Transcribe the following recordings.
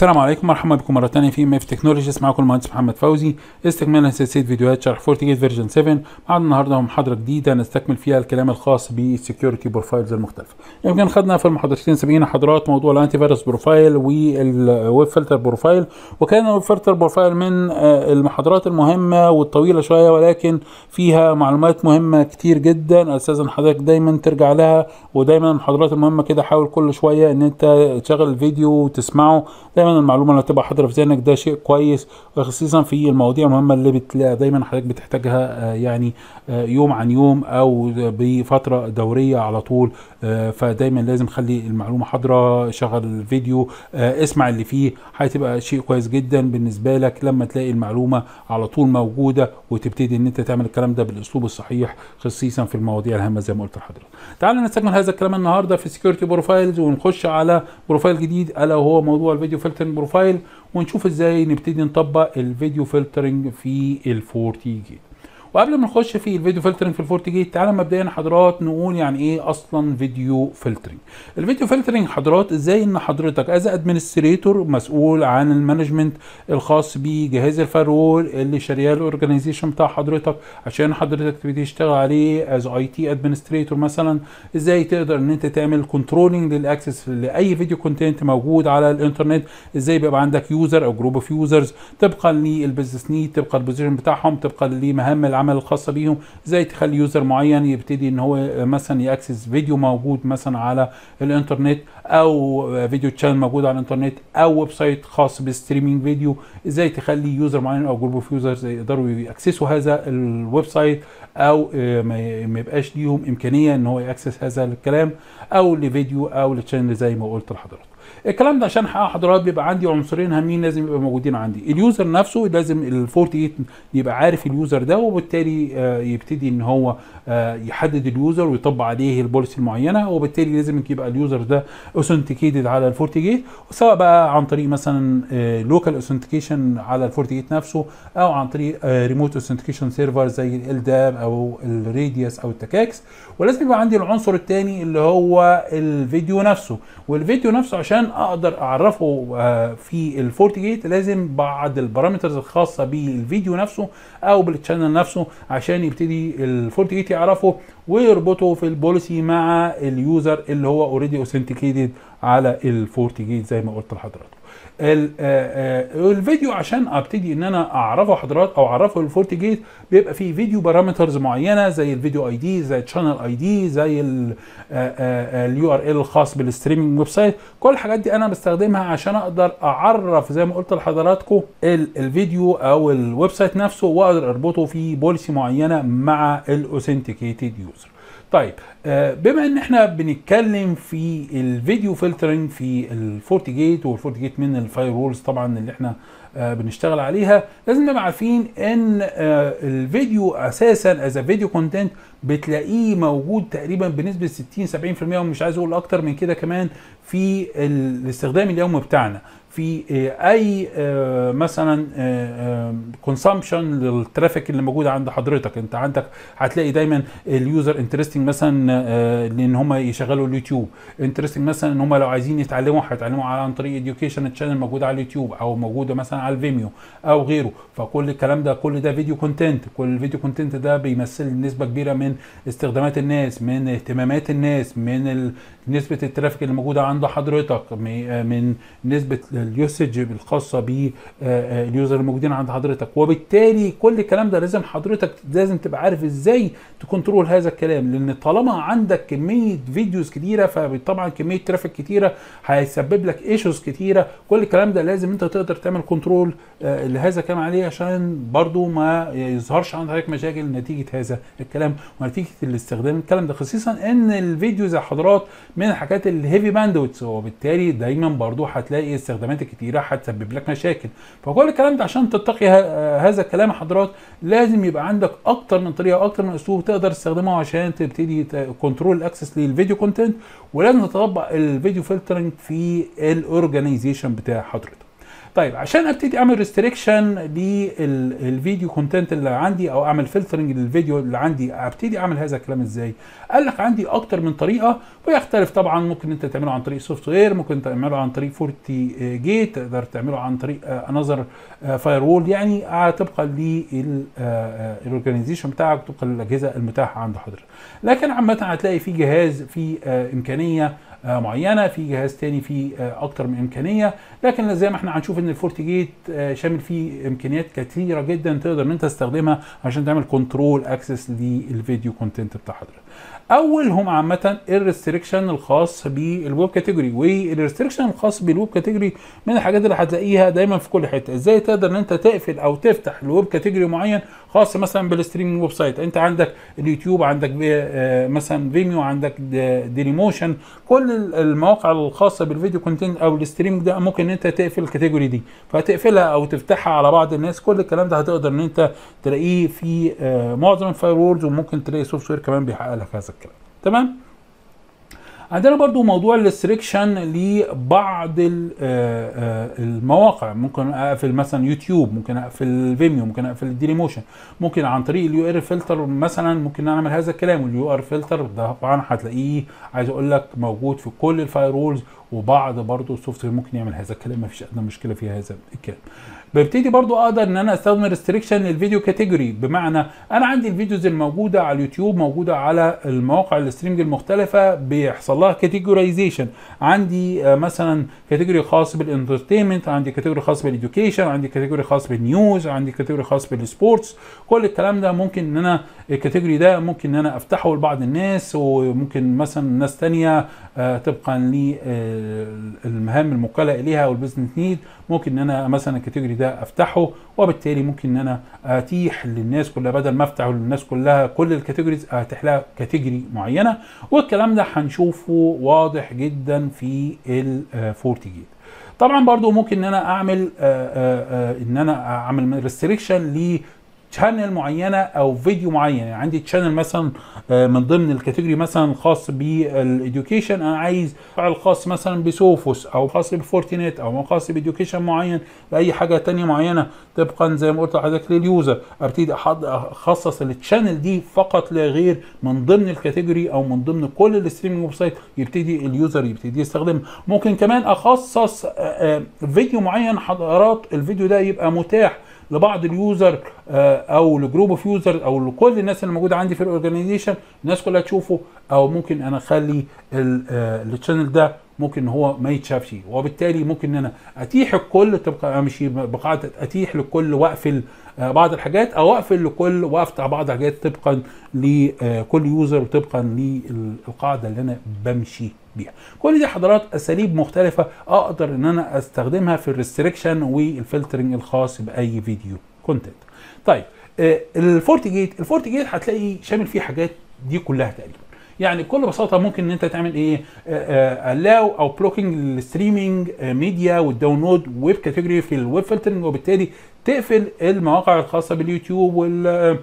السلام عليكم مرحبا بكم مره ثانيه في ام اف تكنولوجيز معاكم المهندس محمد فوزي استكمالا لسلسله فيديوهات شرح فورتيجيت فيرجن 7 معانا النهارده محاضره جديده نستكمل فيها الكلام الخاص بالسكيورتي بروفايلز المختلفه يمكن خدنا في المحاضرتين السابقين حضرات موضوع الانتي فيروس بروفايل والويب فلتر بروفايل وكان الويب فلتر بروفايل من آه، المحاضرات المهمه والطويله شويه ولكن فيها معلومات مهمه كتير جدا استاذن حضرتك دايما ترجع لها ودايما المحاضرات المهمه كده حاول كل شويه ان انت تشغل الفيديو وتسمعه دايما دايما المعلومه اللي هتبقى حاضره في ذهنك ده شيء كويس وخصيصا في المواضيع المهمه اللي بتلاقي دايما حضرتك بتحتاجها آه، يعني آه، يوم عن يوم او بفتره دوريه على طول آه، فدايما لازم خلي المعلومه حاضره شغل الفيديو آه، اسمع اللي فيه هتبقى شيء كويس جدا بالنسبه لك لما تلاقي المعلومه على طول موجوده وتبتدي ان انت تعمل الكلام ده بالاسلوب الصحيح خصيصا في المواضيع الهامه زي ما قلت لحضرتك. تعال نستكمل هذا الكلام النهارده في سكيورتي بروفايلز ونخش على بروفايل جديد الا وهو موضوع الفيديو فلترنج بروفايل ونشوف ازاي نبتدي نطبق الفيديو فلترنج في الفورتي جيت وقبل ما نخش في الفيديو فلترنج في الفورت جيت تعالى مبدئيا حضرات نقول يعني ايه اصلا فيديو فلترنج الفيديو فلترنج حضرات ازاي ان حضرتك از ادمنستريتور مسؤول عن المانجمنت الخاص بجهاز الفارول اللي شاريه الاورجنايزيشن بتاع حضرتك عشان حضرتك تبتدي تشتغل عليه از اي تي ادمنستريتور مثلا ازاي تقدر ان انت تعمل كنترولنج للاكسس لاي فيديو كونتنت موجود على الانترنت ازاي بيبقى عندك يوزر او جروب اوف يوزرز طبقا للبزنس نيد طبقا للبوزيشن بتاعهم طبقا لمهام الاعمال الخاصه بيهم ازاي تخلي يوزر معين يبتدي ان هو مثلا ياكسس فيديو موجود مثلا على الانترنت او فيديو تشانل موجود على الانترنت او ويب سايت خاص بستريمينج فيديو ازاي تخلي يوزر معين او جروب اوف يوزرز يقدروا ياكسسوا هذا الويب سايت او ما يبقاش ليهم امكانيه ان هو ياكسس هذا الكلام او لفيديو او لتشانل زي ما قلت لحضرتك الكلام ده عشان احقق حضرات بيبقى عندي عنصرين هامين لازم يبقوا موجودين عندي اليوزر نفسه لازم ال 48 يبقى عارف اليوزر ده وبالتالي آه، يبتدي ان هو آه، يحدد اليوزر ويطبق عليه البوليسي المعينه وبالتالي لازم يبقى اليوزر ده اوثنتيكيتد على ال ال48 سواء بقى عن طريق مثلا لوكال آه، اوثنتيكيشن على ال ال48 نفسه او عن طريق ريموت اوثنتيكيشن سيرفر زي الالداب او الريديوس او التكاكس ولازم يبقى عندي العنصر الثاني اللي هو الفيديو نفسه والفيديو نفسه عشان اقدر اعرفه آه، في الفورت جيت لازم بعض البارامترز الخاصه بالفيديو نفسه او بالشانل نفسه عشان يبتدي الفورت جيت يعرفه ويربطه في البوليسي مع اليوزر اللي هو اوريدي اوثنتيكيتد على الفورت جيت زي ما قلت لحضرتك آه، آه، آه، الفيديو عشان ابتدي ان انا اعرفه حضرات او اعرفه الفورتي جيت بيبقى فيه فيديو بارامترز معينه زي الفيديو اي دي زي الشانل اي دي زي اليو ار ال الخاص بالستريمنج ويب سايت كل الحاجات دي انا بستخدمها عشان اقدر اعرف زي ما قلت لحضراتكم الفيديو او الويب سايت نفسه واقدر اربطه في بوليسي معينه مع الاوثنتيكيتد يوزر طيب آه، بما ان احنا بنتكلم في الفيديو فلترنج في الفورتي جيت والفورتي جيت من الفاير وولز طبعا اللي احنا آه، بنشتغل عليها لازم نبقى عارفين ان آه، الفيديو اساسا از فيديو كونتنت بتلاقيه موجود تقريبا بنسبه 60 70% ومش عايز اقول اكتر من كده كمان في الاستخدام اليومي بتاعنا في آه، اي آه، مثلا كونسامشن آه، للترافيك اللي موجود عند حضرتك انت عندك هتلاقي دايما اليوزر انترستنج مثلا ان هم يشغلوا اليوتيوب انترستنج مثلا ان هم لو عايزين يتعلموا هيتعلموا عن طريق اديوكيشن تشانل موجوده على اليوتيوب او موجوده مثلا على الفيميو او غيره فكل الكلام ده كل ده فيديو كونتنت كل الفيديو كونتنت ده بيمثل نسبه كبيره من استخدامات الناس من اهتمامات الناس من نسبه الترافيك اللي موجوده عند حضرتك من نسبه اليوسج الخاصه باليوزر آه، آه، الموجودين عند حضرتك وبالتالي كل الكلام ده لازم حضرتك لازم تبقى عارف ازاي تكنترول هذا الكلام لان طالما عندك كميه فيديوز كتيره فطبعا كميه ترافيك كتيره هيسبب لك ايشوز كتيره كل الكلام ده لازم انت تقدر تعمل كنترول آه، لهذا الكلام عليه عشان برضو ما يظهرش عند حضرتك مشاكل نتيجه هذا الكلام ونتيجه الاستخدام الكلام ده خصيصا ان الفيديوز يا حضرات من الحاجات الهيفي باندويتس وبالتالي دايما برضو هتلاقي استخدام الخدمات الكتيره هتسبب لك مشاكل فكل الكلام ده عشان تتقي هذا الكلام حضرات لازم يبقى عندك اكتر من طريقه اكتر من اسلوب تقدر تستخدمه عشان تبتدي كنترول الاكسس للفيديو كونتنت ولازم تطبق الفيديو فلترنج في الاورجانيزيشن بتاع حضرتك طيب عشان ابتدي اعمل ريستريكشن للفيديو كونتنت اللي عندي او اعمل فلترنج للفيديو اللي عندي ابتدي اعمل هذا الكلام ازاي قال لك عندي اكتر من طريقه ويختلف طبعا ممكن انت تعمله عن طريق سوفت وير ممكن تعمله عن طريق فورتي جيت تقدر تعمله عن طريق انذر فاير وول يعني طبقا آه، للاورجنايزيشن آه، بتاعك طبقا للاجهزه المتاحه عند حضرتك لكن عامه هتلاقي في جهاز في آه، امكانيه آه، معينه في جهاز تاني فيه آه، اكتر من امكانيه لكن زي ما احنا هنشوف ان الفورتي جيت آه، شامل فيه امكانيات كتيره جدا تقدر ان انت تستخدمها عشان تعمل كنترول اكسس للفيديو كونتنت بتاع حضرتك اولهم عامه الريستريكشن الخاص بالويب كاتيجوري والريستريكشن الخاص بالويب كاتيجوري من الحاجات اللي هتلاقيها دايما في كل حته ازاي تقدر ان انت تقفل او تفتح الويب كاتيجوري معين خاص مثلا بالستريمنج ويب سايت انت عندك اليوتيوب عندك آه، مثلا فيميو عندك ديلي موشن كل المواقع الخاصه بالفيديو كونتنت او الستريمنج ده ممكن ان انت تقفل الكاتيجوري دي فتقفلها او تفتحها على بعض الناس كل الكلام ده هتقدر ان انت تلاقيه في آه، معظم الفاير وممكن تلاقي سوفت وير كمان بيحقق لك هذا تمام عندنا برضو موضوع الريستريكشن لبعض آه، آه، المواقع ممكن اقفل مثلا يوتيوب ممكن اقفل فيميو ممكن اقفل الديلي موشن ممكن عن طريق اليو ار فلتر مثلا ممكن اعمل هذا الكلام واليو ار فلتر ده طبعا هتلاقيه عايز اقول لك موجود في كل الفايرولز وبعض برضو السوفت وير ممكن يعمل هذا الكلام مفيش ادنى مشكله في هذا الكلام ببتدي برضو اقدر ان انا استخدم ريستريكشن للفيديو كاتيجوري بمعنى انا عندي الفيديوز الموجوده على اليوتيوب موجوده على المواقع الاستريمنج المختلفه بيحصل لها كاتيجورايزيشن عندي آه، مثلا كاتيجوري خاص بالانترتينمنت عندي كاتيجوري خاص بالاديوكيشن عندي كاتيجوري خاص بالنيوز عندي كاتيجوري خاص بالسبورتس كل الكلام ده ممكن ان انا الكاتيجوري ده ممكن ان انا افتحه لبعض الناس وممكن مثلا ناس ثانيه آه، طبقا للمهام آه، الموكله اليها والبزنس نيد ممكن ان انا مثلا الكاتيجوري ده افتحه وبالتالي ممكن ان انا اتيح للناس كلها بدل ما افتحه للناس كلها كل الكاتيجوريز اتيح لها كاتيجوري معينه والكلام ده هنشوفه واضح جدا في جيت طبعا برضو ممكن ان انا اعمل آآ آه، آآ آه، آه، ان انا اعمل ريستريكشن تشانل معينه او فيديو معين يعني عندي تشانل مثلا آه، من ضمن الكاتيجوري مثلا الخاص بالاديوكيشن انا عايز الخاص مثلا بسوفوس او خاص بفورتينيت او خاص باديوكيشن معين باي حاجه تانية معينه طبقا زي ما قلت لحضرتك لليوزر ابتدي اخصص التشانل دي فقط لا غير من ضمن الكاتيجوري او من ضمن كل الاستريمنج ويب سايت يبتدي اليوزر يبتدي يستخدم ممكن كمان اخصص فيديو آه، آه، معين حضرات الفيديو ده يبقى متاح لبعض اليوزر آه، او لجروب اوف يوزر او لكل الناس اللي موجوده عندي في الاورجنايزيشن الناس كلها تشوفه او ممكن انا اخلي التشانل آه، ده ممكن هو ما يتشافش وبالتالي ممكن ان انا اتيح الكل تبقى امشي بقاعده اتيح للكل واقفل آه، بعض الحاجات او اقفل لكل وافتح بعض الحاجات طبقا لكل يوزر وطبقا للقاعده اللي انا بمشي بيها كل دي حضرات اساليب مختلفه اقدر ان انا استخدمها في الريستريكشن والفلترنج الخاص باي فيديو كونتنت طيب آه، الفورتي جيت الفورتي جيت هتلاقي شامل فيه حاجات دي كلها تقريبا يعني بكل بساطه ممكن ان انت تعمل ايه الاو آه، آه، او بلوكينج للستريمينج ميديا والداونلود ويب كاتيجوري في الويب فلترنج وبالتالي تقفل المواقع الخاصه باليوتيوب وال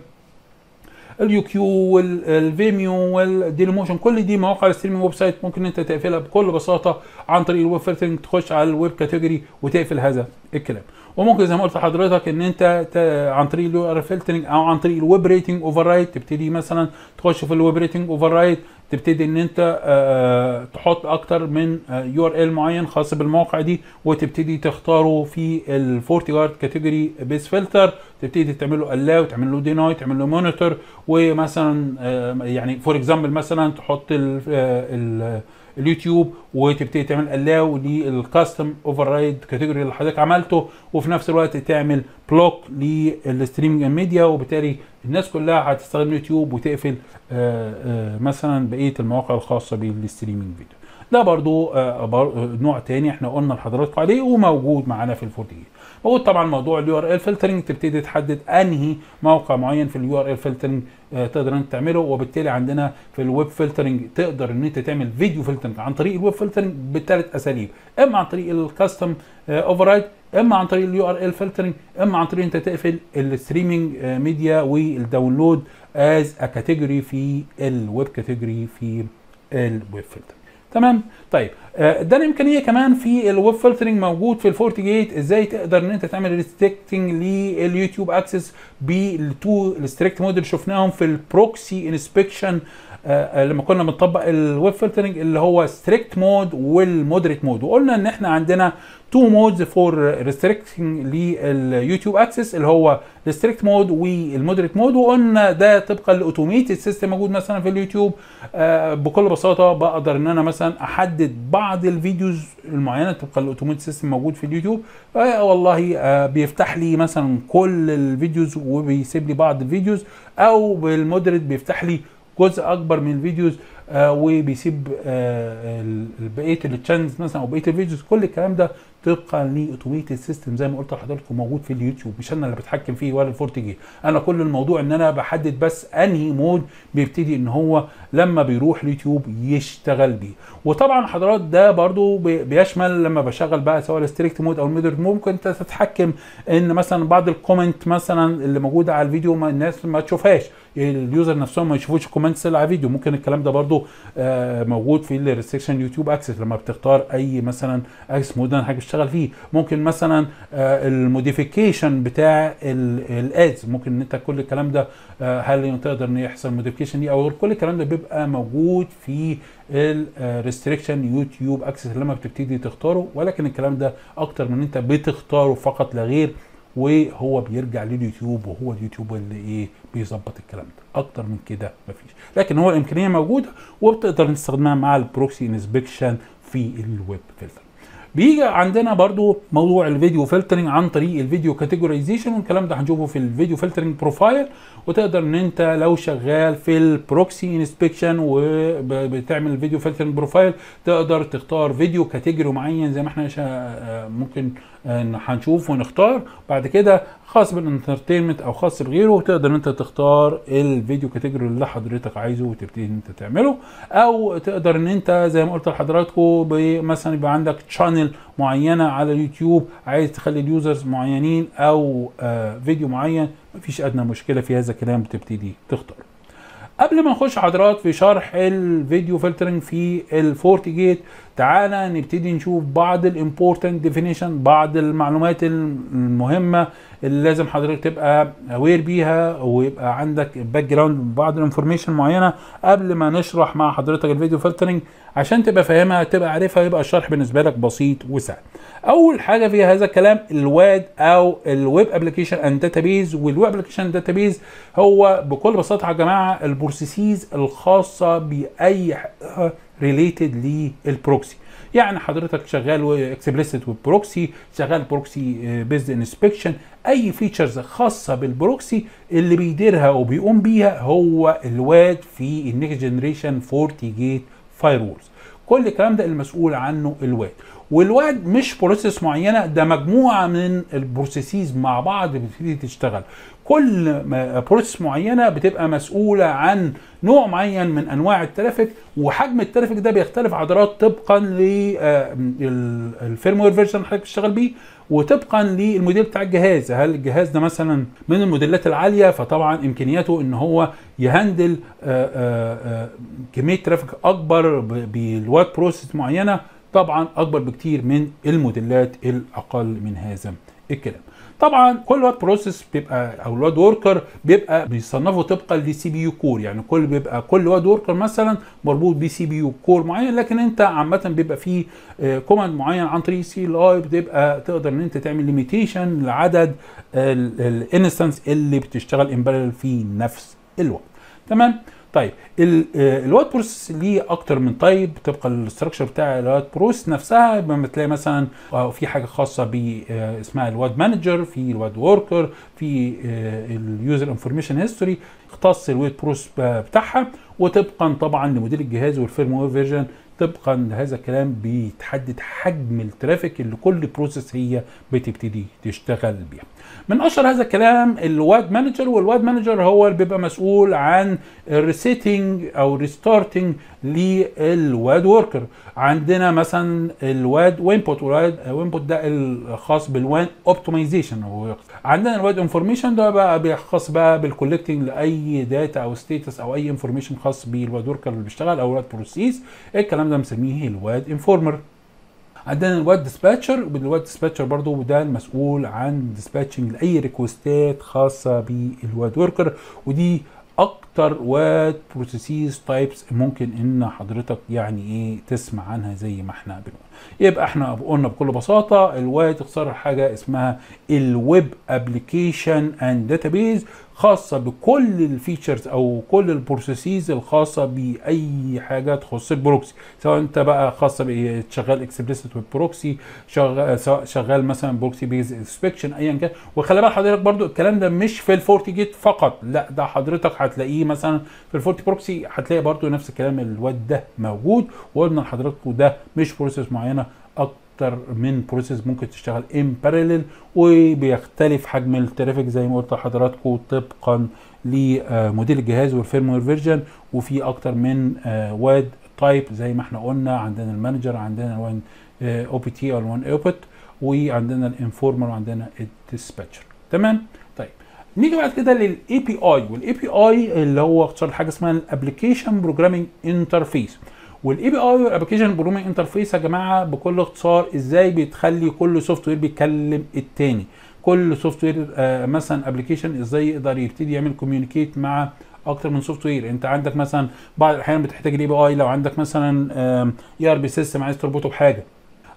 اليوتيوب والفيميو موشن كل دي مواقع الستريمنج ويب سايت ممكن انت تقفلها بكل بساطه عن طريق الويب فلترنج تخش على الويب كاتيجوري وتقفل هذا الكلام وممكن زي ما قلت لحضرتك ان انت عن طريق الويب فلترنج او عن طريق الويب ريتنج اوفر رايت تبتدي مثلا تخش في الويب ريتنج اوفر رايت تبتدي ان انت آه، آه، تحط اكتر من آه، يو ار ال معين خاص بالموقع دي وتبتدي تختاره في الفورتي جارد كاتيجوري بيس فلتر تبتدي تعمل له الاو تعمل له ديناي تعمل له مونيتور ومثلا يعني فور اكزامبل مثلا تحط اليوتيوب وتبتدي تعمل الاو للكاستم اوفر رايد كاتيجوري اللي حضرتك عملته وفي نفس الوقت تعمل بلوك للستريمنج ميديا وبالتالي الناس كلها هتستخدم يوتيوب وتقفل آه، آه، مثلا بقيه المواقع الخاصه بالستريمنج فيديو ده برضو آه، نوع تاني احنا قلنا لحضراتكم عليه وموجود معانا في الفورتيجي موجود طبعا موضوع اليو ار ال فلترنج تبتدي تحدد انهي موقع معين في اليو ار ال فلترنج آه، تقدر انت تعمله وبالتالي عندنا في الويب فلترنج تقدر ان انت تعمل فيديو فلترنج عن طريق الويب فلترنج بثلاث اساليب اما عن طريق الكاستم آه، رايد اما عن طريق اليو ار ال فلترنج اما عن طريق انت تقفل الستريمنج ميديا والداونلود از ا كاتيجوري في الويب كاتيجوري في الويب فلتر تمام طيب آه، ده الامكانيه كمان في الويب فلترنج موجود في الفورتي جيت ازاي تقدر ان انت تعمل ريستريكتنج لليوتيوب اكسس بالتو ريستريكت موديل شفناهم في البروكسي انسبكشن آه، آه، لما كنا بنطبق الويب فلترنج اللي هو ستريكت مود والمودريت مود وقلنا ان احنا عندنا تو مودز فور ريستريكتنج لليوتيوب اكسس اللي هو ريستريكت مود والمودريت مود وقلنا ده طبقا لاوتوميتد سيستم موجود مثلا في اليوتيوب آه بكل بساطه بقدر ان انا مثلا احدد بعض الفيديوز المعينه طبقا لاوتوميتد سيستم موجود في اليوتيوب آه، والله آه بيفتح لي مثلا كل الفيديوز وبيسيب لي بعض الفيديوز او بالمودريت بيفتح لي جزء اكبر من الفيديوز آه وبيسيب آه بقيه التشانلز مثلا او بقيه الفيديوز كل الكلام ده طبقا لاوتوميتد سيستم زي ما قلت لحضراتكم موجود في اليوتيوب مش انا اللي بتحكم فيه ولا الفورتي جي انا كل الموضوع ان انا بحدد بس انهي مود بيبتدي ان هو لما بيروح اليوتيوب يشتغل بيه وطبعا حضرات ده برضو بيشمل لما بشغل بقى سواء الستريكت مود او الميدر ممكن انت تتحكم ان مثلا بعض الكومنت مثلا اللي موجوده على الفيديو ما الناس ما تشوفهاش يعني اليوزر نفسهم ما يشوفوش الكومنتس اللي على الفيديو ممكن الكلام ده برضو آه، موجود في الريستريكشن يوتيوب اكسس لما بتختار اي مثلا اكسس مود انا حاجه هشتغل فيه ممكن مثلا آه، الموديفيكيشن بتاع الادز ممكن ان انت كل الكلام ده آه، هل تقدر ان يحصل موديفيكيشن دي او كل الكلام ده بيبقى موجود في الريستريكشن يوتيوب اكسس لما بتبتدي تختاره ولكن الكلام ده اكتر من انت بتختاره فقط لا غير وهو بيرجع لليوتيوب وهو اليوتيوب اللي ايه بيظبط الكلام ده اكتر من كده مفيش لكن هو الامكانيه موجوده وبتقدر تستخدمها مع البروكسي انسبكشن في الويب فلتر بيجي عندنا برضو موضوع الفيديو فلترنج عن طريق الفيديو كاتيجورايزيشن والكلام ده هنشوفه في الفيديو فلترنج بروفايل وتقدر ان انت لو شغال في البروكسي انسبكشن وبتعمل الفيديو فلترنج بروفايل تقدر تختار فيديو كاتيجوري معين زي ما احنا ممكن آه، هنشوف ونختار بعد كده خاص بالانترتينمنت او خاص بغيره تقدر انت تختار الفيديو كاتيجوري اللي حضرتك عايزه وتبتدي ان انت تعمله او تقدر ان انت زي ما قلت لحضراتكم مثلا يبقى عندك شانل معينه على اليوتيوب عايز تخلي اليوزرز معينين او آه فيديو معين مفيش ادنى مشكله في هذا الكلام تبتدي تختار قبل ما نخش حضرات في شرح الفيديو فلترنج في الفورتي جيت تعالى نبتدي نشوف بعض الامبورتنت ديفينيشن بعض المعلومات المهمه اللي لازم حضرتك تبقى اوير بيها ويبقى عندك باك جراوند بعض الانفورميشن معينه قبل ما نشرح مع حضرتك الفيديو فلترنج عشان تبقى فاهمها تبقى عارفها يبقى الشرح بالنسبه لك بسيط وسهل اول حاجه في هذا الكلام الواد او الويب ابلكيشن اند داتا بيز والويب ابلكيشن داتا بيز هو بكل بساطه يا جماعه البروسيسز الخاصه باي ريليتد للبروكسي يعني حضرتك شغال اكسبليسيت والبروكسي شغال بروكسي بيزد انسبكشن اي فيتشرز خاصه بالبروكسي اللي بيديرها وبيقوم بيها هو الواد في النكست جنريشن 40 جيت فاير وولز كل الكلام ده المسؤول عنه الواد والواد مش بروسيس معينه ده مجموعه من البروسيسز مع بعض بتبتدي تشتغل كل بروسيس معينه بتبقى مسؤوله عن نوع معين من انواع الترافيك وحجم الترافيك ده بيختلف عضلات طبقا آه، للفيرموير فيرجن حضرتك بتشتغل بيه وطبقا للموديل بتاع الجهاز هل الجهاز ده مثلا من الموديلات العاليه فطبعا امكانياته ان هو يهندل آه، آه، كميه ترافيك اكبر بالوات بروسيس معينه طبعا اكبر بكتير من الموديلات الاقل من هذا الكلام طبعا كل واد بروسيس بيبقى او الواد وركر بيبقى بيصنفه طبقا لسي بي يو كور يعني كل بيبقى كل واد وركر مثلا مربوط بسي بي يو كور معين لكن انت عامه بيبقى فيه آه، كوماند معين عن طريق سي ال اي بتبقى تقدر ان انت تعمل ليميتيشن لعدد الانستنس اللي بتشتغل امبارل في نفس الوقت تمام طيب آه، الوات بروسس ليه اكتر من طيب طبقا الاستراكشر بتاع الوات بروس نفسها تلاقي مثلا آه، في حاجه خاصه ب آه، اسمها الواد مانجر في الواد وركر في اليوزر انفورميشن هيستوري اختص الويت بروس بتاعها وطبقا طبعا لموديل الجهاز والفيرم وير فيرجن طبقا لهذا الكلام بيتحدد حجم الترافيك اللي كل بروسيس هي بتبتدي تشتغل بيها من اشهر هذا الكلام الواد مانجر والواد مانجر هو اللي بيبقى مسؤول عن الريسيتنج او ريستارتنج للواد وركر عندنا مثلا الواد وينبوت والواد وينبوت ده الخاص بالوان اوبتمايزيشن عندنا الواد انفورميشن ده بقى خاص بقى بالكولكتنج لاي داتا او ستيتس او اي انفورميشن خاص بالواد وركر اللي بيشتغل او الواد بروسيس الكلام ده بنسميه الواد انفورمر عندنا الواد ديسباتشر والواد ديسباتشر برضو ده المسؤول عن ديسباتشنج لاي ريكوستات خاصه بالواد وركر ودي اكتر واد بروسيس تايبس ممكن ان حضرتك يعني ايه تسمع عنها زي ما احنا بنقول يبقى احنا قلنا بكل بساطه الواد اختصار حاجه اسمها الويب ابلكيشن اند داتابيز خاصه بكل الفيتشرز او كل البروسيسز الخاصه باي حاجه تخص البروكسي سواء انت بقى خاصه إيه، شغال اكسبلسيت والبروكسي شغال سواء شغال مثلا بروكسي بيز انسبكشن ايا كان وخلي بالك حضرتك برضو الكلام ده مش في الفورتي جيت فقط لا ده حضرتك هتلاقيه مثلا في الفورتي بروكسي هتلاقي برضو نفس الكلام الواد ده موجود وقلنا لحضراتكم ده مش بروسيس معينه اكتر من بروسيس ممكن تشتغل ان باراليل وبيختلف حجم الترافيك زي ما قلت لحضراتكم طبقا لموديل آه، الجهاز والفيرموير فيرجن وفي اكتر من واد آه، تايب زي ما احنا قلنا عندنا المانجر عندنا الوان او بي تي او الوان اوبت وعندنا الانفورمر وعندنا الديسباتشر تمام طيب نيجي بعد كده للاي بي اي والاي بي اي اللي هو اختصار حاجه اسمها الابلكيشن بروجرامينج انترفيس والاي بي اي والابلكيشن بروجرامنج انترفيس يا جماعه بكل اختصار ازاي بتخلي كل سوفت وير بيتكلم التاني كل سوفت وير آه، مثلا ابلكيشن ازاي يقدر يبتدي يعمل كوميونيكيت مع اكتر من سوفت وير انت عندك مثلا بعض الاحيان بتحتاج الاي بي اي لو عندك مثلا اي ار بي سيستم عايز تربطه بحاجه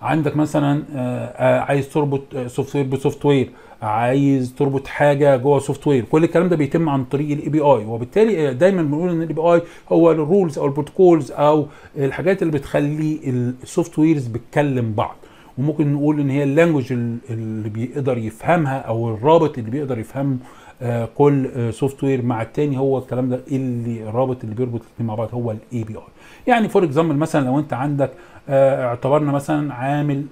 عندك مثلا آه، آه، عايز تربط سوفت وير بسوفت وير عايز تربط حاجه جوه سوفت وير كل الكلام ده بيتم عن طريق الاي بي اي وبالتالي آه، دايما بنقول ان الاي بي اي هو الرولز او البروتوكولز او الحاجات اللي بتخلي السوفت ويرز بتكلم بعض وممكن نقول ان هي اللانجوج اللي بيقدر يفهمها او الرابط اللي بيقدر يفهمه آه، كل سوفت آه، وير مع التاني هو الكلام ده اللي الرابط اللي بيربط الاثنين مع بعض هو الاي بي اي يعني فور اكزامبل مثلا لو انت عندك اعتبرنا مثلا عامل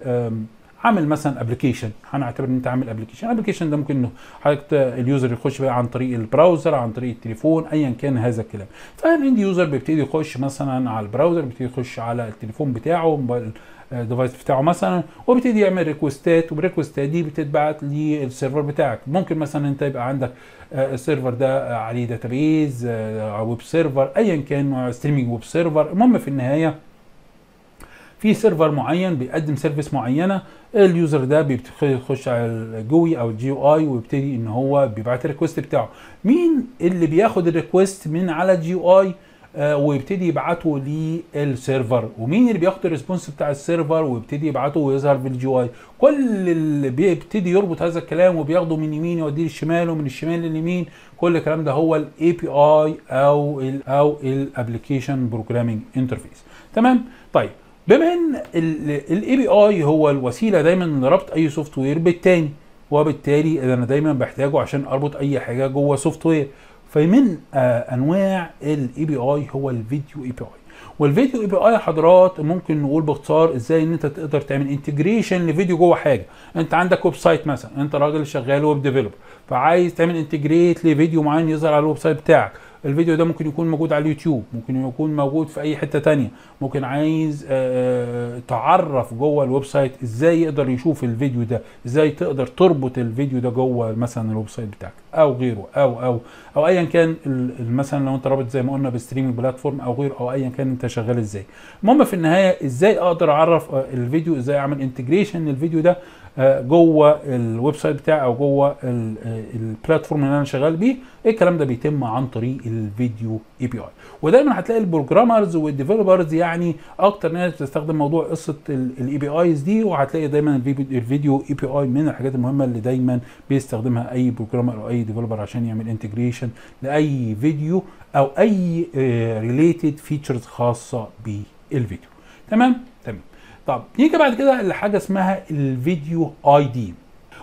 عامل مثلا ابلكيشن هنعتبر ان انت عامل ابلكيشن الابلكيشن ده ممكن انه حضرتك اليوزر يخش بقى عن طريق البراوزر عن طريق التليفون ايا كان هذا الكلام فالاند يوزر بيبتدي يخش مثلا على البراوزر بيبتدي يخش على التليفون بتاعه موبايل الديفايس آه، بتاعه مثلا وبيبتدي يعمل ريكوستات والريكوستات دي بتتبعت للسيرفر بتاعك ممكن مثلا انت يبقى عندك آه، السيرفر ده عليه داتابيز ويب سيرفر ايا كان ستريمينج ويب سيرفر المهم في النهايه في سيرفر معين بيقدم سيرفيس معينه اليوزر ده بيخش على الجوي او الجي او اي ويبتدي ان هو بيبعت الريكوست بتاعه مين اللي بياخد الريكوست من على الجي او اي ويبتدي يبعته للسيرفر ومين اللي بياخد الريسبونس بتاع السيرفر ويبتدي يبعته ويظهر في الجي اي كل اللي بيبتدي يربط هذا الكلام وبياخده من يمين يوديه للشمال ومن الشمال لليمين كل الكلام ده هو الاي بي اي او الـ او الابلكيشن بروجرامنج انترفيس تمام طيب بما ان الاي بي اي هو الوسيله دايما لربط اي سوفت وير بالتاني وبالتالي اذا انا دايما بحتاجه عشان اربط اي حاجه جوه سوفت وير فمن آه انواع الاي بي اي هو الفيديو اي بي اي والفيديو اي بي اي حضرات ممكن نقول باختصار ازاي ان انت تقدر تعمل انتجريشن لفيديو جوه حاجه انت عندك ويب سايت مثلا انت راجل شغال ويب ديفلوبر فعايز تعمل انتجريت لفيديو معين يظهر على الويب سايت بتاعك الفيديو ده ممكن يكون موجود على اليوتيوب ممكن يكون موجود في اي حته تانية ممكن عايز آه، آه، تعرف جوه الويب سايت ازاي يقدر يشوف الفيديو ده ازاي تقدر تربط الفيديو ده جوه مثلا الويب سايت بتاعك او غيره او او او ايا كان مثلا لو انت رابط زي ما قلنا بستريمنج بلاتفورم او غيره او ايا كان انت شغال ازاي المهم في النهايه ازاي اقدر اعرف آه، الفيديو ازاي اعمل انتجريشن للفيديو ده آه، جوه الويب سايت بتاعي او جوه آه، البلاتفورم اللي انا شغال بيه الكلام ده بيتم عن طريق الفيديو اي بي اي ودايما هتلاقي البروجرامرز والديفلوبرز يعني اكتر ناس بتستخدم موضوع قصه الاي بي ايز دي وهتلاقي دايما الفيديو اي بي اي من الحاجات المهمه اللي دايما بيستخدمها اي بروجرامر او اي ديفلوبر عشان يعمل انتجريشن لاي فيديو او اي ريليتد آه، فيتشرز خاصه بالفيديو تمام تمام طب نيجي بعد كده لحاجه اسمها الفيديو اي دي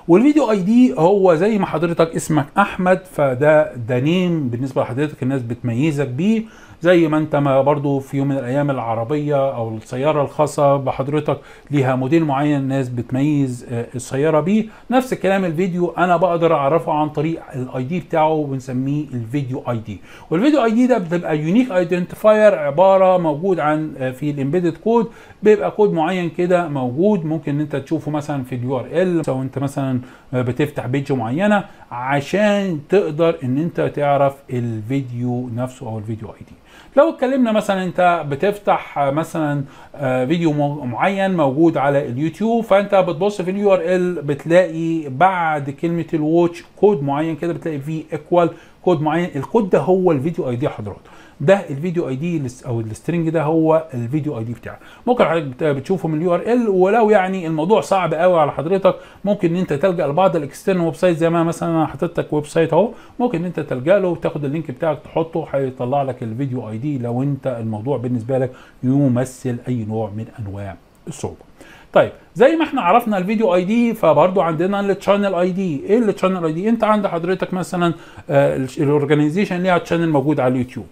والفيديو اي دي هو زي ما حضرتك اسمك احمد فده ده نيم بالنسبه لحضرتك الناس بتميزك بيه زي ما انت ما برضو في يوم من الايام العربيه او السياره الخاصه بحضرتك ليها موديل معين الناس بتميز آه، السياره بيه نفس الكلام الفيديو انا بقدر اعرفه عن طريق الاي دي بتاعه بنسميه الفيديو اي دي والفيديو اي دي ده بتبقى يونيك ايدنتيفاير عباره موجود عن آه، في الامبيدد كود بيبقى كود معين كده موجود ممكن انت تشوفه مثلا في اليو ار ال او انت مثلا آه، بتفتح بيج معينه عشان تقدر ان انت تعرف الفيديو نفسه او الفيديو اي دي لو اتكلمنا مثلا انت بتفتح مثلا آه، فيديو معين موجود على اليوتيوب فانت بتبص في اليو ار ال بتلاقي بعد كلمه الواتش كود معين كده بتلاقي في ايكوال كود معين الكود ده هو الفيديو اي دي حضرتك ده الفيديو اي دي او السترنج ده هو الفيديو اي دي بتاعك ممكن حضرتك بتشوفه من اليو ار ال ولو يعني الموضوع صعب قوي على حضرتك ممكن ان انت تلجا لبعض الاكسترنال ويب سايت زي ما مثلا انا حاطط لك ويب سايت اهو ممكن ان انت تلجا له وتاخد اللينك بتاعك تحطه هيطلع لك الفيديو اي دي لو انت الموضوع بالنسبه لك يمثل اي نوع من انواع الصعوبه طيب زي ما احنا عرفنا الفيديو اي دي فبرضو عندنا التشانل اي دي ايه التشانل اي دي انت عند حضرتك مثلا الاورجانيزيشن ليها تشانل موجود على اليوتيوب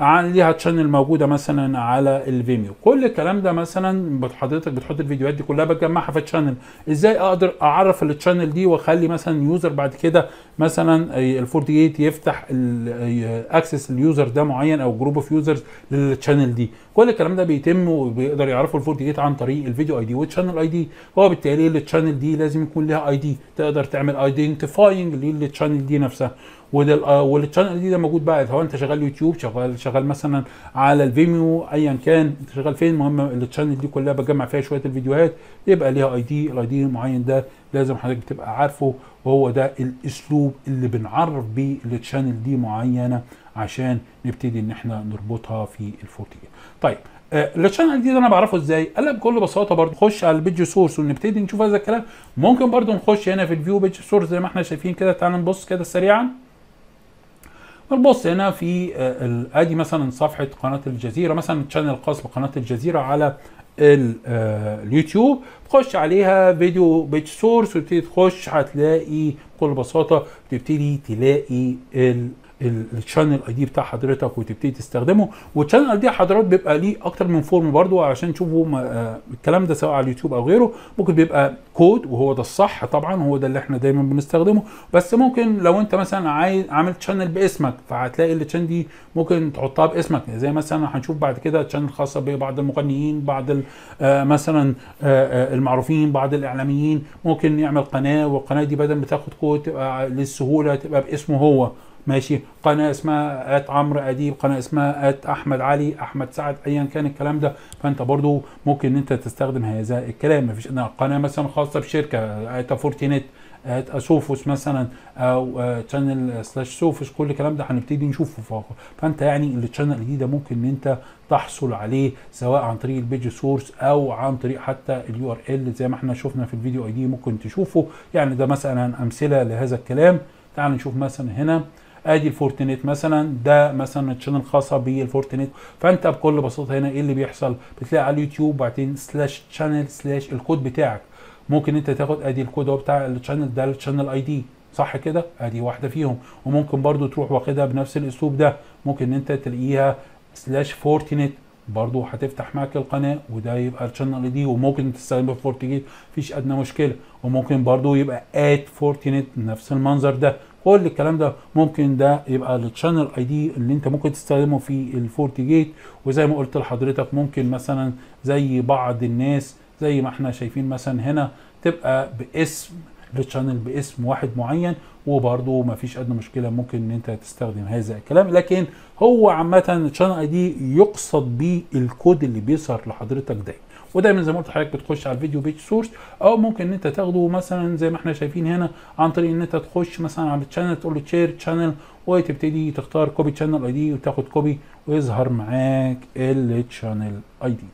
عن ليها تشانل موجوده مثلا على الفيميو كل الكلام ده مثلا حضرتك بتحط الفيديوهات دي كلها بتجمعها في تشانل ازاي اقدر اعرف التشانل دي واخلي مثلا يوزر بعد كده مثلا ال48 يفتح اكسس اليوزر ده معين او جروب اوف يوزرز للتشانل دي كل الكلام ده بيتم وبيقدر يعرفه ال48 عن طريق الفيديو اي دي والتشانل اي دي هو بالتالي التشانل دي لازم يكون لها اي دي تقدر تعمل ايدنتيفاينج للتشانل دي نفسها والشانل آه، دي ده موجود بقى سواء انت شغال يوتيوب شغال شغال مثلا على الفيميو ايا كان انت شغال فين المهم الشانل دي كلها بجمع فيها شويه الفيديوهات يبقى ليها اي دي الاي دي المعين ده لازم حضرتك تبقى عارفه وهو ده الاسلوب اللي بنعرف بيه الشانل دي معينه عشان نبتدي ان احنا نربطها في الفورتيان طيب الشانل آه، الجديد انا بعرفه ازاي انا بكل بساطه برضو نخش على البيج سورس ونبتدي نشوف هذا الكلام ممكن برضو نخش هنا في الفيو بيج سورس زي ما احنا شايفين كده تعال نبص كده سريعا بنبص هنا في آه، ادي مثلا صفحه قناه الجزيره مثلا تشانل الخاص بقناه الجزيره على آه، اليوتيوب تخش عليها فيديو بيج سورس وتبتدي تخش هتلاقي بكل بساطه تبتدي تلاقي الشانل اي دي بتاع حضرتك وتبتدي تستخدمه والشانل اي دي حضرتك بيبقى ليه اكتر من فورم برضو عشان تشوفوا آه، الكلام ده سواء على اليوتيوب او غيره ممكن بيبقى كود وهو ده الصح طبعا هو ده اللي احنا دايما بنستخدمه بس ممكن لو انت مثلا عايز عامل شانل باسمك فهتلاقي الشان دي ممكن تحطها باسمك زي مثلا هنشوف بعد كده شانل خاصه ببعض المغنيين بعض آه، مثلا آه، المعروفين بعض الاعلاميين ممكن يعمل قناه والقناه دي بدل ما تاخد كود تبقى للسهوله تبقى باسمه هو ماشي قناه اسمها ات عمرو اديب قناه اسمها ات احمد علي احمد سعد ايا كان الكلام ده فانت برضو ممكن ان انت تستخدم هذا الكلام مفيش قناه مثلا خاصه بشركه ات فورتينيت ات اسوفوس مثلا او تشانل سلاش سوفوس كل الكلام ده هنبتدي نشوفه فوق فانت يعني التشانل الجديده ممكن ان انت تحصل عليه سواء عن طريق البيج سورس او عن طريق حتى اليو ار ال زي ما احنا شفنا في الفيديو اي دي ممكن تشوفه يعني ده مثلا امثله لهذا الكلام تعال نشوف مثلا هنا ادي الفورتنيت مثلا ده مثلا الشانل الخاصه بالفورتنيت فانت بكل بساطه هنا ايه اللي بيحصل بتلاقي على اليوتيوب وبعدين سلاش شانل سلاش الكود بتاعك ممكن انت تاخد ادي الكود هو بتاع الشانل ده الشانل اي دي صح كده ادي واحده فيهم وممكن برضو تروح واخدها بنفس الاسلوب ده ممكن انت تلاقيها سلاش فورتنيت برضو هتفتح معاك القناه وده يبقى الشانل دي وممكن تستخدمها في فورتنيت مفيش ادنى مشكله وممكن برضو يبقى اد فورتنيت نفس المنظر ده كل الكلام ده ممكن ده يبقى التشانل اي دي اللي انت ممكن تستخدمه في الفورتي جيت وزي ما قلت لحضرتك ممكن مثلا زي بعض الناس زي ما احنا شايفين مثلا هنا تبقى باسم التشانل باسم واحد معين وبرده ما فيش ادنى مشكله ممكن ان انت تستخدم هذا الكلام لكن هو عامه التشانل اي دي يقصد بيه الكود اللي بيظهر لحضرتك دايما ودايما زي ما قلت حضرتك بتخش على الفيديو بيج سورس او ممكن ان انت تاخده مثلا زي ما احنا شايفين هنا عن طريق ان انت تخش مثلا على الشانل تقول له شير شانل وتبتدي تختار كوبي تشانل اي دي وتاخد كوبي ويظهر معاك التشانل اي دي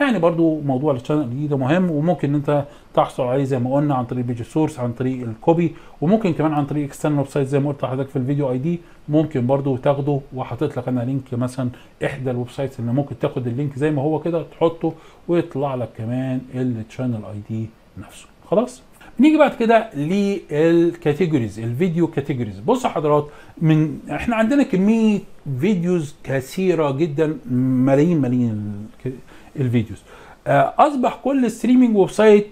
يعني برضو موضوع الشانل دي ده مهم وممكن انت تحصل عليه زي ما قلنا عن طريق بيج سورس عن طريق الكوبي وممكن كمان عن طريق اكسترنال ويب سايت زي ما قلت لحضرتك في الفيديو اي دي ممكن برضو تاخده وحاطط لك انا لينك مثلا احدى الويب سايتس ان ممكن تاخد اللينك زي ما هو كده تحطه ويطلع لك كمان الشانل اي دي نفسه خلاص نيجي بعد كده للكاتيجوريز الفيديو كاتيجوريز بص حضرات من احنا عندنا كميه فيديوز كثيره جدا ملايين ملايين الفيديوز آه، اصبح كل ستريمينج ويب سايت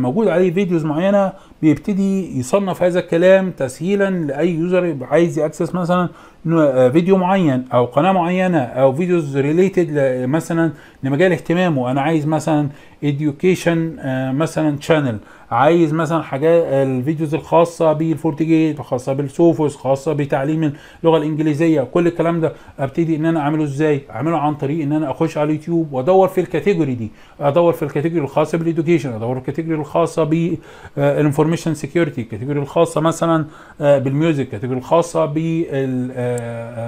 موجود عليه فيديوز معينه بيبتدي يصنف هذا الكلام تسهيلا لاي يوزر يبقى عايز ياكسس مثلا آه، فيديو معين او قناه معينه او فيديوز ريليتد مثلا لمجال اهتمامه انا عايز مثلا education آه، مثلا شانل عايز مثلا حاجات آه، الفيديوز الخاصه بالفورتجيت خاصه بالسوفوس خاصه بتعليم اللغه الانجليزيه كل الكلام ده ابتدي ان انا اعمله ازاي اعمله عن طريق ان انا اخش على اليوتيوب وادور في الكاتيجوري دي ادور في الكاتيجوري الخاصه بالادوكيشن ادور في الكاتيجوري الخاصه بالانفورميشن سيكيورتي الكاتيجوري الخاصه مثلا بالميوزك الكاتيجوري الخاصه بال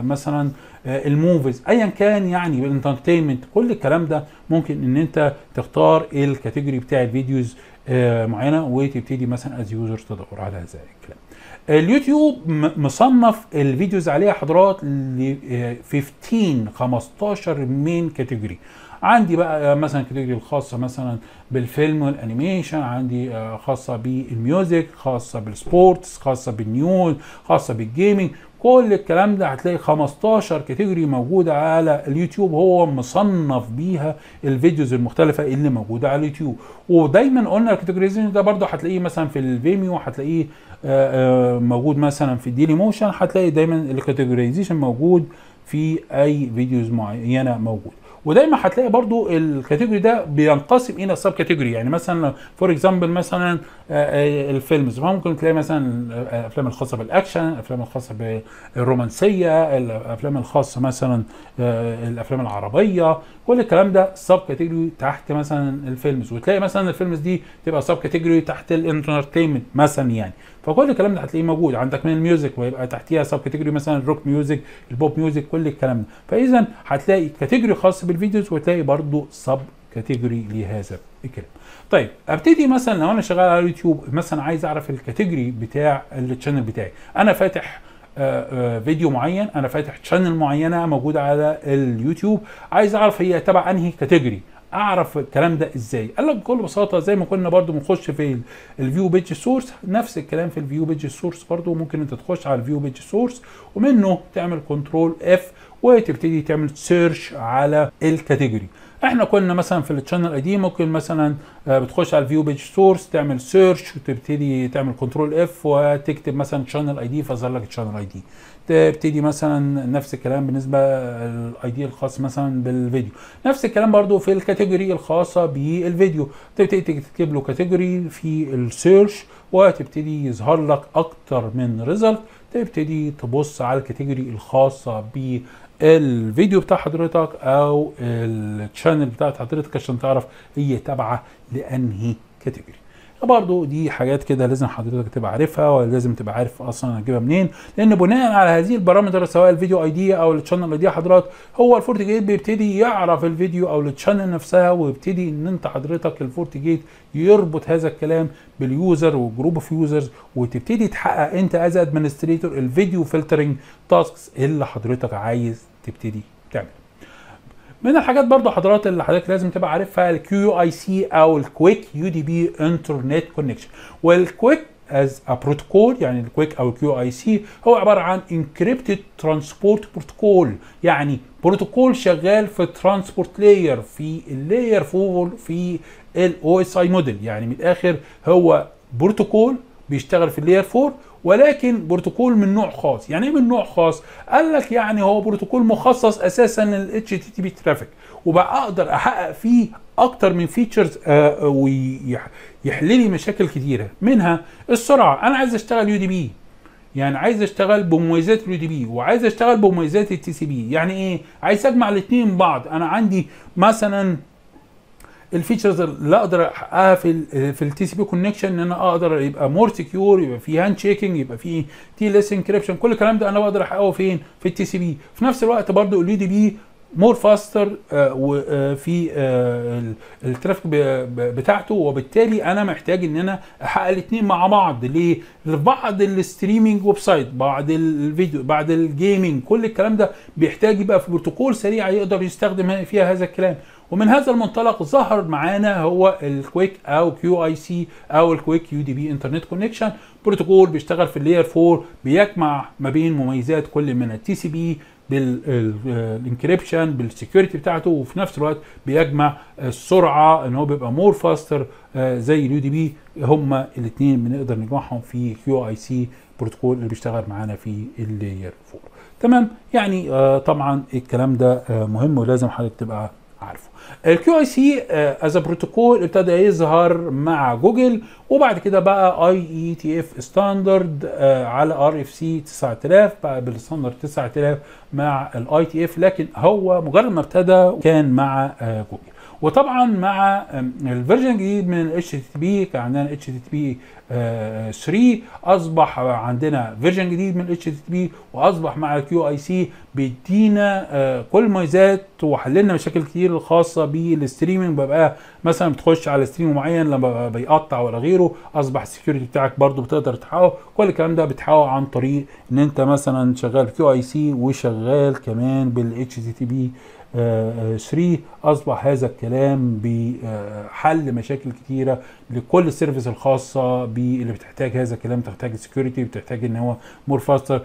مثلا آه، الموفيز ايا كان يعني الانترتينمنت كل الكلام ده ممكن ان انت تختار الكاتيجوري بتاع الفيديوز آه، معينه وتبتدي مثلا از يوزر تدور على هذا الكلام آه، اليوتيوب مصنف الفيديوز عليها حضرات ل 15 15 مين كاتيجوري عندي بقى مثلا كاتيجوري الخاصة مثلا بالفيلم والانيميشن عندي خاصة بالميوزك خاصة بالسبورتس خاصة بالنيوز خاصة بالجيمنج كل الكلام ده هتلاقي 15 كاتيجوري موجوده على اليوتيوب هو مصنف بيها الفيديوز المختلفه اللي موجوده على اليوتيوب ودايما قلنا الكاتيجوريزيشن ده برضه هتلاقيه مثلا في الفيميو هتلاقيه آه، آه، موجود مثلا في الديلي موشن هتلاقي دايما الكاتيجوريزيشن موجود في اي فيديوز معينه موجوده ودايما هتلاقي برضو الكاتيجوري ده بينقسم الى سب كاتيجوري يعني مثلا فور اكزامبل مثلا آه، آه، الفيلمز ممكن تلاقي مثلا الافلام آه، الخاصه بالاكشن الافلام الخاصه بالرومانسيه الافلام الخاصه مثلا الافلام العربيه كل الكلام ده سب كاتيجوري تحت مثلا الفيلمز وتلاقي مثلا الفيلمز دي تبقى سب كاتيجوري تحت الانترتينمنت مثلا يعني فكل الكلام ده هتلاقيه موجود عندك من الميوزك ويبقى تحتيها سب كاتيجوري مثلا الروك ميوزك البوب ميوزك كل الكلام ده فاذا هتلاقي كاتيجوري خاص بالفيديوز وتلاقي برضو سب كاتيجوري لهذا الكلام طيب ابتدي مثلا لو انا شغال على اليوتيوب مثلا عايز اعرف الكاتيجوري بتاع التشانل بتاعي انا فاتح آه، آه، فيديو معين انا فاتح تشانل معينه موجوده على اليوتيوب عايز اعرف هي تبع انهي كاتيجوري اعرف الكلام ده ازاي قال لك بكل بساطه زي ما كنا برضو بنخش في الفيو بيج سورس نفس الكلام في الفيو بيج سورس برضو ممكن انت تخش على الفيو بيج سورس ومنه تعمل كنترول اف وتبتدي تعمل سيرش على الكاتيجوري احنا كنا مثلا في التشانل اي دي ممكن مثلا آه، بتخش على الفيو بيج سورس تعمل سيرش وتبتدي تعمل كنترول اف وتكتب مثلا تشانل اي دي فظهر لك تشانل اي دي تبتدي مثلا نفس الكلام بالنسبه للاي دي الخاص مثلا بالفيديو نفس الكلام برضو في الكاتيجوري الخاصه بالفيديو تبتدي تكتب له كاتيجوري في السيرش وتبتدي يظهر لك اكتر من ريزلت تبتدي تبص على الكاتيجوري الخاصه بالفيديو الفيديو بتاع حضرتك او الشانل بتاعت حضرتك عشان تعرف هي تابعه لانهي كاتيجوري برضو دي حاجات كده لازم حضرتك تبقى عارفها ولازم تبقى عارف اصلا هتجيبها منين لان بناء على هذه البارامتر سواء الفيديو اي دي او التشانل اي دي حضرات هو الفورت جيت بيبتدي يعرف الفيديو او التشانل نفسها ويبتدي ان انت حضرتك الفورت جيت يربط هذا الكلام باليوزر وجروب اوف يوزرز وتبتدي تحقق انت از ادمنستريتور الفيديو فلترنج تاسكس اللي حضرتك عايز تبتدي تعمل من الحاجات برضو حضرات اللي حضرتك لازم تبقى عارفها الكيو اي سي او الكويك يو دي بي انترنت كونكشن والكويك از ا بروتوكول يعني الكويك او الكيو اي سي هو عباره عن انكريبتد ترانسبورت بروتوكول يعني بروتوكول شغال في ترانسبورت لاير في اللاير فوق في الاو اس اي موديل يعني من الاخر هو بروتوكول بيشتغل في اللاير 4 ولكن بروتوكول من نوع خاص يعني ايه من نوع خاص قال لك يعني هو بروتوكول مخصص اساسا للاتش تي تي بي ترافيك وبقى اقدر احقق فيه اكتر من فيتشرز آه, آه، ويحل لي مشاكل كتيره منها السرعه انا عايز اشتغل يو دي بي يعني عايز اشتغل بمميزات اليو دي بي وعايز اشتغل بمميزات التي سي بي يعني ايه عايز اجمع الاثنين بعض انا عندي مثلا الفيتشرز اللي اقدر احققها في الـ في التي سي بي كونكشن ان انا اقدر يبقى مور سكيور يبقى في هاند شيكنج يبقى في تي ليس انكريبشن كل الكلام ده انا بقدر احققه فين في التي سي بي في نفس الوقت برضو اليو دي بي مور فاستر في آه، الترافيك بتاعته وبالتالي انا محتاج ان انا احقق الاثنين مع بعض ليه؟ لبعض الستريمينج ويب سايت بعض الفيديو بعض الجيمنج كل الكلام ده بيحتاج يبقى في بروتوكول سريع يقدر يستخدم فيها هذا الكلام ومن هذا المنطلق ظهر معانا هو الكويك او كيو اي سي او الكويك يو دي بي انترنت كونكشن بروتوكول بيشتغل في اللاير 4 بيجمع ما بين مميزات كل من التي سي بي بالانكريبشن بالسكيورتي بتاعته وفي نفس الوقت بيجمع السرعه ان هو بيبقى مور فاستر آه، زي اليو دي بي هما الاثنين بنقدر نجمعهم في كيو اي سي بروتوكول اللي بيشتغل معانا في اللاير 4 تمام يعني آه، طبعا الكلام ده آه، مهم ولازم حضرتك تبقى عارفه الكيو اي سي از بروتوكول ابتدى يظهر مع جوجل وبعد كده بقى اي اي تي اف ستاندرد على ار اف سي 9000 بقى بالستاندرد 9000 مع الاي تي اف لكن هو مجرد ما ابتدى كان مع آه، جوجل وطبعا مع الفيرجن الجديد من اتش تي بي كان عندنا اتش تي بي 3 اصبح عندنا فيرجن جديد من اتش تي بي واصبح مع الكيو اي سي بيدينا آه، كل مميزات وحللنا مشاكل كتير الخاصه بالستريمنج ببقى مثلا بتخش على ستريم معين لما بيقطع ولا غيره اصبح السكيورتي بتاعك برده بتقدر تحققه كل الكلام ده بتحققه عن طريق ان انت مثلا شغال كيو اي سي وشغال كمان بالاتش تي بي 3 آه، آه، آه، اصبح هذا الكلام بحل مشاكل كتيره لكل السيرفيس الخاصه باللي بتحتاج هذا الكلام بتحتاج سكيورتي بتحتاج ان هو مور فاستر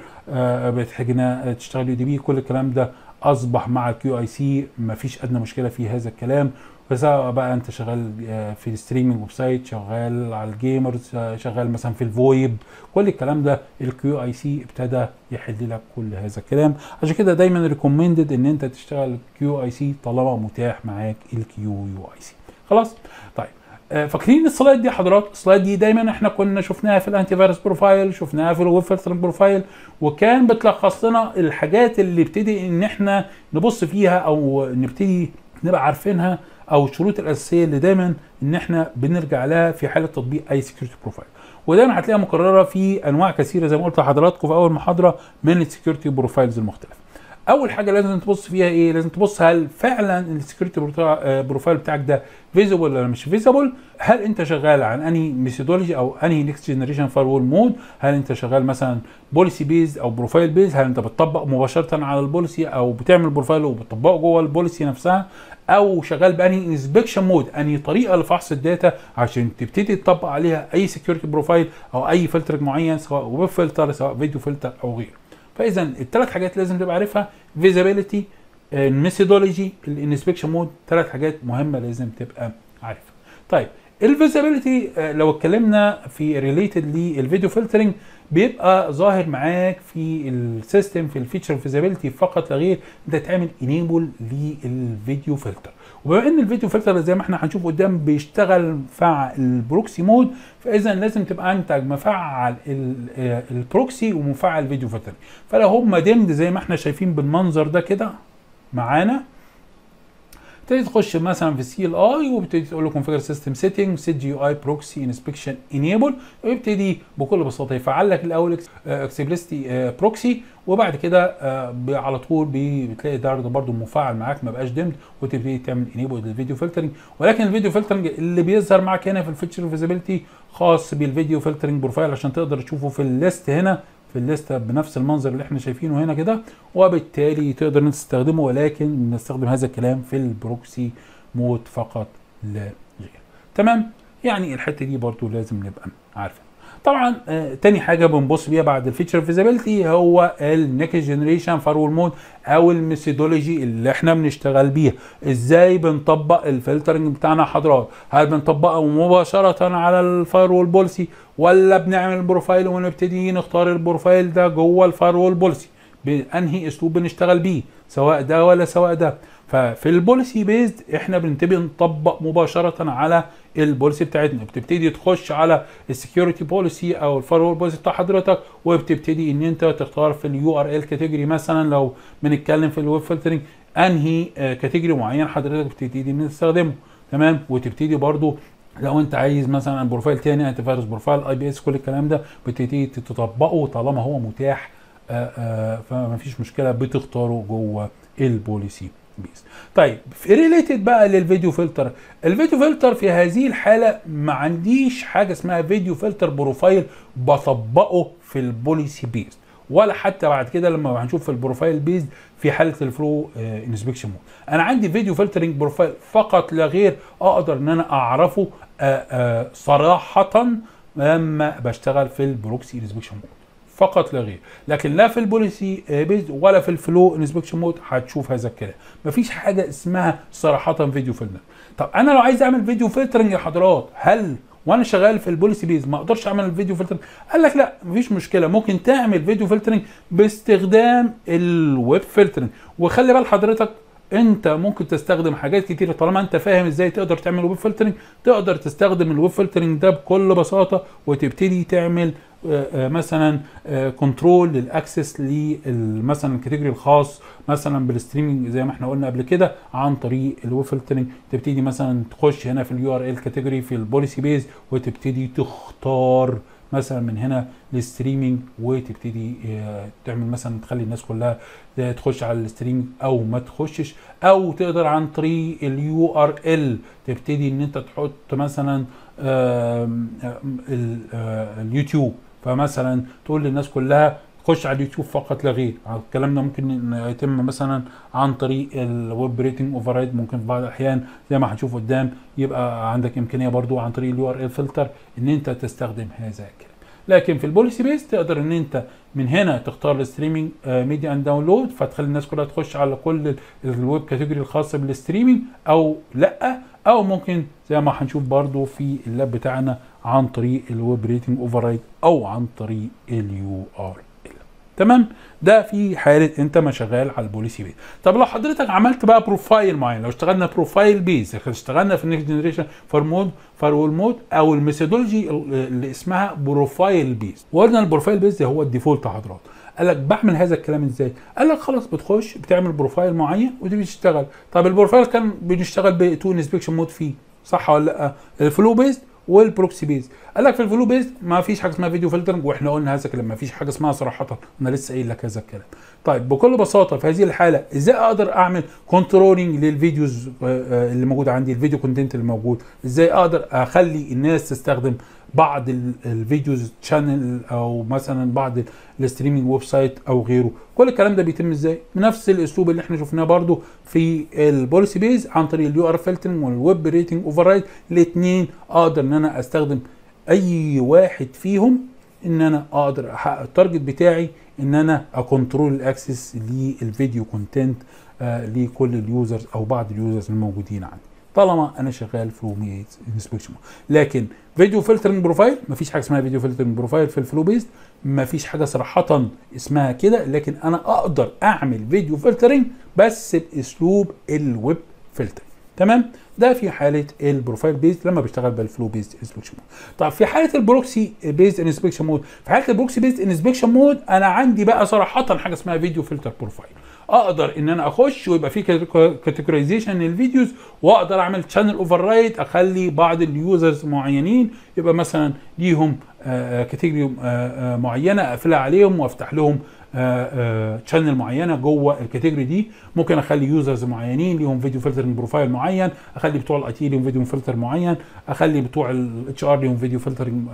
بتحتاج انها تشتغل يو دي بي كل الكلام ده اصبح مع الكيو اي سي مفيش ادنى مشكله في هذا الكلام بس بقى انت شغال آه، في الستريمنج ويب سايت شغال على الجيمرز شغال مثلا في الفويب كل الكلام ده الكيو اي سي ابتدى يحل لك كل هذا الكلام عشان كده دايما ريكومندد ان انت تشتغل كيو اي سي طالما متاح معاك الكيو يو اي سي خلاص طيب آه، فاكرين السلايد دي حضرات السلايد دي دايما احنا كنا شفناها في الانتي فيروس بروفايل شفناها في الويب فلترنج بروفايل وكان بتلخص لنا الحاجات اللي ابتدي ان احنا نبص فيها او نبتدي نبقى عارفينها او الشروط الاساسيه اللي دايما ان احنا بنرجع لها في حاله تطبيق اي سكيورتي بروفايل ودايما هتلاقيها مكرره في انواع كثيره زي ما قلت لحضراتكم في اول محاضره من السكيورتي بروفايلز المختلفه اول حاجه لازم تبص فيها ايه لازم تبص هل فعلا السكيورتي آه، بروفايل بتاعك ده فيزيبل ولا مش فيزيبل هل انت شغال عن انهي ميثودولوجي او انهي نيكست جنريشن فاير وول مود هل انت شغال مثلا بوليسي بيز او بروفايل بيز هل انت بتطبق مباشره على البوليسي او بتعمل بروفايل وبتطبقه جوه البوليسي نفسها او شغال بانهي انسبكشن مود انهي طريقه لفحص الداتا عشان تبتدي تطبق عليها اي سكيورتي بروفايل او اي فلتر معين سواء ويب فلتر سواء فيديو فلتر او غيره فاذا الثلاث حاجات لازم تبقى عارفها فيزابيلتي الميثودولوجي الانسبكشن مود ثلاث حاجات مهمه لازم تبقى عارفها طيب الفيزابيلتي آه، لو اتكلمنا في ريليتد للفيديو فلترنج بيبقى ظاهر معاك في السيستم في الفيتشر فيزابيلتي فقط لا غير انت تعمل انيبل للفيديو فلتر وبما ان الفيديو فلتر زي ما احنا هنشوف قدام بيشتغل مع البروكسي مود فاذا لازم تبقى انت مفعل البروكسي آه، ومفعل فيديو فلتر فلو هم ديمد زي ما احنا شايفين بالمنظر ده كده معانا تبتدي تخش مثلا في السي ال اي وبتدي تقول له كونفيجر سيستم سيتنج سيت جي اي بروكسي انسبكشن انيبل ويبتدي بكل بساطه يفعل لك الاول اكسبلستي آه، بروكسي آه، وبعد كده آه، على طول بتلاقي ده برده مفعل معاك ما بقاش ديمد وتبتدي تعمل انيبل للفيديو فلترنج ولكن الفيديو فلترنج اللي بيظهر معاك هنا في الفيتشر فيزيبيليتي خاص بالفيديو فلترنج بروفايل عشان تقدر تشوفه في الليست هنا في الليسته بنفس المنظر اللي احنا شايفينه هنا كده وبالتالي تقدر تستخدمه ولكن نستخدم هذا الكلام في البروكسي مود فقط لا غير تمام يعني الحته دي برضو لازم نبقى عارفين طبعا آه، تاني حاجه بنبص بيها بعد الفيتشر فيزابيلتي هو النكست جنريشن فارول مود او الميثودولوجي اللي احنا بنشتغل بيها ازاي بنطبق الفلترنج بتاعنا حضرات هل بنطبقه مباشره على الفارول بولسي ولا بنعمل بروفايل ونبتدي نختار البروفايل ده جوه الفارول بولسي بانهي اسلوب بنشتغل بيه سواء ده ولا سواء ده ففي البوليسي بيزد احنا بنبتدي نطبق مباشره على البوليسي بتاعتنا بتبتدي تخش على السكيورتي بوليسي او الفاير بوليسي بتاع حضرتك وبتبتدي ان انت تختار في اليو ار ال كاتيجوري مثلا لو بنتكلم في الويب فلترنج انهي كاتيجوري آه، معين حضرتك بتبتدي ان تستخدمه تمام وتبتدي برضو لو انت عايز مثلا بروفايل تاني انت فارس بروفايل اي بي اس كل الكلام ده بتبتدي تطبقه طالما هو متاح آه، آه، فما فيش مشكله بتختاره جوه البوليسي بيس طيب في ريليتد بقى للفيديو فلتر الفيديو فلتر في هذه الحاله ما عنديش حاجه اسمها فيديو فلتر بروفايل بطبقه في البوليسي بيس ولا حتى بعد كده لما هنشوف في البروفايل بيز في حاله الفلو انسبكشن آه، مود انا عندي فيديو فلترنج بروفايل فقط لا غير اقدر ان انا اعرفه آه، آه، صراحه لما بشتغل في البروكسي انسبكشن مود فقط لا غير لكن لا في البوليسي بيز ولا في الفلو انسبكشن مود هتشوف هذا الكلام مفيش حاجه اسمها صراحه فيديو فلتر طب انا لو عايز اعمل فيديو فلترنج يا حضرات هل وانا شغال في البوليسي بيز ما اقدرش اعمل الفيديو فلترنج قال لك لا مفيش مشكله ممكن تعمل فيديو فلترنج باستخدام الويب فلترنج وخلي بال حضرتك انت ممكن تستخدم حاجات كتير طالما انت فاهم ازاي تقدر تعمل ويب فلترنج تقدر تستخدم الويب فلترنج ده بكل بساطه وتبتدي تعمل آه، آه، مثلا كنترول آه، للاكسس مثلا الكاتيجوري الخاص مثلا بالستريمنج زي ما احنا قلنا قبل كده عن طريق الويب فلترنج تبتدي مثلا تخش هنا في اليو ار ال كاتيجوري في البوليسي بيز وتبتدي تختار مثلا من هنا للستريمنج وتبتدي تعمل مثلا تخلي الناس كلها تخش على الستريمنج او ما تخشش او تقدر عن طريق اليو ار ال تبتدي ان انت تحط مثلا اليوتيوب فمثلا تقول للناس كلها خش على اليوتيوب فقط لا غير الكلام ده ممكن يتم مثلا عن طريق الويب ريتنج اوفرايد ممكن في بعض الاحيان زي ما هنشوف قدام يبقى عندك امكانيه برضو عن طريق اليو ار ال فلتر ان انت تستخدم هذا الكلام لكن في البوليسي بيس تقدر ان انت من هنا تختار الستريمنج ميديا اند داونلود فتخلي الناس كلها تخش على كل الويب كاتيجوري الخاصه بالستريمنج او لا او ممكن زي ما هنشوف برضو في اللاب بتاعنا عن طريق الويب ريتنج اوفررايد او عن طريق اليو ار ال تمام ده في حاله انت ما شغال على البوليسي بيز طب لو حضرتك عملت بقى بروفايل معين لو اشتغلنا بروفايل بيز اشتغلنا في النكست جنريشن فار مود فارول مود او الميثودولوجي اللي اسمها بروفايل بيز وقلنا البروفايل بيز ده هو الديفولت حضرات قال لك بعمل هذا الكلام ازاي قال لك خلاص بتخش بتعمل بروفايل معين ودي بتشتغل طب البروفايل كان بنشتغل بتو انسبكشن مود فيه صح ولا لا الفلو بيست والبروكسي بيز قال لك في الفلو بيز ما فيش حاجه اسمها فيديو فلترنج واحنا قلنا هذا الكلام ما فيش حاجه اسمها صراحه انا لسه قايل لك هذا الكلام طيب بكل بساطه في هذه الحاله ازاي اقدر اعمل كنترولنج للفيديوز آه، آه، اللي موجود عندي الفيديو كونتنت اللي موجود ازاي اقدر اخلي الناس تستخدم بعض الفيديوز تشانل او مثلا بعض الستريمينج ويب سايت او غيره كل الكلام ده بيتم ازاي بنفس الاسلوب اللي احنا شفناه برضو في البوليسي بيز عن طريق اليو ار فلترنج والويب ريتنج اوفر الاثنين اقدر ان انا استخدم اي واحد فيهم ان انا اقدر احقق التارجت بتاعي ان انا اكونترول الاكسس للفيديو كونتنت آه، لكل اليوزرز او بعض اليوزرز الموجودين عندي طالما انا شغال فلو بيز انسبكشن لكن فيديو فلترنج بروفايل ما فيش حاجه اسمها فيديو فلترنج بروفايل في الفلو بيز فيش حاجه صراحه اسمها كده لكن انا اقدر اعمل فيديو فلترنج بس باسلوب الويب فلتر تمام ده في حاله البروفايل بيز لما بشتغل بالفلو بيز انسبكشن مود طب في حاله البروكسي بيز انسبكشن مود في حاله البروكسي بيز انسبكشن مود انا عندي بقى صراحه حاجه اسمها فيديو فلتر بروفايل اقدر ان انا اخش ويبقى في كاتيجورايزيشن للفيديوز واقدر اعمل شانل اوفر رايت اخلي بعض اليوزرز معينين يبقى مثلا ليهم كاتيجوري آه، آه، آه، معينه اقفلها عليهم وافتح لهم تشانل آه، آه، معينه جوه الكاتيجوري دي ممكن اخلي يوزرز معينين ليهم فيديو فلترنج بروفايل معين اخلي بتوع الاي تي ليهم فيديو فلتر معين اخلي بتوع الاتش ار ليهم فيديو فلترنج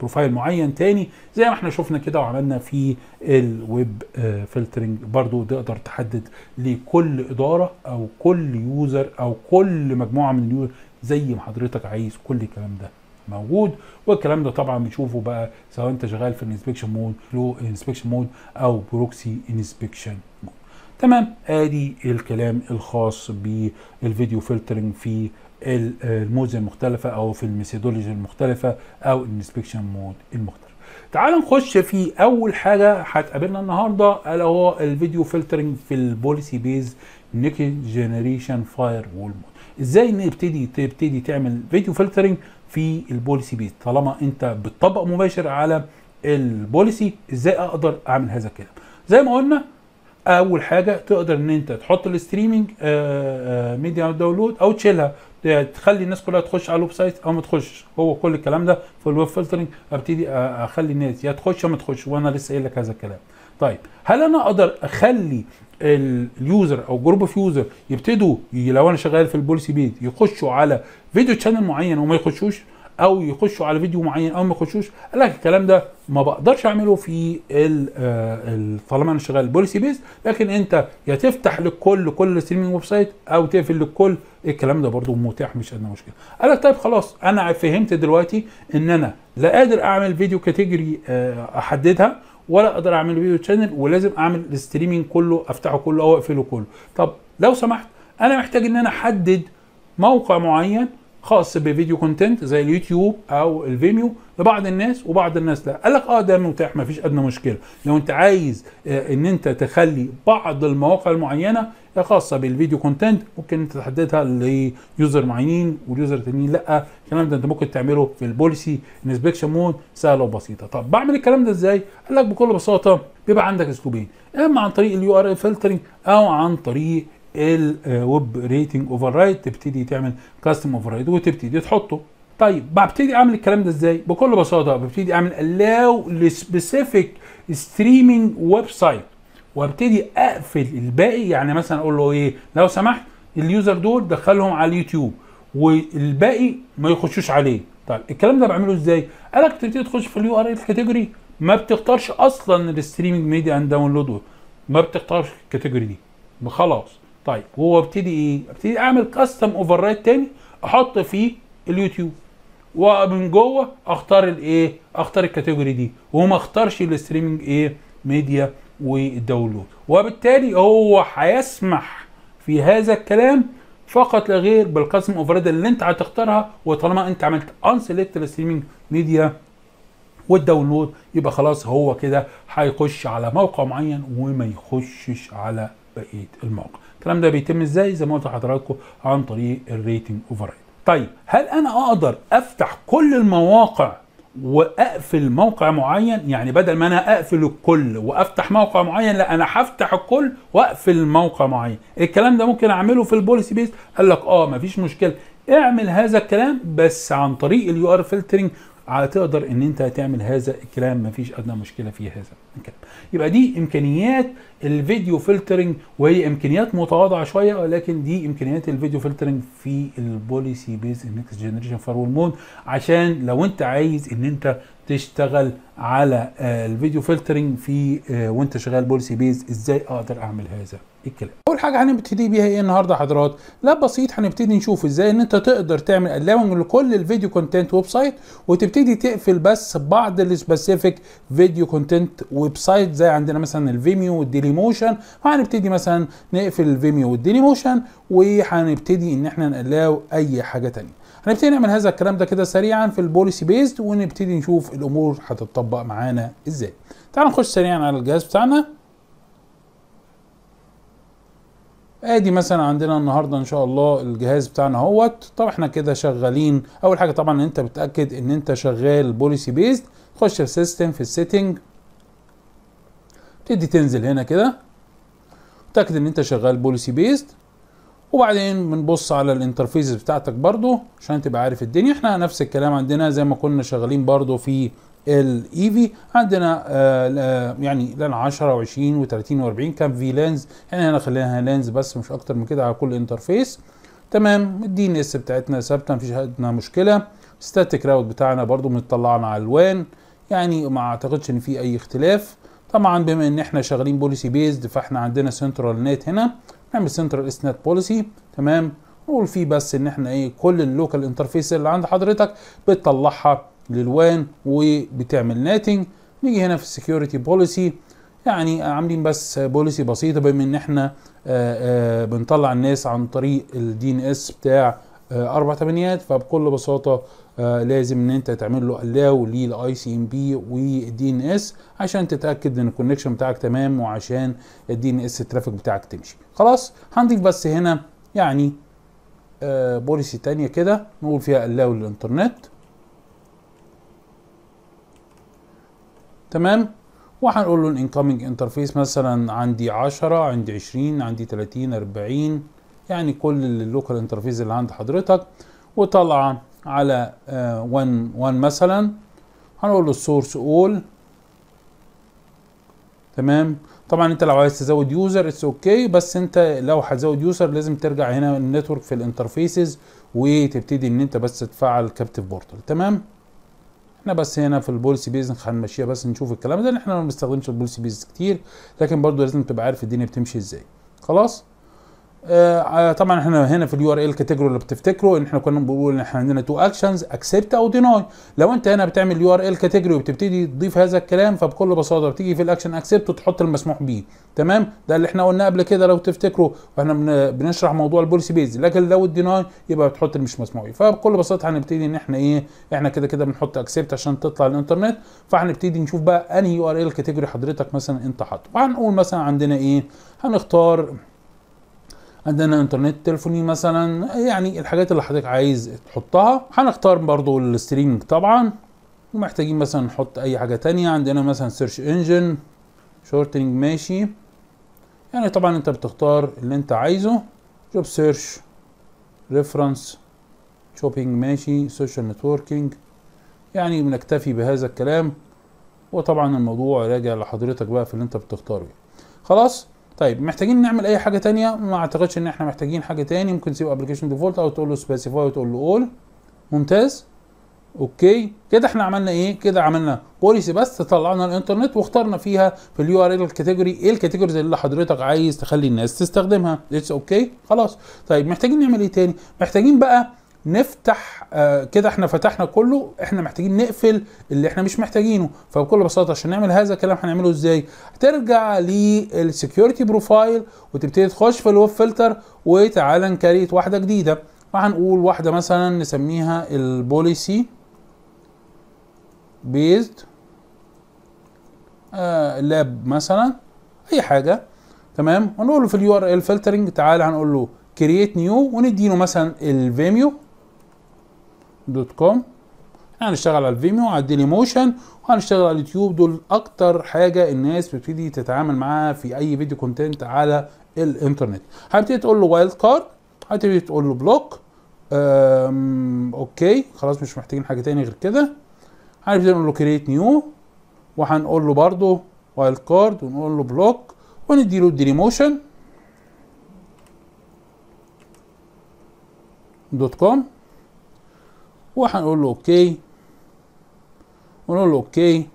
بروفايل معين تاني زي ما احنا شفنا كده وعملنا في الويب فلترنج آه، برضو تقدر تحدد لكل اداره او كل يوزر او كل مجموعه من اليوزر زي ما حضرتك عايز كل الكلام ده موجود والكلام ده طبعا بنشوفه بقى سواء انت شغال في الانسبكشن مود لو انسبكشن مود او بروكسي انسبكشن مود تمام ادي الكلام الخاص بالفيديو فلترنج في المودز المختلفه او في الميثودولوجي المختلفه او الانسبكشن مود المختلف تعال نخش في اول حاجه هتقابلنا النهارده الا هو الفيديو فلترنج في البوليسي بيز نيكست جنريشن فاير وول مود ازاي نبتدي تبتدي تعمل فيديو فلترنج في البوليسي بيز طالما انت بتطبق مباشر على البوليسي ازاي اقدر اعمل هذا الكلام زي ما قلنا اول حاجه تقدر ان انت تحط الاستريمنج آه، آه، ميديا داونلود او تشيلها تخلي الناس كلها تخش على الويب سايت او ما تخش هو كل الكلام ده في الويب فلترنج ابتدي آه، اخلي الناس يا تخش يا ما تخش وانا لسه قايل لك هذا الكلام طيب هل انا اقدر اخلي اليوزر او جروب اوف يوزر يبتدوا لو انا شغال في البوليسي بيت يخشوا على فيديو تشانل معين وما يخشوش او يخشوا على فيديو معين او ما يخشوش قال لك الكلام ده ما بقدرش اعمله في آه، طالما انا شغال بوليسي بيس لكن انت يا تفتح للكل كل ستريمنج ويب سايت او تقفل للكل الكلام ده برده متاح مش ادنى مشكله قال لك طيب خلاص انا فهمت دلوقتي ان انا لا قادر اعمل فيديو كاتيجوري آه، احددها ولا اقدر اعمل فيديو شانل ولازم اعمل الستريمنج كله افتحه كله او اقفله كله طب لو سمحت انا محتاج ان انا احدد موقع معين خاص بفيديو كونتنت زي اليوتيوب او الفيميو لبعض الناس وبعض الناس لا قال لك اه ده متاح مفيش ادنى مشكله لو انت عايز آه، ان انت تخلي بعض المواقع المعينه خاصه بالفيديو كونتنت ممكن انت تحددها ليوزر معينين واليوزر التانيين لا الكلام ده انت ممكن تعمله في البوليسي انسبكشن مود سهله وبسيطه طب بعمل الكلام ده ازاي قال لك بكل بساطه بيبقى عندك اسلوبين اما عن طريق اليو ار او عن طريق الويب ريتنج اوفر رايت تبتدي تعمل كاستم اوفر رايت وتبتدي تحطه طيب ببتدي اعمل الكلام ده ازاي بكل بساطه ببتدي اعمل الاو لسبيسيفيك ستريمينج ويب سايت وابتدي اقفل الباقي يعني مثلا اقول له ايه لو سمحت اليوزر دول دخلهم على اليوتيوب والباقي ما يخشوش عليه طيب الكلام ده بعمله ازاي قالك تبتدي تخش في اليو ار ال كاتيجوري ما بتختارش اصلا الستريمينج ميديا اند داونلود ما بتختارش الكاتيجوري دي خلاص طيب ابتدي ايه ابتدي اعمل كاستم اوفر رايت تاني احط فيه اليوتيوب ومن جوه اختار الايه اختار الكاتيجوري دي وما اختارش الاستريمنج ايه ميديا والداونلود وبالتالي هو هيسمح في هذا الكلام فقط لا غير بالقسم اوفر اللي انت هتختارها وطالما انت عملت ان سيلكت الستريمنج ميديا والداونلود يبقى خلاص هو كده هيخش على موقع معين وما يخشش على بقيه الموقع الكلام ده بيتم ازاي زي ما قلت لحضراتكم عن طريق الريتنج اوفر طيب هل انا اقدر افتح كل المواقع واقفل موقع معين يعني بدل ما انا اقفل الكل وافتح موقع معين لا انا هفتح الكل واقفل موقع معين الكلام ده ممكن اعمله في البوليسي بيس قال لك اه مفيش مشكله اعمل هذا الكلام بس عن طريق اليو ار فلترنج هتقدر ان انت تعمل هذا الكلام مفيش ادنى مشكله في هذا الكلام يبقى دي امكانيات الفيديو فلترنج وهي امكانيات متواضعه شويه ولكن دي امكانيات الفيديو فلترنج في البوليسي بيز نكست جنريشن فاير مود عشان لو انت عايز ان انت تشتغل على آه، الفيديو فلترنج في آه، وانت شغال بوليسي بيز ازاي اقدر اعمل هذا الكلام اول حاجه هنبتدي بيها ايه النهارده حضرات لا بسيط هنبتدي نشوف ازاي ان انت تقدر تعمل الاونج لكل الفيديو كونتنت ويب سايت وتبتدي تقفل بس بعض السبيسيفيك فيديو كونتنت ويب سايت زي عندنا مثلا الفيميو والديلي موشن هنبتدي مثلا نقفل الفيميو والديلي موشن وهنبتدي ان احنا نقلاو اي حاجه تانية هنبتدي نعمل هذا الكلام ده كده سريعا في البوليسي بيست ونبتدي نشوف الامور هتتطبق معانا ازاي تعال نخش سريعا على الجهاز بتاعنا ادي مثلا عندنا النهارده ان شاء الله الجهاز بتاعنا اهوت طب احنا كده شغالين اول حاجه طبعا انت بتاكد ان انت شغال بوليسي بيست خش في السيستم في السيتنج تدي تنزل هنا كده تاكد ان انت شغال بوليسي بيست وبعدين بنبص على الانترفيز بتاعتك برضو عشان تبقى عارف الدنيا احنا نفس الكلام عندنا زي ما كنا شغالين برضو في الاي في e عندنا آه، يعني لان 10 و20 و30 و40 كان في لينز يعني احنا هنا خليناها لينز بس مش اكتر من كده على كل انترفيس تمام الدي ان اس بتاعتنا ثابته مفيش عندنا مشكله ستاتيك راوت بتاعنا برضو بنطلعنا على الوان يعني ما اعتقدش ان في اي اختلاف طبعا بما ان احنا شغالين بوليسي بيزد فاحنا عندنا سنترال نت هنا نعمل سنترال اس نت بوليسي تمام نقول فيه بس ان احنا ايه كل اللوكال انترفيس اللي عند حضرتك بتطلعها للوان وبتعمل ناتنج نيجي هنا في السكيورتي بوليسي يعني عاملين بس بوليسي بسيطه بما ان احنا آآ آه، آآ آه، بنطلع الناس عن طريق الدي ان اس بتاع آه، اربع تمانيات فبكل بساطه لازم ان انت تعمل له الاو للاي سي ام بي والدي ان اس عشان تتاكد ان الكونكشن بتاعك تمام وعشان الدي ان اس الترافيك بتاعك تمشي خلاص هنضيف بس هنا يعني بوليسي تانية كده نقول فيها الاو للانترنت تمام وهنقول له الانكمنج انترفيس مثلا عندي 10 عندي 20 عندي 30 40 يعني كل اللوكال انترفيس اللي عند حضرتك وطالعه على 1 آه، 1 مثلا هنقول له السورس اول تمام طبعا انت لو عايز تزود يوزر اتس اوكي okay. بس انت لو هتزود يوزر لازم ترجع هنا النتورك في الانترفيسز وتبتدي ان انت بس تفعل كابتيف بورتال تمام احنا بس هنا في البوليسي بيز هنمشيها بس نشوف الكلام ده احنا ما بنستخدمش البوليسي بيز كتير لكن برضو لازم تبقى عارف الدنيا بتمشي ازاي خلاص آه،, آه طبعا احنا هنا في اليو ار ال كاتيجوري اللي بتفتكره ان احنا كنا بنقول ان احنا عندنا تو اكشنز اكسبت او ديناي لو انت هنا بتعمل يو ار ال كاتيجوري وبتبتدي تضيف هذا الكلام فبكل بساطه بتيجي في الاكشن اكسبت وتحط المسموح به تمام ده اللي احنا قلناه قبل كده لو تفتكروا واحنا بنشرح موضوع البوليسي بيز لكن لو الديناي يبقى بتحط اللي مش مسموح به فبكل بساطه هنبتدي ان احنا ايه احنا كده كده بنحط اكسبت عشان تطلع الانترنت فهنبتدي نشوف بقى انهي يو ار ال كاتيجوري حضرتك مثلا انت حاطه وهنقول مثلا عندنا ايه هنختار عندنا انترنت تليفوني مثلا يعني الحاجات اللي حضرتك عايز تحطها هنختار برضو الستريمنج طبعا ومحتاجين مثلا نحط اي حاجة تانية عندنا مثلا سيرش انجن شورتنج ماشي يعني طبعا انت بتختار اللي انت عايزه جوب سيرش ريفرنس شوبينج ماشي سوشيال نتوركينج يعني بنكتفي بهذا الكلام وطبعا الموضوع راجع لحضرتك بقى في اللي انت بتختاره خلاص طيب محتاجين نعمل اي حاجه تانية ما اعتقدش ان احنا محتاجين حاجه تاني ممكن تسيب ابلكيشن ديفولت او تقول له سبيسيفاي وتقول له اول ممتاز اوكي كده احنا عملنا ايه كده عملنا بوليسي بس طلعنا الانترنت واخترنا فيها في اليو ار ال الكاتيجوري ايه الكاتيجوريز اللي حضرتك عايز تخلي الناس تستخدمها اتس اوكي خلاص طيب محتاجين نعمل ايه تاني محتاجين بقى نفتح آه، كده احنا فتحنا كله احنا محتاجين نقفل اللي احنا مش محتاجينه فبكل بساطه عشان نعمل هذا الكلام هنعمله ازاي ترجع للسكيورتي بروفايل وتبتدي تخش في الويب فلتر وتعالى نكريت واحده جديده فهنقول واحده مثلا نسميها البوليسي بيزد لاب آه، مثلا اي حاجه تمام ونقول له في اليو ار ال فلترنج تعالى هنقول له كرييت نيو ونديله مثلا الفيميو دوت كوم هنشتغل على الفيميو على الديلي موشن وهنشتغل على اليوتيوب دول اكتر حاجه الناس بتبتدي تتعامل معاها في اي فيديو كونتنت على الانترنت هبتدي تقول له وايلد كارد هتبتدي تقول له بلوك اوكي خلاص مش محتاجين حاجه تاني غير كده هنبتدي نقول له كريت نيو وهنقول له برده وايلد كارد ونقول له بلوك وندي له الديلي موشن دوت كوم وهنقول له اوكي ونقول له اوكي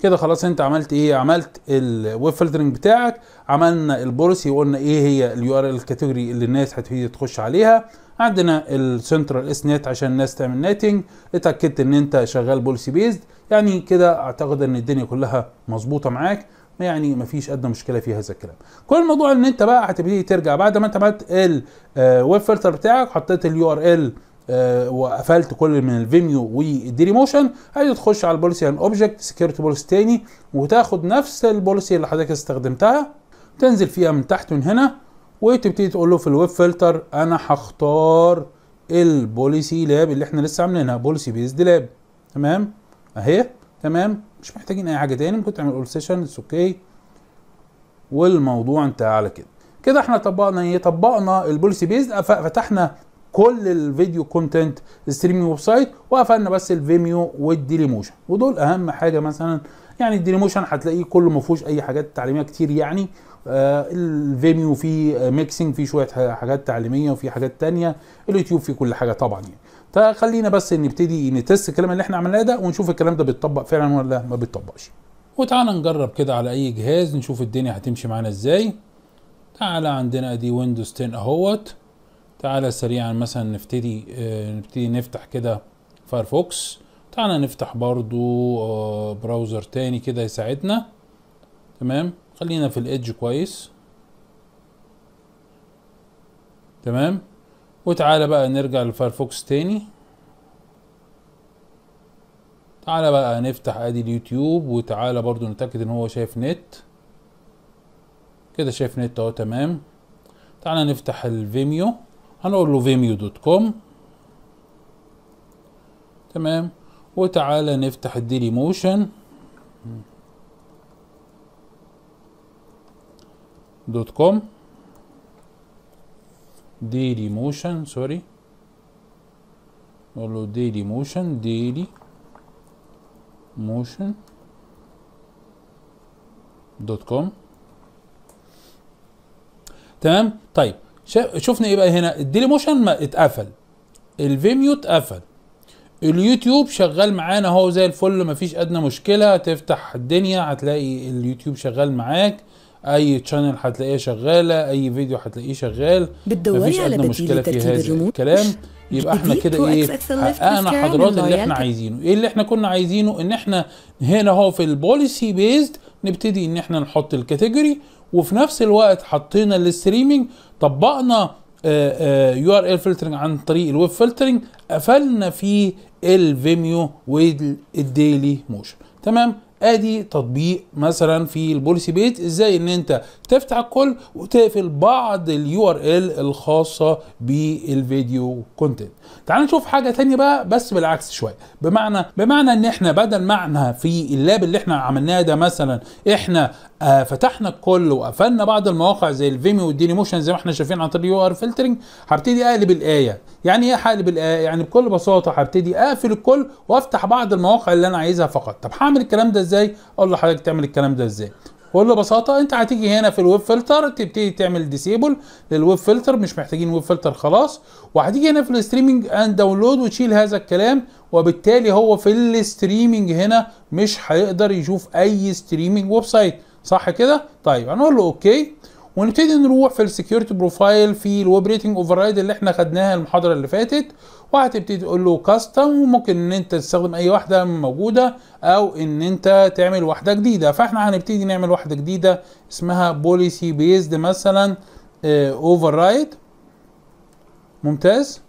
كده خلاص انت عملت ايه عملت الويب فلترنج بتاعك عملنا البوليسي وقلنا ايه هي اليو ار ال الكاتيجوري اللي الناس هتبتدي تخش عليها عندنا السنترال اس نت عشان الناس تعمل نتنج اتاكدت ان انت شغال بوليسي بيزد يعني كده اعتقد ان الدنيا كلها مظبوطه معاك يعني مفيش ادنى مشكله في هذا الكلام كل الموضوع ان انت بقى هتبتدي ترجع بعد ما انت عملت الويب فلتر آه، بتاعك حطيت اليو ار ال آه، وقفلت كل من الفيميو والديلي موشن عايز تخش على البوليسي ان اوبجكت سكيورتي بوليسي تاني وتاخد نفس البوليسي اللي حضرتك استخدمتها تنزل فيها من تحت من هنا وتبتدي تقول له في الويب فلتر انا هختار البوليسي لاب اللي احنا لسه عاملينها بوليسي بيزد لاب تمام اهي تمام مش محتاجين اي حاجه تاني ممكن تعمل اول سيشن اتس اوكي والموضوع انتهى على كده كده احنا طبقنا ايه طبقنا البوليسي بيزد فتحنا كل الفيديو كونتنت ستريمينج ويب سايت وقفلنا بس الفيميو والديليموشن ودول اهم حاجه مثلا يعني الديليموشن هتلاقيه كله ما فيهوش اي حاجات تعليميه كتير يعني آه الفيميو فيه ميكسنج فيه شويه حاجات تعليميه وفي حاجات تانية اليوتيوب فيه كل حاجه طبعا يعني فخلينا بس نبتدي نتست الكلام اللي احنا عملناه ده ونشوف الكلام ده بيتطبق فعلا ولا ما بيتطبقش وتعالى نجرب كده على اي جهاز نشوف الدنيا هتمشي معانا ازاي تعالى عندنا ادي ويندوز 10 اهوت تعالى سريعا مثلا نبتدي آه، نبتدي نفتح كده فايرفوكس تعالى نفتح برضو براوزر آه، تاني كده يساعدنا تمام خلينا في الايدج كويس تمام وتعالى بقى نرجع لفايرفوكس تاني تعالى بقى نفتح ادي اليوتيوب وتعالى برضو نتأكد ان هو شايف نت كده شايف نت اهو تمام تعالى نفتح الفيميو هنقول له فيميو دوت كوم تمام وتعالى نفتح الديلي موشن دوت كوم ديلي موشن سوري نقول له ديلي موشن ديلي موشن دوت كوم تمام طيب شفنا ايه بقى هنا الديلي موشن ما اتقفل الفيميو اتقفل اليوتيوب شغال معانا اهو زي الفل مفيش ادنى مشكله تفتح الدنيا هتلاقي اليوتيوب شغال معاك اي تشانل هتلاقيها شغاله اي فيديو هتلاقيه شغال مفيش ادنى مشكله في هذا الكلام يبقى احنا كده ايه حققنا حضرات اللي احنا عايزينه ايه اللي احنا كنا عايزينه ان احنا هنا اهو في البوليسي بيزد نبتدي ان احنا نحط الكاتيجوري وفي نفس الوقت حطينا الاستريمنج طبقنا يو ار ال فلترنج عن طريق الويب فلترنج قفلنا فيه الفيميو والديلي موشن تمام ادي تطبيق مثلا في البوليسي بيت ازاي ان انت تفتح الكل وتقفل بعض اليو ار ال الخاصه بالفيديو كونتنت تعال نشوف حاجه تانية بقى بس بالعكس شويه بمعنى بمعنى ان احنا بدل ما احنا في اللاب اللي احنا عملناه ده مثلا احنا آه فتحنا الكل وقفلنا بعض المواقع زي الفيمي والديلي موشن زي ما احنا شايفين عن طريق يو ار فلترنج هبتدي اقلب الايه يعني ايه هقلب الايه يعني بكل بساطه هبتدي اقفل الكل وافتح بعض المواقع اللي انا عايزها فقط طب هعمل الكلام ده ازاي اقول لحضرتك تعمل الكلام ده ازاي بكل بساطه انت هتيجي هنا في الويب فلتر تبتدي تعمل ديسيبل للويب فلتر مش محتاجين ويب فلتر خلاص وهتيجي هنا في الستريمنج اند داونلود وتشيل هذا الكلام وبالتالي هو في الستريمنج هنا مش هيقدر يشوف اي ستريمينج ويب سايت صح كده طيب هنقول له اوكي ونبتدي نروح في السكيورتي بروفايل في الاوبريتنج اوفر رايد اللي احنا خدناها المحاضره اللي فاتت وهتبتدي تقول له كاستم وممكن ان انت تستخدم اي واحده موجوده او ان انت تعمل واحده جديده فاحنا هنبتدي نعمل واحده جديده اسمها بوليسي بيزد مثلا اوفر آه، رايد ممتاز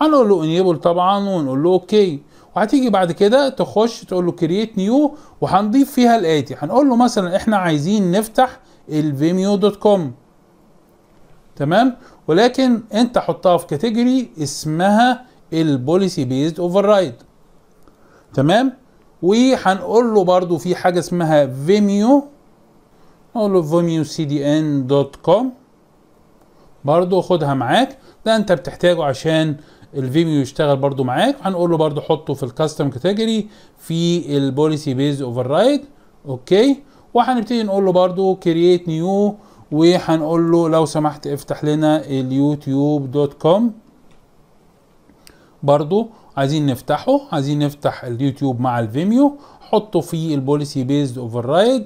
وهنقول له انيبل طبعا ونقول له اوكي وهتيجي بعد كده تخش تقول له كرييت نيو وهنضيف فيها الاتي هنقول له مثلا احنا عايزين نفتح الفيميو دوت كوم تمام ولكن انت حطها في كاتيجوري اسمها البوليسي بيزد اوفر رايد تمام وهنقول له برضو في حاجه اسمها فيميو اقول له فيميو سي دي ان دوت كوم برضو خدها معاك ده انت بتحتاجه عشان الفيميو يشتغل برضو معاك هنقول له برضو حطه في الكاستم كاتيجوري في البوليسي بيز اوفر رايد اوكي وهنبتدي نقول له برضو كرييت نيو وهنقول له لو سمحت افتح لنا اليوتيوب دوت كوم برضو عايزين نفتحه عايزين نفتح اليوتيوب مع الفيميو حطه في البوليسي بيزد اوفر رايد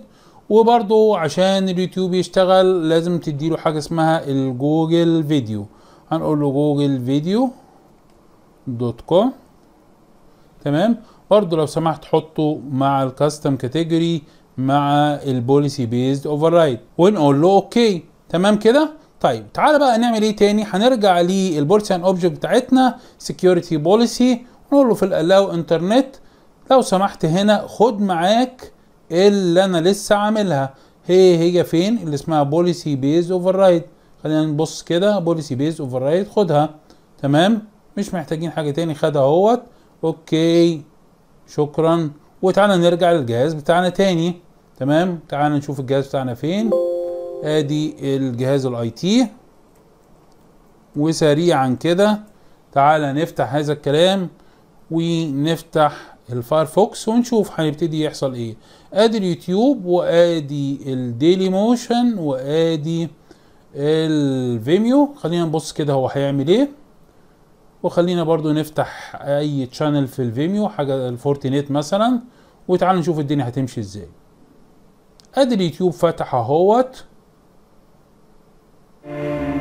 وبرضو عشان اليوتيوب يشتغل لازم تديله حاجة اسمها الجوجل فيديو هنقول له جوجل فيديو دوت كوم تمام برضو لو سمحت حطه مع الكاستم كاتيجوري مع البوليسي بيزد اوفر رايد ونقول له اوكي تمام كده طيب تعالى بقى نعمل ايه تاني هنرجع للبوليسي ان اوبجكت بتاعتنا سكيورتي بوليسي ونقول له في الالاو انترنت لو سمحت هنا خد معاك اللي انا لسه عاملها هي هي فين اللي اسمها بوليسي بيز اوفر رايد خلينا نبص كده بوليسي بيز اوفر رايد خدها تمام مش محتاجين حاجه تاني خدها اهوت اوكي شكرا وتعالى نرجع للجهاز بتاعنا تاني تمام تعال نشوف الجهاز بتاعنا فين ادي الجهاز الاي تي وسريعا كده تعال نفتح هذا الكلام ونفتح الفايرفوكس ونشوف هنبتدي يحصل ايه ادي اليوتيوب وادي الديلي موشن وادي الفيميو خلينا نبص كده هو هيعمل ايه وخلينا برضو نفتح اي تشانل في الفيميو حاجه الفورتينيت مثلا وتعال نشوف الدنيا هتمشي ازاي ادي اليوتيوب فتح اهوت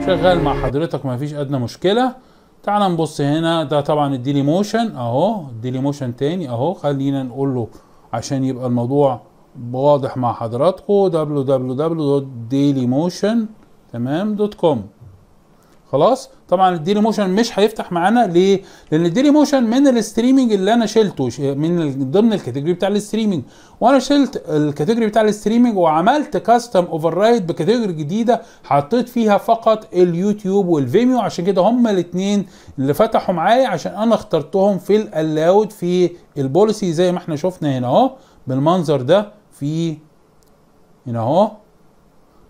شغال مع حضرتك ما فيش ادنى مشكله تعال نبص هنا ده طبعا الديلي موشن اهو الديلي موشن تاني اهو خلينا نقول له عشان يبقى الموضوع واضح مع حضراتكم www.dailymotion تمام دوت كوم خلاص طبعا الديلي موشن مش هيفتح معانا ليه؟ لان الديلي موشن من الاستريمنج اللي انا شلته من ضمن الكاتيجوري بتاع الاستريمنج وانا شلت الكاتيجوري بتاع الاستريمنج وعملت كاستم اوفر رايد بكاتيجوري جديده حطيت فيها فقط اليوتيوب والفيميو عشان كده هما الاثنين اللي فتحوا معايا عشان انا اخترتهم في الالاود في البوليسي زي ما احنا شفنا هنا اهو بالمنظر ده في هنا اهو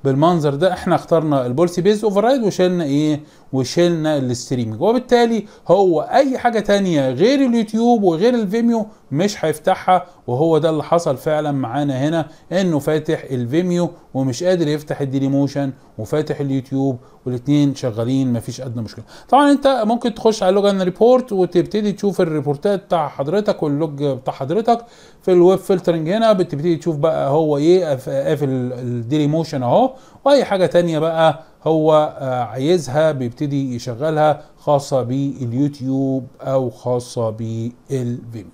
بالمنظر ده احنا اخترنا البولسي بيز اوفر رايد وشلنا ايه وشلنا الاستريمنج وبالتالي هو اي حاجه تانية غير اليوتيوب وغير الفيميو مش هيفتحها وهو ده اللي حصل فعلا معانا هنا انه فاتح الفيميو ومش قادر يفتح الديلي موشن وفاتح اليوتيوب والاثنين شغالين مفيش ادنى مشكله طبعا انت ممكن تخش على لوجان ريبورت وتبتدي تشوف الريبورتات بتاع حضرتك واللوج بتاع حضرتك في الويب فلترنج هنا بتبتدي تشوف بقى هو ايه قافل الديلي موشن اهو واي حاجه تانية بقى هو آه، عايزها بيبتدي يشغلها خاصة باليوتيوب أو خاصة بالفيميو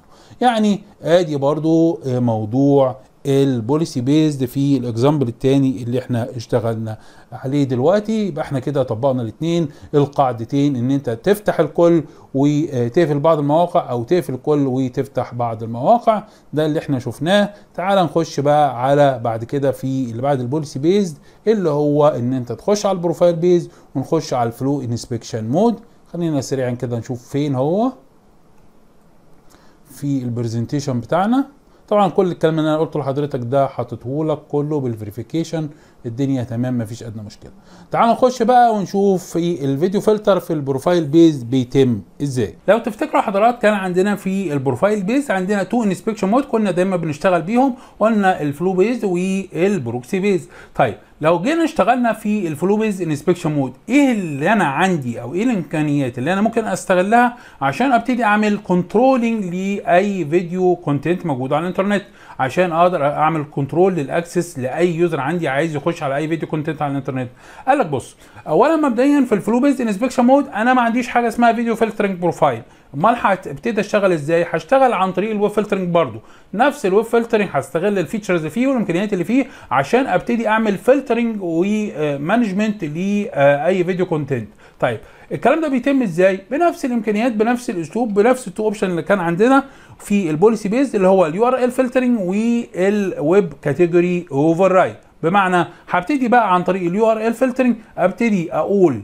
يعني ادي برضو آه، موضوع البوليسي بيزد في الاكزامبل الثاني اللي احنا اشتغلنا عليه دلوقتي يبقى احنا كده طبقنا الاثنين القاعدتين ان انت تفتح الكل وتقفل بعض المواقع او تقفل الكل وتفتح بعض المواقع ده اللي احنا شفناه تعال نخش بقى على بعد كده في اللي بعد البوليسي بيزد اللي هو ان انت تخش على البروفايل بيز ونخش على الفلو انسبكشن مود خلينا سريعا كده نشوف فين هو في البرزنتيشن بتاعنا طبعا كل الكلام اللي انا قلته لحضرتك ده حاطتهولك لك كله بالفيريفيكيشن الدنيا تمام مفيش ادنى مشكله تعال نخش بقى ونشوف في الفيديو فلتر في البروفايل بيز بيتم ازاي لو تفتكروا حضرات كان عندنا في البروفايل بيز عندنا تو انسبكشن مود كنا دايما بنشتغل بيهم قلنا الفلو بيز والبروكسي بيز طيب لو جينا اشتغلنا في الفلو بيز انسبكشن مود ايه اللي انا عندي او ايه الامكانيات اللي انا ممكن استغلها عشان ابتدي اعمل كنترولنج لاي فيديو كونتنت موجود على الانترنت عشان اقدر اعمل كنترول للاكسس لاي يوزر عندي عايز يخش على اي فيديو كونتنت على الانترنت قال لك بص اولا مبدئيا في الفلو بيز انسبكشن مود انا ما عنديش حاجه اسمها فيديو فلترنج بروفايل امال هبتدي اشتغل ازاي هشتغل عن طريق الويب فلترنج برضو نفس الويب فلترنج هستغل الفيتشرز اللي فيه والامكانيات اللي فيه عشان ابتدي اعمل فلترنج ومانجمنت لاي فيديو كونتنت طيب الكلام ده بيتم ازاي بنفس الامكانيات بنفس الاسلوب بنفس التو اوبشن اللي كان عندنا في البوليسي بيز اللي هو اليو ار ال فلترنج والويب كاتيجوري اوفر رايد بمعنى هبتدي بقى عن طريق اليو ار ال فلترنج ابتدي اقول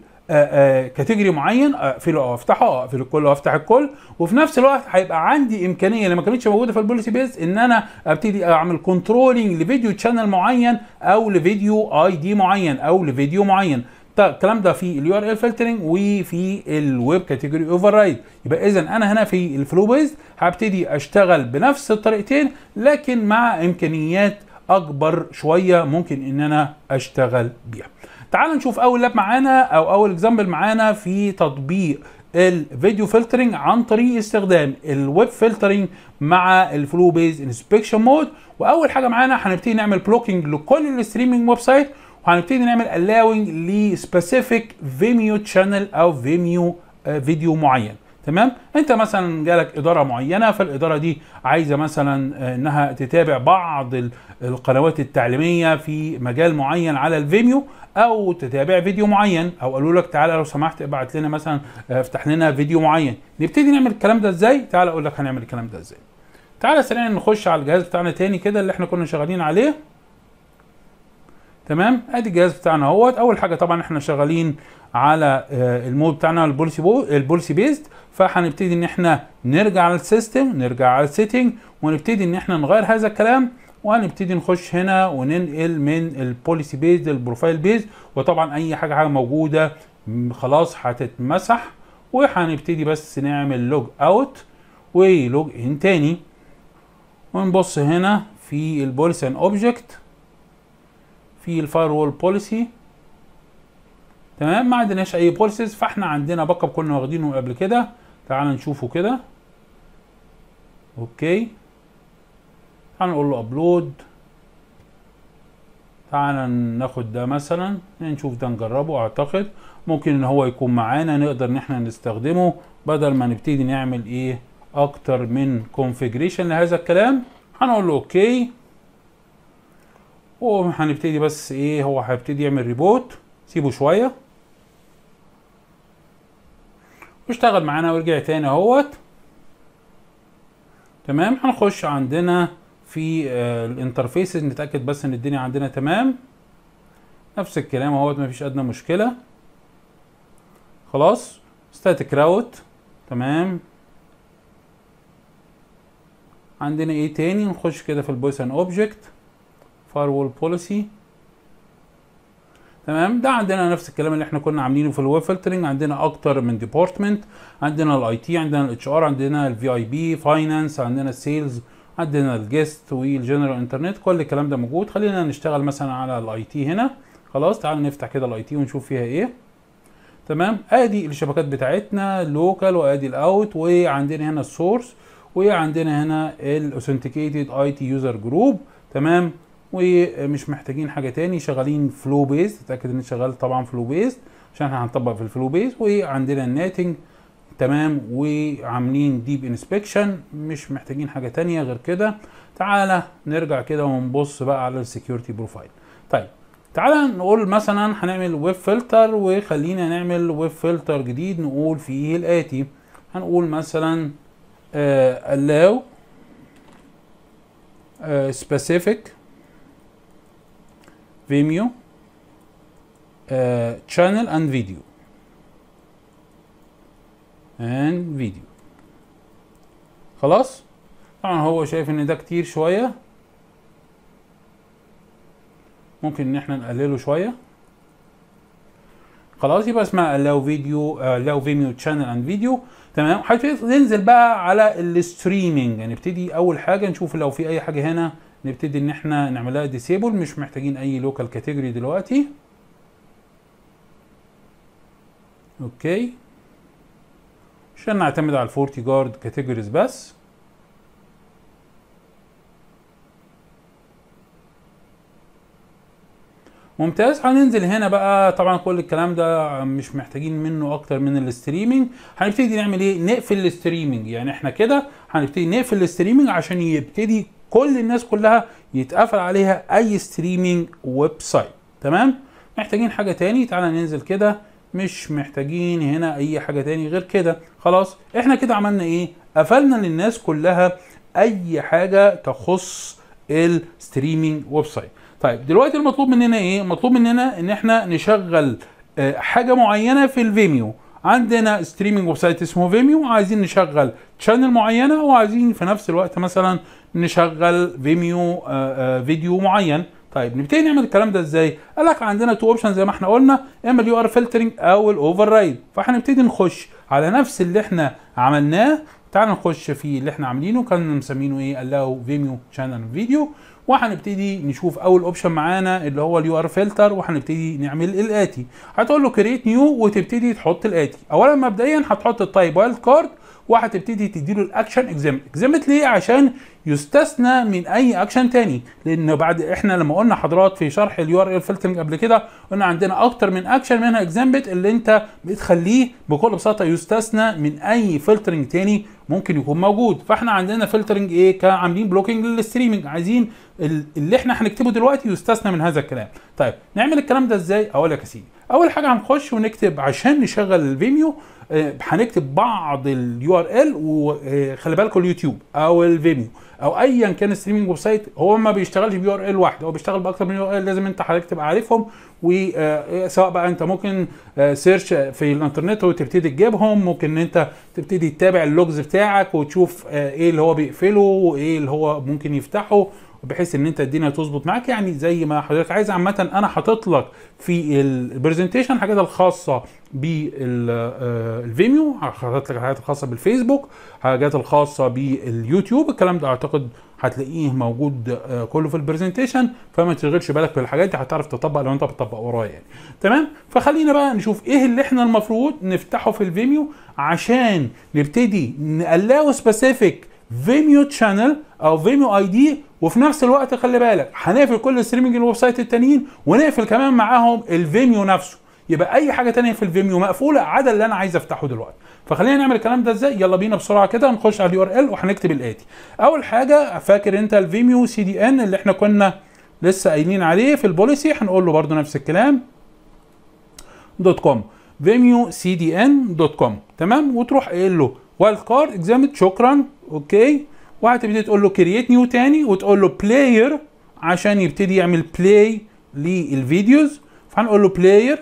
كاتيجوري آه، آه، معين اقفله او افتحه او آه، اقفل الكل او افتح الكل وفي نفس الوقت هيبقى عندي امكانيه اللي ما كانتش موجوده في البوليسي بيز ان انا ابتدي اعمل كنترولنج لفيديو تشانل معين او لفيديو اي دي معين او لفيديو معين طيب، الكلام ده في اليو ار ال فلترنج وفي الويب كاتيجوري اوفر رايد يبقى اذا انا هنا في الفلو بيز هبتدي اشتغل بنفس الطريقتين لكن مع امكانيات اكبر شويه ممكن ان انا اشتغل بيها تعالوا نشوف اول لاب معانا او اول اكزامبل معانا في تطبيق الفيديو فلترنج عن طريق استخدام الويب فلترنج مع الفلو بيز انسبكشن مود واول حاجه معانا هنبتدي نعمل بلوكينج لكل الستريمنج ويب سايت وهنبتدي نعمل الاوينج لسبيسيفيك فيميو تشانل او فيميو فيديو آه، معين تمام انت مثلا جالك اداره معينه فالاداره دي عايزه مثلا آه، انها تتابع بعض القنوات التعليميه في مجال معين على الفيميو او تتابع فيديو معين او قالوا لك تعالى لو سمحت ابعت لنا مثلا آه، افتح لنا فيديو معين نبتدي نعمل الكلام ده ازاي تعالى اقول لك هنعمل الكلام ده ازاي تعالى سريعا نخش على الجهاز بتاعنا تاني كده اللي احنا كنا شغالين عليه تمام ادي الجهاز بتاعنا اهوت اول حاجه طبعا احنا شغالين على آه، المود بتاعنا البولسي بو البولسي بيست فهنبتدي ان احنا نرجع على السيستم نرجع على السيتنج ونبتدي ان احنا نغير هذا الكلام وهنبتدي نخش هنا وننقل من البوليسي بيز للبروفايل بيز وطبعا اي حاجه حاجه موجوده خلاص هتتمسح وهنبتدي بس نعمل لوج اوت ولوج ان تاني ونبص هنا في البوليسي ان اوبجكت في الفاير وول بوليسي تمام ما عندناش اي بوليسيز فاحنا عندنا باك اب كنا واخدينه قبل كده تعال نشوفه كده اوكي هنقول له ابلود تعالى ناخد ده مثلا نشوف ده نجربه اعتقد ممكن ان هو يكون معانا نقدر ان احنا نستخدمه بدل ما نبتدي نعمل ايه اكتر من كونفيجريشن لهذا الكلام هنقول له اوكي وهنبتدي بس ايه هو هيبتدي يعمل ريبوت سيبه شويه واشتغل معانا ورجع تاني اهوت تمام هنخش عندنا في آه، الانترفيس نتاكد بس ان الدنيا عندنا تمام نفس الكلام اهوت مفيش ادنى مشكله خلاص ستاتيك راوت تمام عندنا ايه تاني نخش كده في البويسن اوبجكت فايروول بوليسي تمام ده عندنا نفس الكلام اللي احنا كنا عاملينه في الويب فلترنج عندنا اكتر من ديبارتمنت عندنا الاي تي عندنا الاتش ار عندنا الفي اي بي فاينانس عندنا السيلز عندنا الجيست والجنرال انترنت كل الكلام ده موجود خلينا نشتغل مثلا على الاي تي هنا خلاص تعال نفتح كده الاي تي ونشوف فيها ايه تمام ادي الشبكات بتاعتنا اللوكال وادي الاوت وعندنا هنا السورس وعندنا هنا الاوثنتيكيتد اي تي يوزر جروب تمام ومش محتاجين حاجه تاني شغالين فلو بيز اتاكد ان شغال طبعا فلو بيز عشان احنا هنطبق في الفلو بيز وعندنا الناتنج تمام وعاملين ديب انسبكشن مش محتاجين حاجه تانية غير كده تعالى نرجع كده ونبص بقى على السكيورتي بروفايل طيب تعالى نقول مثلا هنعمل ويب فلتر وخلينا نعمل ويب فلتر جديد نقول فيه الاتي هنقول مثلا آه allow آه specific vimeo آه channel and video and video خلاص طبعا هو شايف ان ده كتير شوية ممكن ان احنا نقلله شوية خلاص يبقى اسمها allow فيديو uh, allow فيميو channel and فيديو تمام هننزل بقى على الستريمينج هنبتدي اول حاجه نشوف لو في اي حاجه هنا نبتدي ان احنا نعملها ديسيبل مش محتاجين اي لوكال كاتيجوري دلوقتي اوكي عشان نعتمد على الفورتي جارد كاتيجوريز بس ممتاز هننزل هنا بقى طبعا كل الكلام ده مش محتاجين منه اكتر من الاستريمنج هنبتدي نعمل ايه نقفل الاستريمنج يعني احنا كده هنبتدي نقفل الاستريمنج عشان يبتدي كل الناس كلها يتقفل عليها اي ستريمنج ويب سايت تمام محتاجين حاجه تاني تعالى ننزل كده مش محتاجين هنا اي حاجه تاني غير كده خلاص احنا كده عملنا ايه قفلنا للناس كلها اي حاجه تخص الستريمينج ويب سايت طيب دلوقتي المطلوب مننا ايه مطلوب مننا ان احنا نشغل آه، حاجه معينه في الفيميو عندنا ستريمينج ويب سايت اسمه فيميو عايزين نشغل تشانل معينه وعايزين في نفس الوقت مثلا نشغل فيميو آه، آه، فيديو معين طيب نبتدي نعمل الكلام ده ازاي؟ قال لك عندنا تو اوبشن زي ما احنا قلنا اما اليو ار فلترنج او الاوفر رايد فاحنا نبتدي نخش على نفس اللي احنا عملناه تعال نخش في اللي احنا عاملينه كان مسمينه ايه؟ قال له فيميو شانل فيديو وهنبتدي نشوف اول اوبشن معانا اللي هو اليو ار فلتر وهنبتدي نعمل الاتي هتقول له كريت نيو وتبتدي تحط الاتي اولا مبدئيا هتحط التايب وايلد كارد وهتبتدي تديله الاكشن اكزامت اكزامت ليه عشان يستثنى من اي اكشن تاني لان بعد احنا لما قلنا حضرات في شرح اليو ار ال فلترنج قبل كده قلنا عندنا اكتر من اكشن منها اكزامبت اللي انت بتخليه بكل بساطه يستثنى من اي فلترنج تاني ممكن يكون موجود فاحنا عندنا فلترنج ايه كعاملين بلوكينج للستريمنج عايزين اللي احنا هنكتبه دلوقتي يستثنى من هذا الكلام طيب نعمل الكلام ده ازاي اقول لك يا سيدي اول حاجه هنخش ونكتب عشان نشغل الفيميو آه، هنكتب بعض اليو ار ال وخلي آه، بالكم اليوتيوب او الفيميو او ايا كان ستريمنج ويب سايت هو ما بيشتغلش بيو ار ال واحد هو بيشتغل باكتر من يو ار ال لازم انت حضرتك تبقى عارفهم وسواء آه، بقى انت ممكن سيرش في الانترنت وتبتدي تجيبهم ممكن انت تبتدي تتابع اللوجز بتاعك وتشوف ايه اللي هو بيقفله وايه اللي هو ممكن يفتحه بحيث ان انت الدنيا تظبط معاك يعني زي ما حضرتك عايز عامه انا حاطط لك في البرزنتيشن حاجات الخاصه بالفيميو حاطط لك الحاجات الخاصه بالفيسبوك حاجات الخاصه باليوتيوب الكلام ده اعتقد هتلاقيه موجود آه، كله في البرزنتيشن فما تشغلش بالك بالحاجات دي هتعرف تطبق لو انت بتطبق ورايا يعني تمام فخلينا بقى نشوف ايه اللي احنا المفروض نفتحه في الفيميو عشان نبتدي نقلاو سبيسيفيك فيميو تشانل او فيميو اي دي وفي نفس الوقت خلي بالك هنقفل كل الستريمنج الويب سايت التانيين ونقفل كمان معاهم الفيميو نفسه يبقى اي حاجه تانية في الفيميو مقفوله عدا اللي انا عايز افتحه دلوقتي فخلينا نعمل الكلام ده ازاي يلا بينا بسرعه كده نخش على اليو ار ال وهنكتب الاتي اول حاجه فاكر انت الفيميو سي دي ان اللي احنا كنا لسه قايلين عليه في البوليسي هنقول له برده نفس الكلام دوت كوم فيميو سي دي ان دوت كوم تمام وتروح قايل له وايلد كارد اكزامت شكرا اوكي وهتبتدي تقول له كرييت نيو تاني وتقول له بلاير عشان يبتدي يعمل بلاي للفيديوز فهنقول له بلاير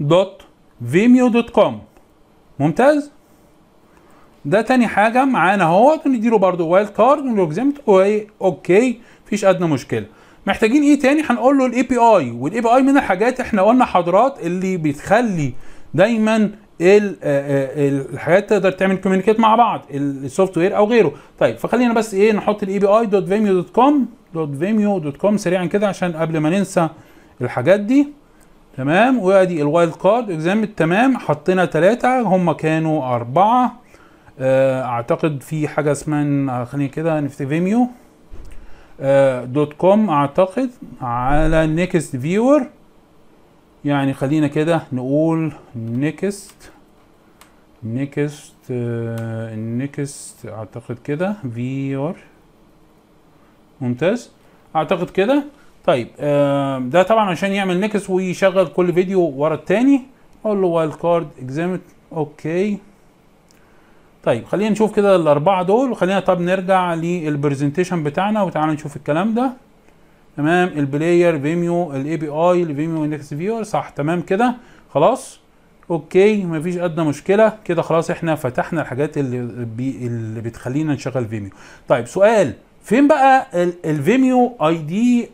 دوت فيميو دوت كوم ممتاز ده تاني حاجه معانا اهوت نديله برده وايلد كارد ونقول له اكزامت اوكي مفيش ادنى مشكله محتاجين ايه تاني هنقول له الاي بي اي والاي بي اي من الحاجات احنا قلنا حضرات اللي بتخلي دايما آه، آه، الحاجات تقدر تعمل كوميونيكيت مع بعض السوفت وير او غيره طيب فخلينا بس ايه نحط الاي بي اي دوت فيميو دوت كوم دوت فيميو دوت كوم سريعا كده عشان قبل ما ننسى الحاجات دي تمام وادي الوايلد كارد اكزام تمام حطينا ثلاثة هم كانوا اربعة آه، اعتقد في حاجة اسمها خلينا كده نفتح فيميو دوت كوم اعتقد على نيكست فيور يعني خلينا كده نقول نيكست نيكست نيكست اعتقد كده في ار ممتاز اعتقد كده طيب آه، ده طبعا عشان يعمل نيكست ويشغل كل فيديو ورا التاني اقول له وايلد كارد exempt اوكي طيب خلينا نشوف كده الاربعه دول وخلينا طب نرجع للبرزنتيشن بتاعنا وتعالى نشوف الكلام ده تمام البلاير فيميو الاي بي اي الفيميو اندكس فيور صح تمام كده خلاص اوكي مفيش ادنى مشكله كده خلاص احنا فتحنا الحاجات اللي بي اللي بتخلينا نشغل فيميو طيب سؤال فين بقى الفيميو اي دي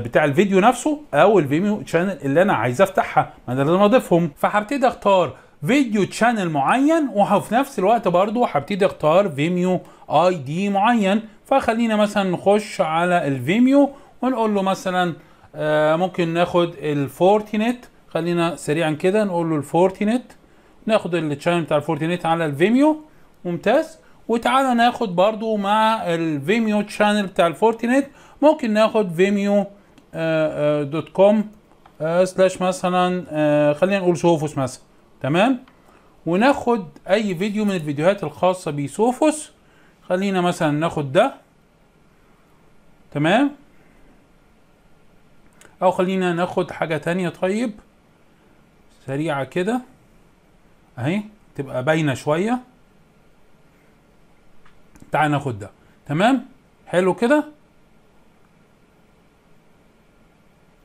بتاع الفيديو نفسه او الفيميو تشانل اللي انا عايز افتحها ما انا لازم اضيفهم فهبتدي اختار فيديو تشانل معين وفي نفس الوقت برضو هبتدي اختار فيميو اي دي معين فخلينا مثلا نخش على الفيميو ونقول له مثلا آه، ممكن ناخد الفورتينت خلينا سريعا كده نقول له الفورتينت ناخد التشانل بتاع الفورتينت على الفيميو ممتاز وتعالى ناخد برضو مع الفيميو تشانل بتاع الفورتينت ممكن ناخد فيميو آه، آه، دوت كوم سلاش مثلا خلينا نقول سوفوس مثلا تمام وناخد اي فيديو من الفيديوهات الخاصة بسوفوس خلينا مثلا ناخد ده تمام او خلينا ناخد حاجة تانية طيب سريعة كده اهي تبقى باينة شوية تعال ناخد ده تمام حلو كده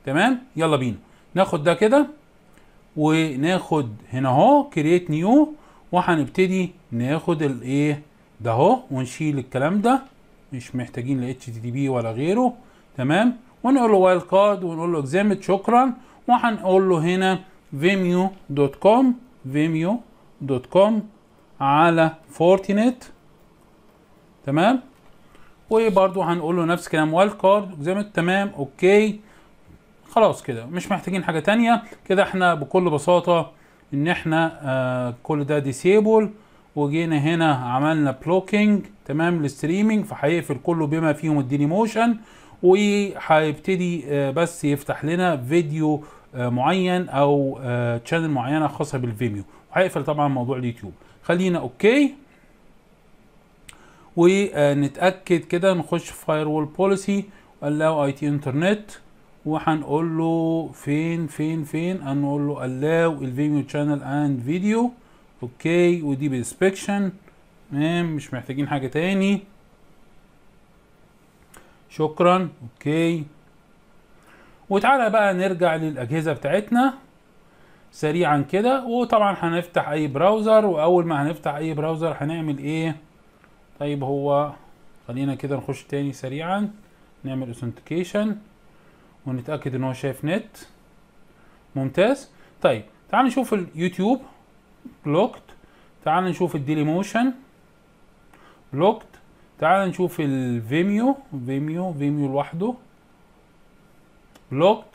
تمام يلا بينا ناخد ده كده وناخد هنا اهو كرييت نيو وهنبتدي ناخد الايه ده اهو ونشيل الكلام ده مش محتاجين ل اتش تي بي ولا غيره تمام ونقول له وايلد كارد ونقول له اكزامت شكرا وهنقول له هنا فيميو دوت كوم فيميو دوت كوم على فورتينيت تمام وبرده هنقول له نفس كلام وايلد كارد اكزامت تمام اوكي خلاص كده مش محتاجين حاجه ثانيه كده احنا بكل بساطه ان احنا آه كل ده ديسيبل وجينا هنا عملنا بلوكينج تمام للستريمينج فهيقفل كله بما فيهم الديني موشن وهيبتدي آه، بس يفتح لنا فيديو آه، معين او تشانل آه، معينه خاصه بالفيميو وهيقفل طبعا موضوع اليوتيوب خلينا اوكي ونتاكد كده نخش في فايروول بوليسي الاو اي تي انترنت وهنقول له فين فين فين هنقول له الاو الفيميو تشانل اند فيديو اوكي ودي بالسبكشن تمام مش محتاجين حاجه تاني شكرا اوكي وتعالى بقى نرجع للاجهزه بتاعتنا سريعا كده وطبعا هنفتح اي براوزر واول ما هنفتح اي براوزر هنعمل ايه طيب هو خلينا كده نخش تاني سريعا نعمل اوثنتيكيشن ونتاكد ان هو شايف نت ممتاز طيب تعال نشوف اليوتيوب بلوكت تعال نشوف الديلي موشن بلوكت تعال نشوف الفيميو فيميو فيميو لوحده بلوكت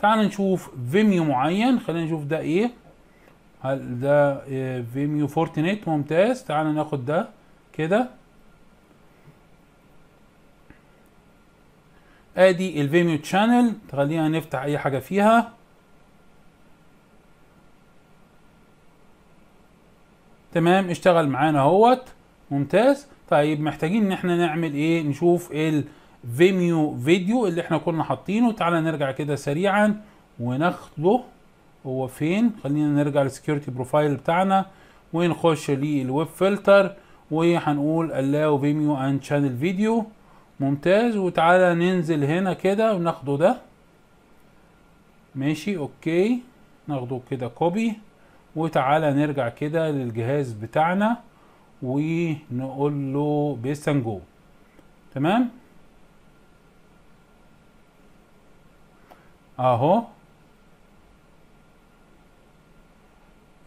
تعال نشوف فيميو معين خلينا نشوف ده ايه هل ده فيميو آه، فورتنيت ممتاز تعال ناخد ده كده ادي الفيميو تشانل خلينا نفتح اي حاجه فيها تمام اشتغل معانا اهوت ممتاز طيب محتاجين ان احنا نعمل ايه نشوف الفيميو فيديو اللي احنا كنا حاطينه تعالى نرجع كده سريعا وناخده هو فين خلينا نرجع للسكيورتي بروفايل بتاعنا ونخش للويب فلتر وهنقول allow فيميو اند شانل فيديو ممتاز وتعالى ننزل هنا كده وناخده ده ماشي اوكي ناخده كده كوبي وتعالى نرجع كده للجهاز بتاعنا ونقول له بيستن جو تمام اهو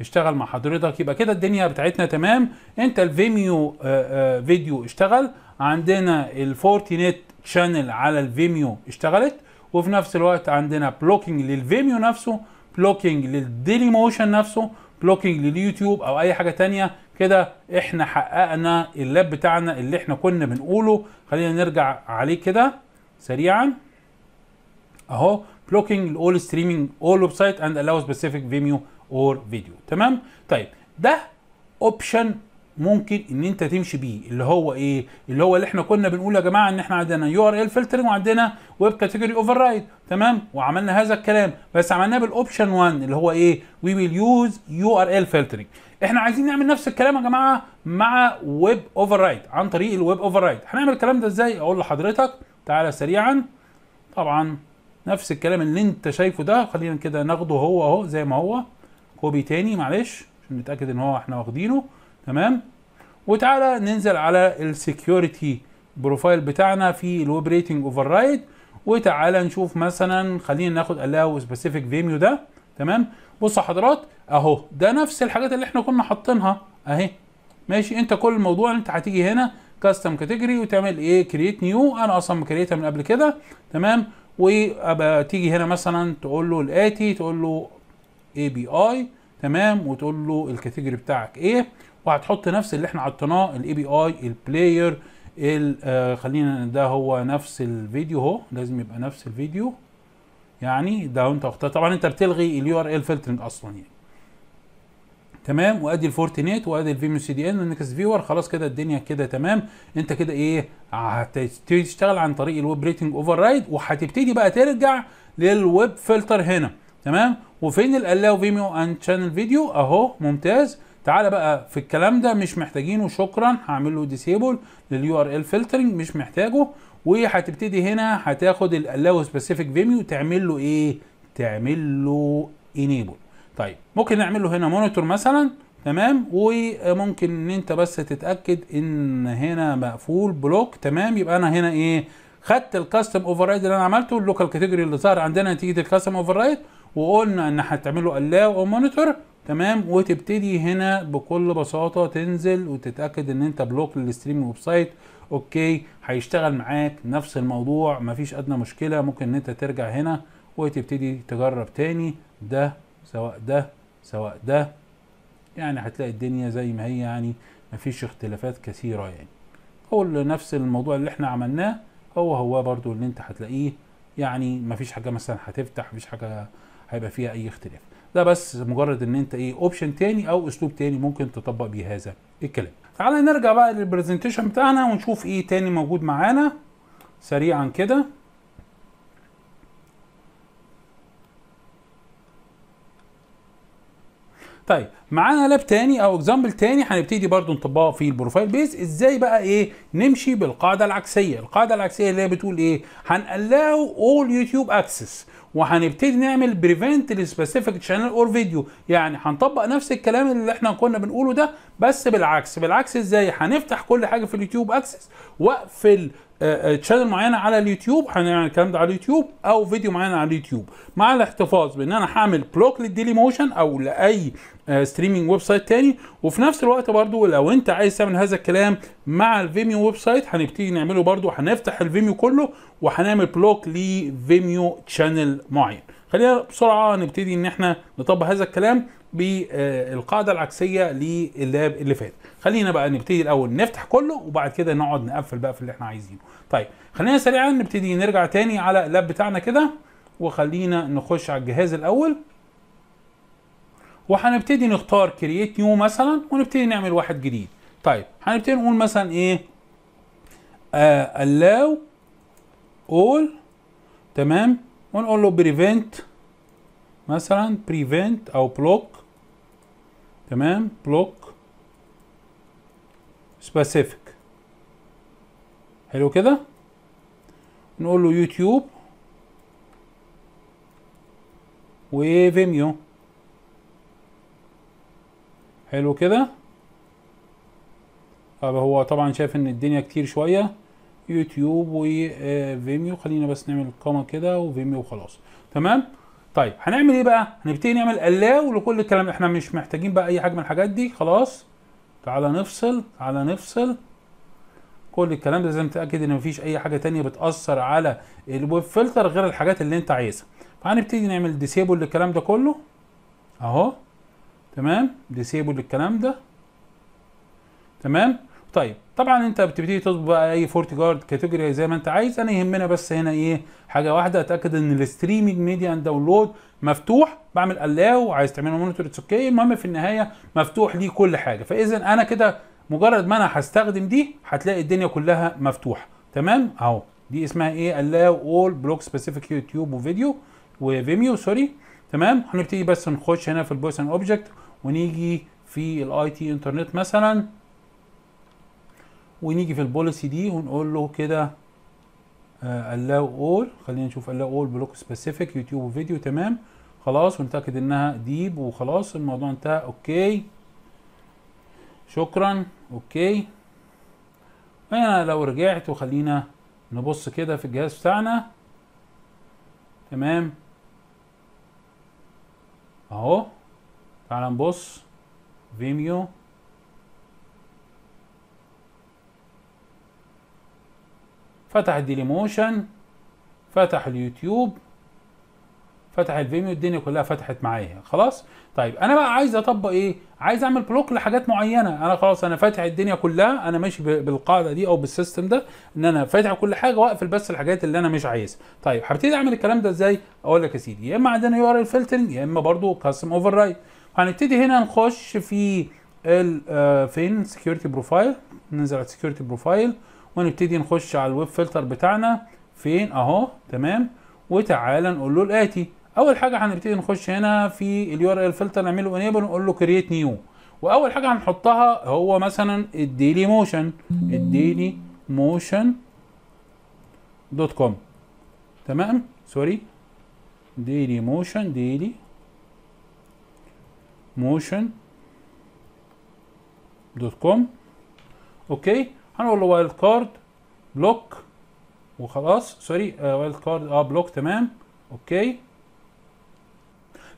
اشتغل مع حضرتك يبقى كده الدنيا بتاعتنا تمام انت الفيميو آآ آه، آآ آه، فيديو اشتغل عندنا الفورتينيت شانل على الفيميو اشتغلت وفي نفس الوقت عندنا بلوكينج للفيميو نفسه بلوكينج للديلي موشن نفسه بلوكينج لليوتيوب او اي حاجه تانية كده احنا حققنا اللاب بتاعنا اللي احنا كنا بنقوله خلينا نرجع عليه كده سريعا اهو بلوكينج blocking ستريمينج اول ويب سايت اند allow سبيسيفيك فيميو اور فيديو تمام طيب ده اوبشن ممكن ان انت تمشي بيه اللي هو ايه اللي هو اللي احنا كنا بنقول يا جماعه ان احنا عندنا يو ار ال فلترنج وعندنا ويب كاتيجوري اوفر رايد تمام وعملنا هذا الكلام بس عملناه بالاوبشن 1 اللي هو ايه وي ويل يوز يو ار ال فلترنج احنا عايزين نعمل نفس الكلام يا جماعه مع ويب اوفر رايد عن طريق الويب اوفر رايد هنعمل الكلام ده ازاي اقول لحضرتك تعالى سريعا طبعا نفس الكلام اللي انت شايفه ده خلينا كده ناخده هو اهو زي ما هو كوبي تاني معلش عشان نتاكد ان هو احنا واخدينه تمام وتعالى ننزل على السكيورتي بروفايل بتاعنا في الويب ريتنج اوفر رايد وتعالى نشوف مثلا خلينا ناخد الاو سبيسيفيك فيميو ده تمام بص حضرات اهو ده نفس الحاجات اللي احنا كنا حاطينها اهي ماشي انت كل الموضوع انت هتيجي هنا كاستم كاتيجوري وتعمل ايه كرييت نيو انا اصلا مكريتها من قبل كده تمام وابقى تيجي هنا مثلا تقول له الاتي تقول له اي بي اي تمام وتقول له الكاتيجوري بتاعك ايه وهتحط نفس اللي احنا عطيناه الاي بي اي البلاير خلينا ده هو نفس الفيديو اهو لازم يبقى نفس الفيديو يعني ده انت اختار طبعا انت بتلغي اليو ار ال فلترنج اصلا يعني تمام وادي الفورتينيت وادي الفيميو سي دي ان والنكست فيور خلاص كده الدنيا كده تمام انت كده ايه هتشتغل عن طريق الويب ريتنج اوفر رايد وهتبتدي بقى ترجع للويب فلتر هنا تمام وفين الالاو فيميو اند شانل فيديو اهو ممتاز تعالى بقى في الكلام ده مش محتاجينه شكرا هعمل له ديسيبل لليو ار ال فلترنج مش محتاجه وهتبتدي هنا هتاخد الالاو سبيسيفيك فيميو تعمل له ايه تعمل له انيبل طيب ممكن نعمل له هنا مونيتور مثلا تمام وممكن ان انت بس تتاكد ان هنا مقفول بلوك تمام يبقى انا هنا ايه خدت الكاستم اوفر اللي انا عملته اللوكال كاتيجوري اللي ظهر عندنا نتيجه الكاستم اوفر وقلنا ان هتعمله الاو او مونيتور تمام وتبتدي هنا بكل بساطه تنزل وتتاكد ان انت بلوك للستريم ويب سايت اوكي هيشتغل معاك نفس الموضوع مفيش ادنى مشكله ممكن ان انت ترجع هنا وتبتدي تجرب تاني ده سواء ده سواء ده يعني هتلاقي الدنيا زي ما هي يعني مفيش اختلافات كثيره يعني هو نفس الموضوع اللي احنا عملناه هو هو برضو اللي انت هتلاقيه يعني مفيش حاجه مثلا هتفتح مفيش حاجه هيبقى فيها اي اختلاف ده بس مجرد ان انت ايه اوبشن تاني او اسلوب تاني ممكن تطبق بيه هذا الكلام تعالى نرجع بقى للبرزنتيشن بتاعنا ونشوف ايه تاني موجود معانا سريعا كده طيب معانا لاب تاني او اكزامبل تاني هنبتدي برضو نطبقه في البروفايل بيز ازاي بقى ايه نمشي بالقاعده العكسيه القاعده العكسيه اللي هي بتقول ايه هنقلاو اول يوتيوب اكسس وهنبتدي نعمل بريفنت لسبيسيفيك شانل اور فيديو يعني هنطبق نفس الكلام اللي احنا كنا بنقوله ده بس بالعكس بالعكس ازاي هنفتح كل حاجه في اليوتيوب اكسس واقفل تشانل آه، آه، معينه على اليوتيوب هنعمل الكلام ده على اليوتيوب او فيديو معين على اليوتيوب مع الاحتفاظ بان انا هعمل بلوك للديلي موشن او لاي ستريمينج ويب سايت تاني وفي نفس الوقت برضو لو انت عايز تعمل هذا الكلام مع الفيميو ويب سايت هنبتدي نعمله برضو هنفتح الفيميو كله وهنعمل بلوك لفيميو تشانل معين خلينا بسرعه نبتدي ان احنا نطبق هذا الكلام بالقاعده العكسيه للاب اللي فات خلينا بقى نبتدي الاول نفتح كله وبعد كده نقعد نقفل بقى في اللي احنا عايزينه طيب خلينا سريعا نبتدي نرجع تاني على اللاب بتاعنا كده وخلينا نخش على الجهاز الاول وهنبتدي نختار كرييت نيو مثلا ونبتدي نعمل واحد جديد طيب هنبتدي نقول مثلا ايه آه allow all تمام ونقول له prevent مثلا prevent او بلوك تمام بلوك سبيسيفيك حلو كده نقول له يوتيوب وفيميو حلو كده طب هو طبعا شايف ان الدنيا كتير شويه يوتيوب وفيميو خلينا بس نعمل قامه كده وفيميو وخلاص تمام طيب هنعمل ايه بقى هنبتدي نعمل الاو لكل الكلام احنا مش محتاجين بقى اي حاجه من الحاجات دي خلاص تعالى نفصل تعالى نفصل كل الكلام ده لازم تاكد ان مفيش اي حاجه تانية بتاثر على الويب فلتر غير الحاجات اللي انت عايزها فهنبتدي نعمل ديسيبل للكلام ده كله اهو تمام ديسيبل للكلام ده تمام طيب طبعا انت بتبتدي تظبط بقى اي فورت جارد كاتيجوري زي ما انت عايز انا يهمنا بس هنا ايه حاجه واحده اتاكد ان الستريمنج ميديا اند داونلود مفتوح بعمل الاو عايز تعمله مونيتور اتس اوكي المهم في النهايه مفتوح ليه كل حاجه فاذا انا كده مجرد ما انا هستخدم دي هتلاقي الدنيا كلها مفتوحه تمام اهو دي اسمها ايه allow all بلوك specific يوتيوب وفيديو وفيميو سوري تمام هنبتدي بس نخش هنا في البوسن اوبجكت ونيجي في الاي تي انترنت مثلا ونيجي في البوليسي دي ونقول له كده آه، allow all خلينا نشوف allow all بلوك سبيسيفيك يوتيوب وفيديو تمام خلاص ونتاكد انها ديب وخلاص الموضوع انتهى اوكي شكرا اوكي انا لو رجعت وخلينا نبص كده في الجهاز بتاعنا تمام اهو تعال نبص فيميو فتح موشن فتح اليوتيوب فتح الفيميو الدنيا كلها فتحت معايا خلاص طيب انا بقى عايز اطبق ايه عايز اعمل بلوك لحاجات معينه انا خلاص انا فاتح الدنيا كلها انا ماشي بالقاعده دي او بالسيستم ده ان انا فاتح كل حاجه واقفل بس الحاجات اللي انا مش عايزها طيب هبتدي اعمل الكلام ده ازاي اقول لك يا سيدي يا اما عندنا يو ار ال فلترنج يا اما برضو كاستم اوفر رايت هنبتدي هنا نخش في ال آه، فين سكيورتي بروفايل ننزل على سكيورتي بروفايل ونبتدي نخش على الويب فلتر بتاعنا فين اهو تمام وتعالى نقول له الاتي اول حاجه هنبتدي نخش هنا في اليو ار ال فلتر نعمله انيبل ونقول له كرييت نيو واول حاجه هنحطها هو مثلا الديلي موشن الديلي موشن دوت كوم تمام سوري ديلي موشن ديلي موشن دوت كوم اوكي هنقول له وايلد كارد بلوك وخلاص سوري وايلد كارد اه بلوك آه، تمام اوكي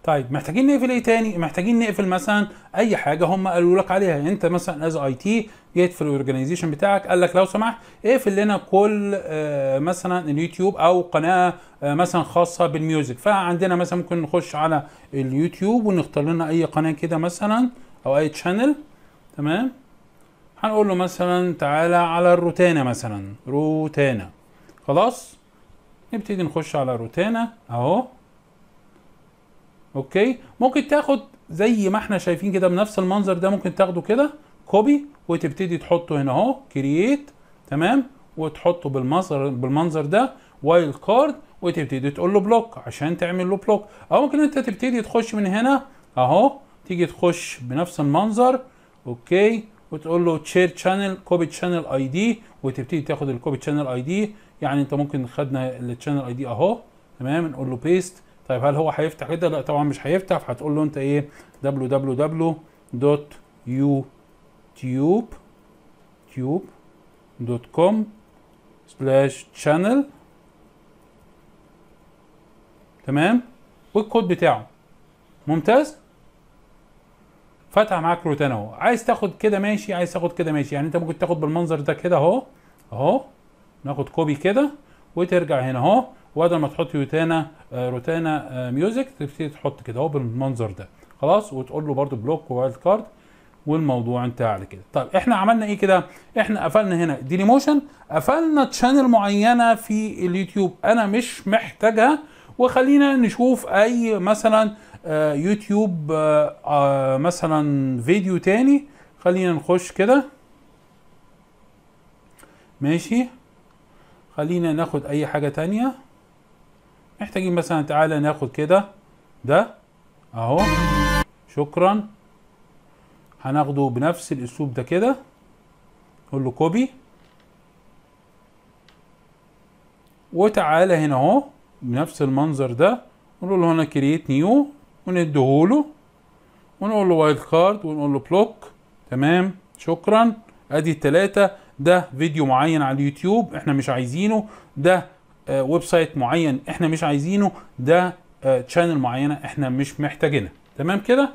طيب محتاجين نقفل ايه تاني محتاجين نقفل مثلا اي حاجه هم قالوا لك عليها يعني انت مثلا از اي تي جيت في الاورجنايزيشن بتاعك قال لك لو سمحت اقفل لنا كل آه، مثلا اليوتيوب او قناه آه، مثلا خاصه بالميوزك فعندنا مثلا ممكن نخش على اليوتيوب ونختار لنا اي قناه كده مثلا او اي تشانل تمام هنقول له مثلا تعالى على الروتانا مثلا روتانا خلاص نبتدي نخش على روتانا اهو اوكي ممكن تاخد زي ما احنا شايفين كده بنفس المنظر ده ممكن تاخده كده كوبي وتبتدي تحطه هنا اهو كرييت تمام وتحطه بالمنظر بالمنظر ده وايلد كارد وتبتدي تقول له بلوك عشان تعمل له بلوك او ممكن انت تبتدي تخش من هنا اهو تيجي تخش بنفس المنظر اوكي وتقول له شير شانل كوبي تشانل اي دي وتبتدي تاخد الكوبي تشانل اي دي يعني انت ممكن خدنا التشانل اي دي اهو تمام نقول له بيست طيب هل هو هيفتح كده لا طبعا مش هيفتح فهتقول له انت ايه www.youtube.com سلاش channel تمام والكود بتاعه ممتاز فاتحه معاك روتانا اهو عايز تاخد كده ماشي عايز تاخد كده ماشي يعني انت ممكن تاخد بالمنظر ده كده اهو اهو ناخد كوبي كده وترجع هنا اهو وبدل ما تحط روتانا آه، روتانا آه، ميوزك تبتدي تحط كده اهو بالمنظر ده خلاص وتقول له برده بلوك ووايلد كارد والموضوع انتهى على كده طيب احنا عملنا ايه كده احنا قفلنا هنا ديلي موشن قفلنا تشانل معينه في اليوتيوب انا مش محتاجها وخلينا نشوف اي مثلا آه، يوتيوب آه، آه، مثلا فيديو تاني خلينا نخش كده ماشي خلينا ناخد اي حاجة تانية محتاجين مثلا تعالى ناخد كده ده اهو شكرا هناخده بنفس الاسلوب ده كده نقول له كوبي وتعالى هنا اهو بنفس المنظر ده نقول له هنا كرييت نيو ونديهوله ونقول له وايلد كارد ونقول له بلوك تمام شكرا ادي التلاتة ده فيديو معين على اليوتيوب احنا مش عايزينه ده آه ويب سايت معين احنا مش عايزينه ده آه تشانل معينه احنا مش محتاجينها تمام كده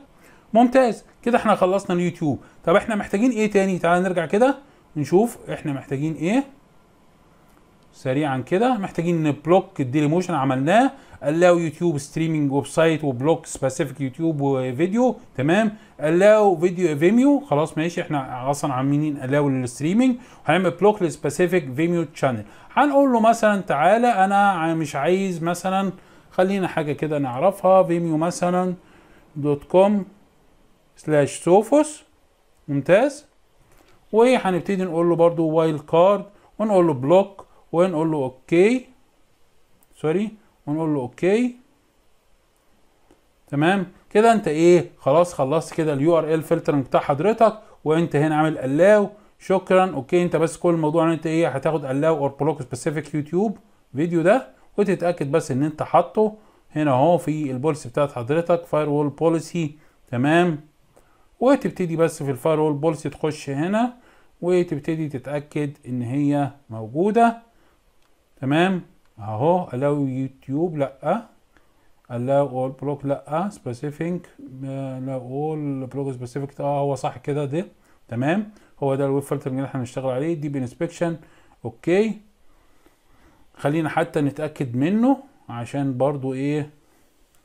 ممتاز كده احنا خلصنا اليوتيوب طب احنا محتاجين ايه تاني تعال نرجع كده نشوف احنا محتاجين ايه سريعا كده محتاجين بلوك الديلي موشن عملناه الاو يوتيوب ستريمينج ويب سايت وبلوك سبيسيفيك يوتيوب وفيديو تمام الاو فيديو فيميو خلاص ماشي احنا اصلا عاملين الاو للستريمينج هنعمل بلوك سبيسيفيك فيميو تشانل هنقول له مثلا تعالى انا مش عايز مثلا خلينا حاجه كده نعرفها فيميو مثلا دوت كوم سلاش سوفوس ممتاز وهنبتدي نقول له برضو وايلد كارد ونقول له بلوك ونقول له اوكي سوري ونقول له اوكي تمام كده انت ايه خلاص خلصت كده اليو ار ال فلترنج بتاع حضرتك وانت هنا عامل الاو شكرا اوكي انت بس كل الموضوع ان انت ايه هتاخد الاو اور بلوك سبيسيفيك يوتيوب فيديو ده وتتاكد بس ان انت حاطه هنا اهو في البوليسي بتاعت حضرتك فاير وول بوليسي تمام وتبتدي بس في الفاير وول بوليسي تخش هنا وتبتدي تتاكد ان هي موجوده تمام اهو allow يوتيوب لا allow all block لا specific allow all block specific اه هو صح كده ده تمام هو ده الويب فلترنج اللي احنا هنشتغل عليه ديب انسبكشن اوكي خلينا حتى نتاكد منه عشان برضو ايه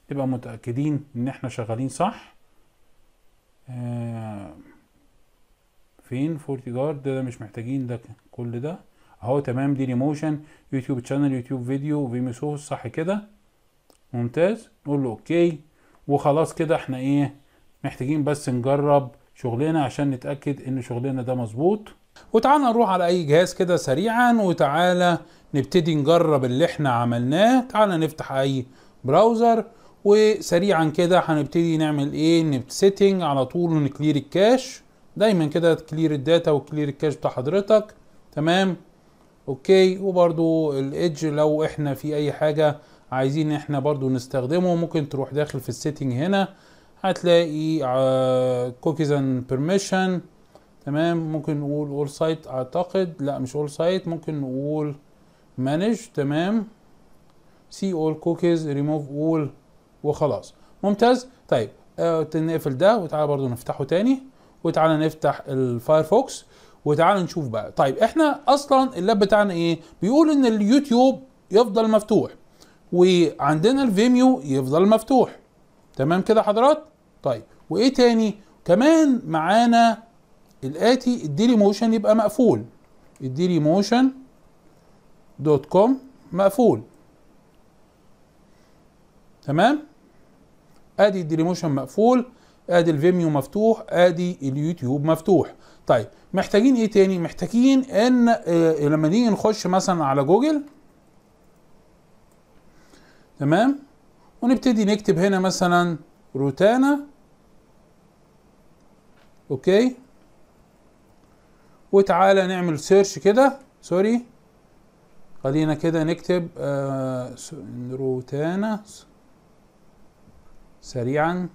تبقى متاكدين ان احنا شغالين صح آه فين فورتي جارد ده, ده مش محتاجين ده كل ده اهو تمام ديلي موشن يوتيوب تشانل يوتيوب فيديو فيمي سورس صح كده ممتاز نقول له اوكي وخلاص كده احنا ايه محتاجين بس نجرب شغلنا عشان نتاكد ان شغلنا ده مظبوط وتعالى نروح على اي جهاز كده سريعا وتعالى نبتدي نجرب اللي احنا عملناه تعالى نفتح اي براوزر وسريعا كده هنبتدي نعمل ايه نبت سيتنج على طول ونكلير الكاش دايما كده تكلير الداتا وكلير الكاش بتاع حضرتك تمام اوكي وبرضو الايدج لو احنا في اي حاجة عايزين احنا برضو نستخدمه ممكن تروح داخل في السيتنج هنا هتلاقي كوكيز اند بيرميشن تمام ممكن نقول اول سايت اعتقد لا مش اول سايت ممكن نقول مانج تمام سي اول كوكيز ريموف اول وخلاص ممتاز طيب آه نقفل ده وتعالى برضو نفتحه تاني وتعالى نفتح الفايرفوكس وتعالوا نشوف بقى طيب احنا اصلا اللاب بتاعنا ايه بيقول ان اليوتيوب يفضل مفتوح وعندنا الفيميو يفضل مفتوح تمام كده حضرات طيب وايه تاني كمان معانا الاتي الديلي موشن يبقى مقفول الديلي موشن دوت كوم مقفول تمام ادي الديلي موشن مقفول ادي الفيميو مفتوح ادي اليوتيوب مفتوح طيب محتاجين ايه تاني محتاجين ان إيه لما نيجي نخش مثلا على جوجل تمام ونبتدي نكتب هنا مثلا روتانا اوكي وتعالى نعمل سيرش كده سوري خلينا كده نكتب آه روتانا سريعا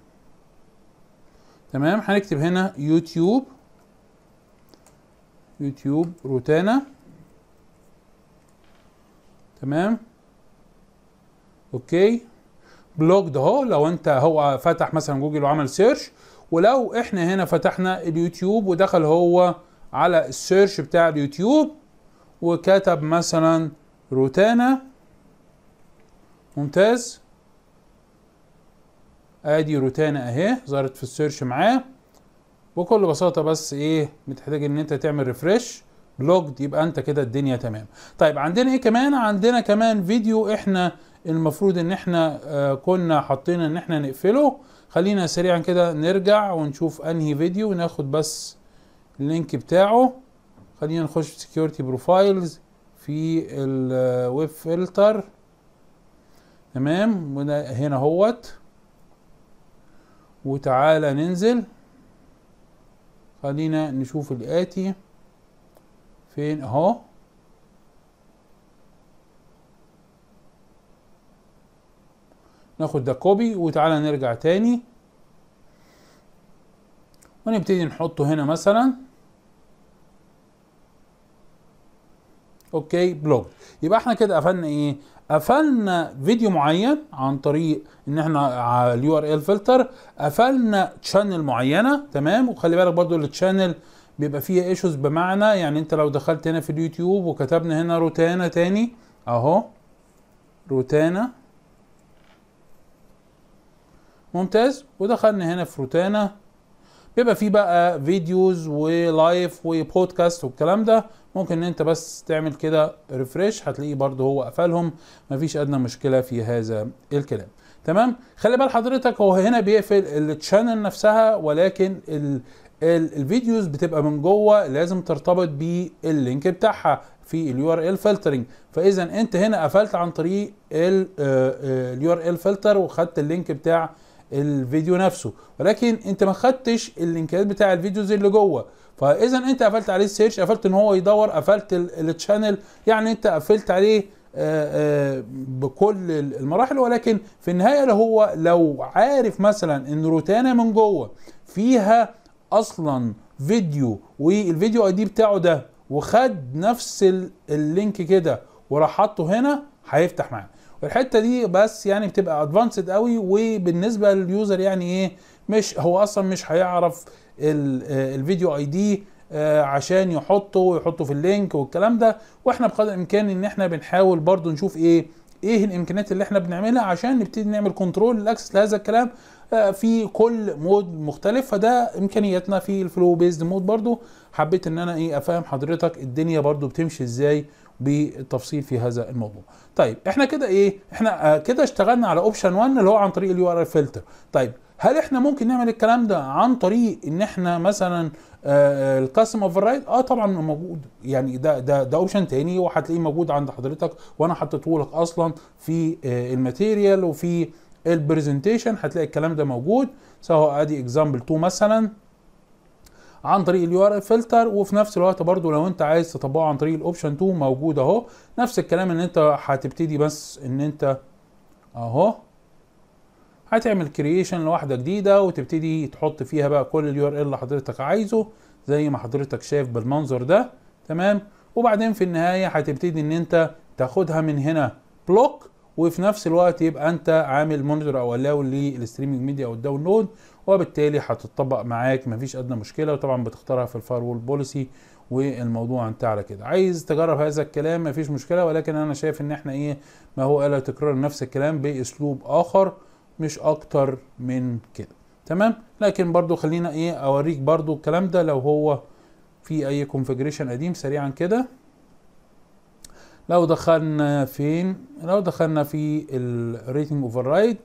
تمام هنكتب هنا يوتيوب يوتيوب روتانا تمام اوكي ده اهو لو انت هو فتح مثلا جوجل وعمل سيرش ولو احنا هنا فتحنا اليوتيوب ودخل هو على السيرش بتاع اليوتيوب وكتب مثلا روتانا ممتاز ادي روتانا اهي ظهرت في السيرش معاه بكل بساطه بس ايه بتحتاج ان انت تعمل ريفرش لوجد يبقى انت كده الدنيا تمام طيب عندنا ايه كمان عندنا كمان فيديو احنا المفروض ان احنا آه، كنا حاطين ان احنا نقفله خلينا سريعا كده نرجع ونشوف انهي فيديو وناخد بس اللينك بتاعه خلينا نخش في سكيورتي بروفايلز في الويب فلتر آه، تمام هنا اهوت وتعالى ننزل خلينا نشوف الآتي فين اهو ناخد ده كوبي وتعالى نرجع تاني ونبتدي نحطه هنا مثلا اوكي بلوك يبقى احنا كده قفلنا ايه قفلنا فيديو معين عن طريق ان احنا على اليو ار ال فلتر قفلنا تشانل معينه تمام وخلي بالك برضو التشانل بيبقى فيها ايشوز بمعنى يعني انت لو دخلت هنا في اليوتيوب وكتبنا هنا روتانا تاني اهو روتانا ممتاز ودخلنا هنا في روتانا بيبقى فيه بقى فيديوز ولايف وبودكاست والكلام ده ممكن ان انت بس تعمل كده ريفريش هتلاقيه برده هو قفلهم مفيش ادنى مشكله في هذا الكلام تمام خلي بال حضرتك هو هنا بيقفل التشانل نفسها ولكن ال الفيديوز بتبقى من جوه لازم ترتبط باللينك بتاعها في اليو ار ال فلترنج فاذا انت هنا قفلت عن طريق اليو ار ال فلتر آه، آه، وخدت اللينك بتاع الفيديو نفسه ولكن انت ما خدتش اللينكات بتاع الفيديوز اللي جوه فاذا انت قفلت عليه السيرش قفلت ان هو يدور قفلت التشانل يعني انت قفلت عليه آه، آه، بكل المراحل ولكن في النهايه هو لو عارف مثلا ان روتانا من جوه فيها اصلا فيديو والفيديو اي دي بتاعه ده وخد نفس اللينك كده وراح حاطه هنا هيفتح معاه والحته دي بس يعني بتبقى ادفانسد قوي وبالنسبه لليوزر يعني ايه مش هو اصلا مش هيعرف آه، الفيديو اي آه، دي عشان يحطه ويحطه في اللينك والكلام ده واحنا بقدر الامكان ان احنا بنحاول برضو نشوف ايه ايه الامكانيات اللي احنا بنعملها عشان نبتدي نعمل كنترول للاكسس لهذا الكلام آه، في كل مود مختلف فده امكانياتنا في الفلو بيزد مود برضو حبيت ان انا ايه افهم حضرتك الدنيا برضو بتمشي ازاي بالتفصيل في هذا الموضوع طيب احنا كده ايه احنا كده اشتغلنا على اوبشن 1 اللي هو عن طريق اليو ار فلتر طيب هل احنا ممكن نعمل الكلام ده عن طريق ان احنا مثلا الكاستم اوف رايت اه طبعا موجود يعني ده ده ده اوبشن تاني وهتلاقيه موجود عند حضرتك وانا حطيته لك اصلا في آه، الماتيريال وفي البرزنتيشن هتلاقي الكلام ده موجود سواء ادي اكزامبل 2 مثلا عن طريق اليو ار فلتر وفي نفس الوقت برضو لو انت عايز تطبقه عن طريق الاوبشن 2 موجود اهو نفس الكلام ان انت هتبتدي بس ان انت اهو هتعمل كرييشن لواحده جديده وتبتدي تحط فيها بقى كل اليور ال اللي حضرتك عايزه زي ما حضرتك شايف بالمنظر ده تمام وبعدين في النهايه هتبتدي ان انت تاخدها من هنا بلوك وفي نفس الوقت يبقى انت عامل مونيتور او الاو للستريمنج ميديا او الداونلود وبالتالي هتطبق معاك مفيش ادنى مشكله وطبعا بتختارها في الفايرول بوليسي والموضوع انتهى على كده عايز تجرب هذا الكلام مفيش مشكله ولكن انا شايف ان احنا ايه ما هو الا تكرار نفس الكلام باسلوب اخر مش اكتر من كده تمام لكن برضو خلينا ايه اوريك برضو الكلام ده لو هو في اي كونفجريشن قديم سريعا كده لو دخلنا فين لو دخلنا في الريتنج اوفر رايد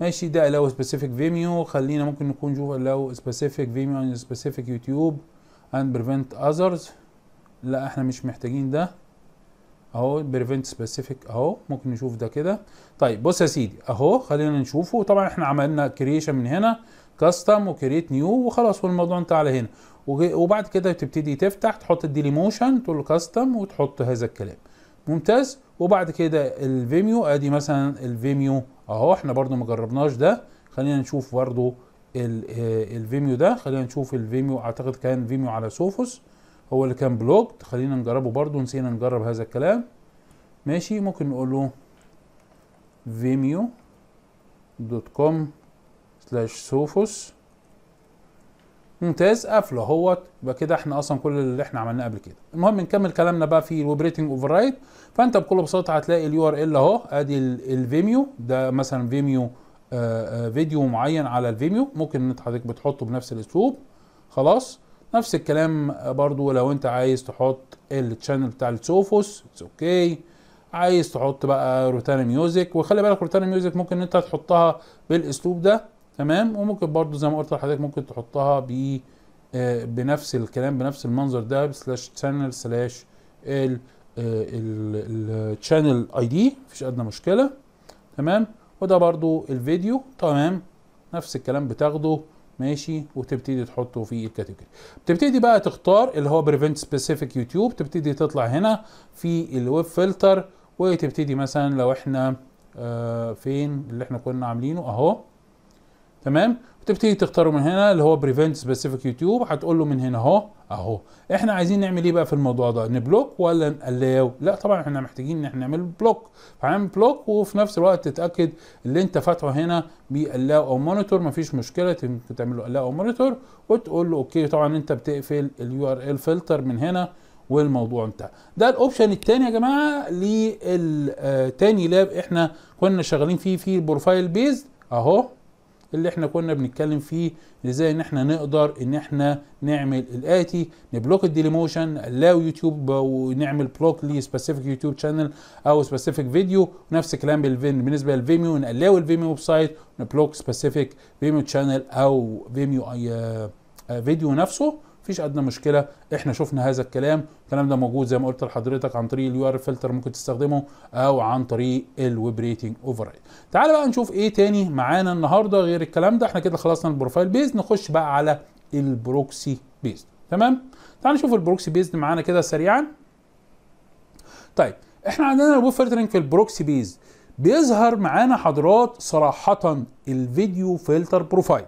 ماشي ده لو سبيسيفيك فيميو خلينا ممكن نكون نشوف لو سبيسيفيك فيميو سبيسيفيك يوتيوب اند بريفنت اذرز لا احنا مش محتاجين ده اهو بريفنت سبيسيفيك اهو ممكن نشوف ده كده طيب بص يا سيدي اهو خلينا نشوفه طبعا احنا عملنا كرييشن من هنا كاستم وكريت نيو وخلاص والموضوع انتهى على هنا وبعد كده تبتدي تفتح تحط الديلي موشن تقول كاستم وتحط هذا الكلام ممتاز وبعد كده الفيميو ادي مثلا الفيميو اهو احنا برده ما جربناش ده خلينا نشوف برده آه، الفيميو ده خلينا نشوف الفيميو اعتقد كان فيميو على سوفوس هو اللي كان بلوجد خلينا نجربه برضو نسينا نجرب هذا الكلام ماشي ممكن نقول له فيميو دوت كوم سلاش سوفوس ممتاز قفله اهوت يبقى كده احنا اصلا كل اللي احنا عملناه قبل كده المهم نكمل كلامنا بقى في الويب اوفر رايت فانت بكل بساطه هتلاقي اليو ار ال اهو ادي الفيميو ده مثلا فيميو آآ آآ فيديو معين على الفيميو ممكن انت حضرتك بتحطه بنفس الاسلوب خلاص نفس الكلام برضو لو انت عايز تحط التشانل بتاع السوفوس اتس اوكي عايز تحط بقى روتانا ميوزك وخلي بالك روتانا ميوزك ممكن انت تحطها بالاسلوب ده تمام وممكن برضو زي ما قلت لحضرتك ممكن تحطها ب آه، بنفس الكلام بنفس المنظر ده سلاش تشانل سلاش آه، التشانل اي دي مفيش ادنى مشكله تمام وده برضو الفيديو تمام نفس الكلام بتاخده ماشي وتبتدي تحطه في الكاتيجوري بتبتدي بقى تختار اللي هو بريفنت سبيسيفيك يوتيوب تبتدي تطلع هنا في الويب فلتر وتبتدي مثلا لو احنا آه فين اللي احنا كنا عاملينه اهو تمام تبتدي تختاره من هنا اللي هو بريفنت سبيسيفيك يوتيوب هتقول له من هنا اهو اهو احنا عايزين نعمل ايه بقى في الموضوع ده نبلوك ولا نقلاو لا طبعا احنا محتاجين ان احنا نعمل بلوك فعامل بلوك وفي نفس الوقت تتاكد اللي انت فاتحه هنا بيقلاو او مونيتور مفيش مشكله ممكن تعمل له قلاو او مونيتور وتقول له اوكي طبعا انت بتقفل اليو ار ال فلتر من هنا والموضوع انتهى ده الاوبشن الثاني يا جماعه للتاني آه، لاب احنا كنا شغالين فيه في البروفايل بيز اهو اللي احنا كنا بنتكلم فيه ازاي ان احنا نقدر ان احنا نعمل الاتي نبلوك الديليموشن نقلاو يوتيوب ونعمل بلوك لسبيسيفيك يوتيوب شانل او سبيسيفيك فيديو ونفس الكلام بالنسبه للفيميو نقلاو الفيميو ويب سايت نبلوك سبيسيفيك فيميو شانل او فيميو آه، آه، فيديو نفسه مفيش ادنى مشكله احنا شفنا هذا الكلام الكلام ده موجود زي ما قلت لحضرتك عن طريق اليو ار فلتر ممكن تستخدمه او عن طريق الويب ريتنج اوفر تعال بقى نشوف ايه تاني معانا النهارده غير الكلام ده احنا كده خلصنا البروفايل بيز نخش بقى على البروكسي بيز تمام تعال نشوف البروكسي بيز معانا كده سريعا طيب احنا عندنا الويب فلترنج في البروكسي بيز بيظهر معانا حضرات صراحه الفيديو فلتر بروفايل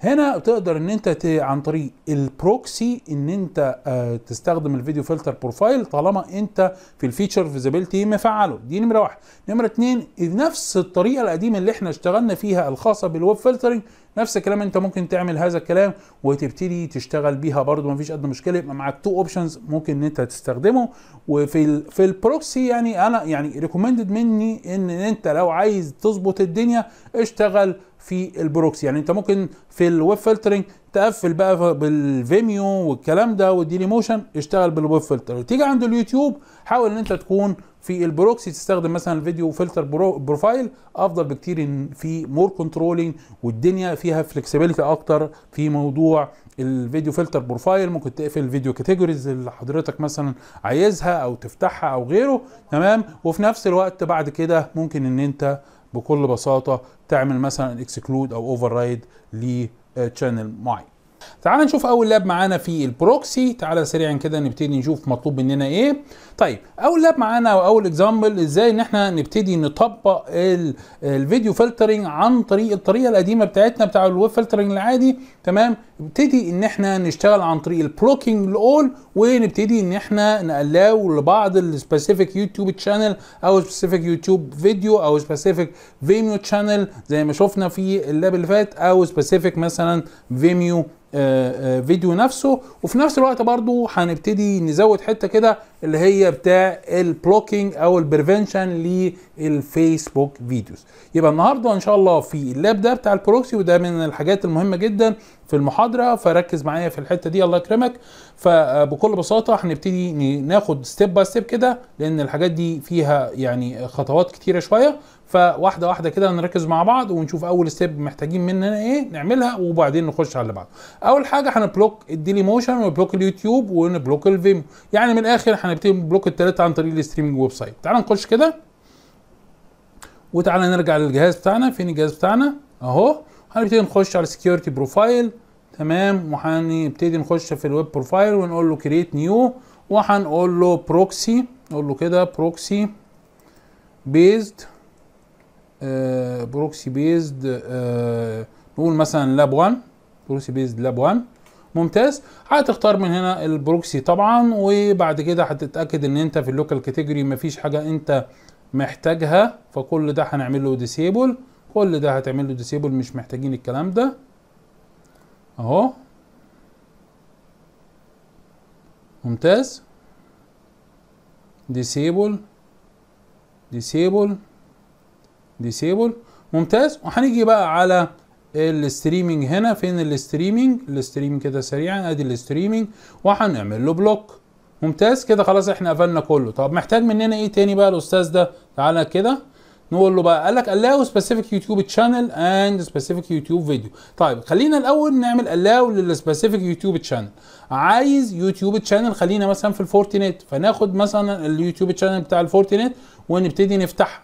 هنا تقدر ان انت عن طريق البروكسي ان انت آه، تستخدم الفيديو فلتر بروفايل طالما انت في الفيتشر فيزابيلتي مفعله دي نمره واحد نمره اتنين نفس الطريقه القديمه اللي احنا اشتغلنا فيها الخاصه بالويب فلترنج نفس الكلام انت ممكن تعمل هذا الكلام وتبتدي تشتغل بيها برده مفيش قد مشكله يبقى معاك تو اوبشنز ممكن ان انت تستخدمه وفي في البروكسي يعني انا يعني ريكومندد مني ان انت لو عايز تظبط الدنيا اشتغل في البروكسي يعني انت ممكن في الويب فلترنج تقفل بقى بالفيميو والكلام ده والديلي موشن اشتغل بالويب فلتر تيجي عند اليوتيوب حاول ان انت تكون في البروكسي تستخدم مثلا الفيديو فلتر برو بروفايل افضل بكتير ان في مور كنترولينج والدنيا فيها فلكسبيليتي اكتر في موضوع الفيديو فلتر بروفايل ممكن تقفل الفيديو كاتيجوريز اللي حضرتك مثلا عايزها او تفتحها او غيره تمام وفي نفس الوقت بعد كده ممكن ان انت بكل بساطه تعمل مثلا اكسكلود او اوفر رايد لشانل معين تعال نشوف اول لاب معانا في البروكسي تعال سريعا كده نبتدي نشوف مطلوب مننا ايه طيب اول لاب معانا واول اكزامبل ازاي ان احنا نبتدي نطبق آه، الفيديو فلترنج عن طريق الطريقه القديمه بتاعتنا بتاع الويب فلترنج العادي تمام نبتدي ان احنا نشتغل عن طريق البلوكينج لول ونبتدي ان احنا نقلاو لبعض السبيسيفيك يوتيوب تشانل او سبيسيفيك يوتيوب فيديو او سبيسيفيك فيميو تشانل زي ما شفنا في اللاب اللي فات او سبيسيفيك مثلا فيميو فيديو آه، آه، نفسه وفي نفس الوقت برضو هنبتدي نزود حته كده اللي هي بتاع البلوكينج او البريفنشن للفيسبوك فيديوز يبقى النهارده ان شاء الله في اللاب ده بتاع البروكسي وده من الحاجات المهمه جدا في المحاضره فركز معايا في الحته دي الله يكرمك فبكل بساطه هنبتدي ناخد ستيب باي ستيب كده لان الحاجات دي فيها يعني خطوات كتيره شويه فواحده واحده كده هنركز مع بعض ونشوف اول ستيب محتاجين مننا ايه نعملها وبعدين نخش على اللي بعده اول حاجه هنبلوك الديلي موشن ونبلوك اليوتيوب ونبلوك الفيم يعني من الاخر هنبتدي نبلوك الثلاثه عن طريق الاستريمنج ويب سايت تعال نخش كده وتعالى نرجع للجهاز بتاعنا فين الجهاز بتاعنا اهو هنبتدي نخش على السكيورتي بروفايل تمام وهنبتدي نخش في الويب بروفايل ونقول له كريت نيو وهنقول له بروكسي نقول له كده بروكسي بيزد بروكسي بيزد نقول مثلا لاب 1 بروكسي بيزد لاب 1 ممتاز هتختار من هنا البروكسي طبعا وبعد كده هتتاكد ان انت في اللوكال كاتيجوري مفيش حاجه انت محتاجها فكل ده هنعمل له ديسيبل كل ده هتعمل له ديسيبل مش محتاجين الكلام ده اهو ممتاز ديسيبل ديسيبل ديسيبل ممتاز وهنيجي بقى على الاستريمينج هنا فين الاستريمينج الاستريمينج كده سريعا ادي الاستريمينج وهنعمل له بلوك ممتاز كده خلاص احنا قفلنا كله طب محتاج مننا ايه تاني بقى الاستاذ ده تعالى كده نقول له بقى قال لك allow specific YouTube channel and specific YouTube video طيب خلينا الاول نعمل allow specific YouTube channel عايز يوتيوب channel خلينا مثلا في الفورتينيت فناخد مثلا اليوتيوب channel بتاع الفورتينيت ونبتدي نفتح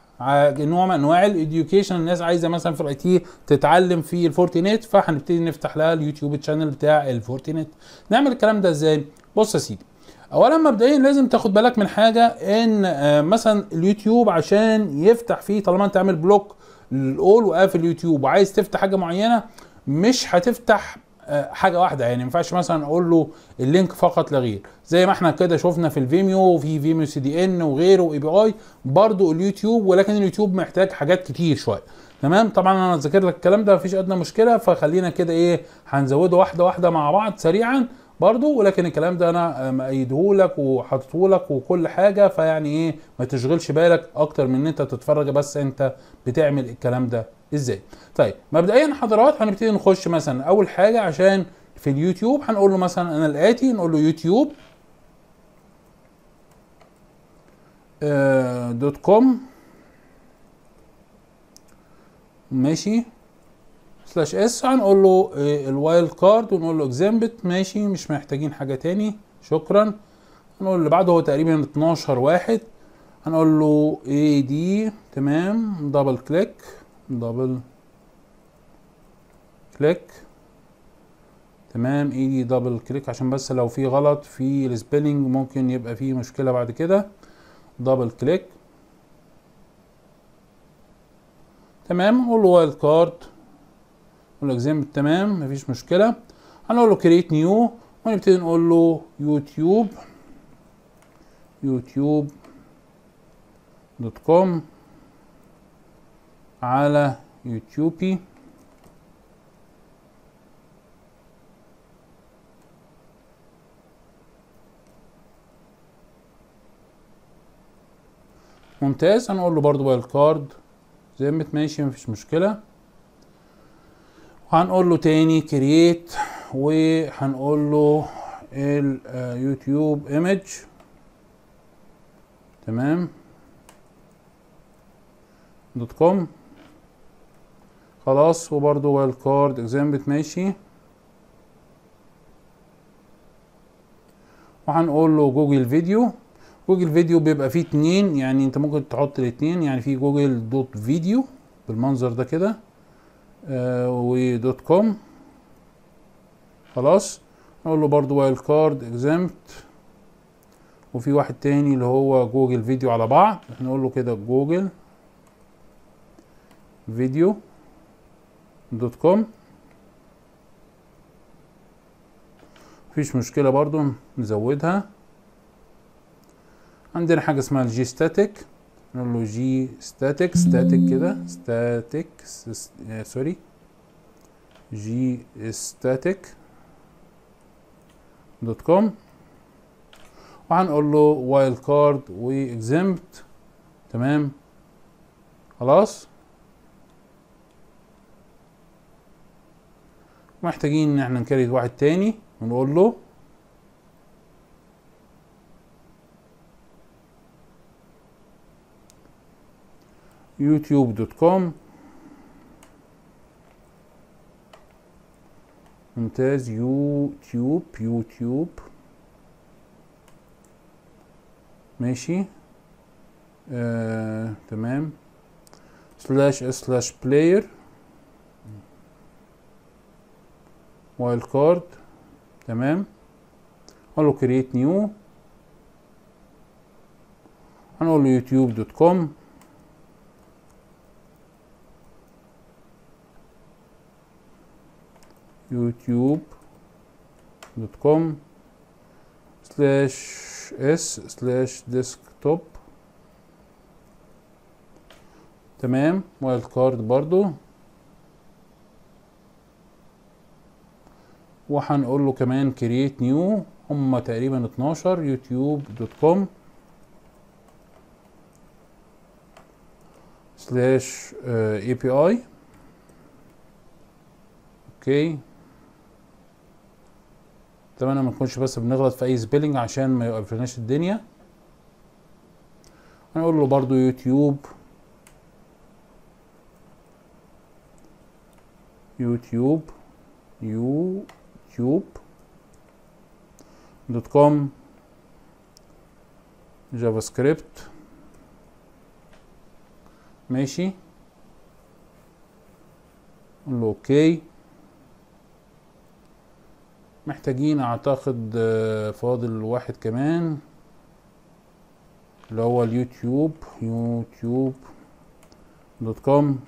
نوع من انواع الاديوكيشن الناس عايزه مثلا في الاي تي تتعلم في الفورتينيت فهنبتدي نفتح لها اليوتيوب channel بتاع الفورتينيت نعمل الكلام ده ازاي بص يا سيدي اولا مبدئيا لازم تاخد بالك من حاجه ان آه، مثلا اليوتيوب عشان يفتح فيه طالما انت عامل بلوك للاول وقافل اليوتيوب وعايز تفتح حاجه معينه مش هتفتح آه، حاجه واحده يعني ما ينفعش مثلا اقول له اللينك فقط لا غير زي ما احنا كده شفنا في الفيميو وفي فيميو سي دي ان وغيره واي بي اي برضه اليوتيوب ولكن اليوتيوب محتاج حاجات كتير شويه تمام طبعا انا ذاكر لك الكلام ده مفيش ادنى مشكله فخلينا كده ايه هنزوده واحده واحده مع بعض سريعا برضو ولكن الكلام ده انا مأيده لك وحاطه لك وكل حاجه فيعني ايه ما تشغلش بالك اكتر من ان انت تتفرج بس انت بتعمل الكلام ده ازاي طيب مبدئيا حضرات هنبتدي نخش مثلا اول حاجه عشان في اليوتيوب هنقول له مثلا انا الاتي نقول له يوتيوب آه، دوت كوم ماشي سلاش اس هنقول له إيه، الوايلد كارد ونقول له اكزامبت ماشي مش محتاجين حاجه تاني شكرا هنقول اللي بعده هو تقريبا 12 واحد هنقول له اي دي تمام دبل كليك دبل كليك تمام اي دي دبل كليك عشان بس لو في غلط في السبيلنج ممكن يبقى فيه مشكله بعد كده دبل كليك تمام قول له وايلد كارد والاجزام تمام مفيش مشكله هنقول له كريت نيو ونبتدي نقول له يوتيوب يوتيوب دوت كوم على يوتيوبي ممتاز هنقول له برضو بايل كارد زي ما ماشي مفيش مشكله هنقول له تاني كرييت وهنقول له اليوتيوب ايمج آه، تمام دوت كوم خلاص وبرده وايلد كارد اكزامبت ماشي وهنقول له جوجل فيديو جوجل فيديو بيبقى فيه اتنين يعني انت ممكن تحط الاتنين يعني في جوجل دوت فيديو بالمنظر ده كده آه، ودوت كوم خلاص اقول له برضو وايل كارد اكزامت وفي واحد تاني اللي هو جوجل فيديو على بعض احنا نقول له كده جوجل فيديو دوت كوم مفيش مشكلة برضو نزودها عندنا حاجة اسمها الجي ستاتيك تكنولوجي ستاتيك ستاتيك كده ستاتيك سوري جي ستاتيك دوت كوم وهنقول له وايلد كارد واكزيمبت تمام خلاص محتاجين ان احنا نكريت واحد تاني ونقول له يوتيوب دوت كوم ممتاز يوتيوب يوتيوب ماشي آه، تمام سلاش سلاش بلاير وايلد كارد تمام اقول له كرييت نيو هنقول له يوتيوب دوت كوم يوتيوب دوت كوم سلاش اس سلاش ديسك توب تمام وايلد كارد برضو وهنقول له كمان كرييت نيو هم تقريبا 12 يوتيوب دوت كوم سلاش اي بي اي اوكي اتمنى ما نكونش بس بنغلط في اي سبيلنج عشان ما يقفلناش الدنيا هنقول له برضو يوتيوب يوتيوب يوتيوب دوت كوم جافا سكريبت ماشي نقول له اوكي محتاجين اعتقد آه، فاضل واحد كمان اللي هو اليوتيوب يوتيوب دوت كوم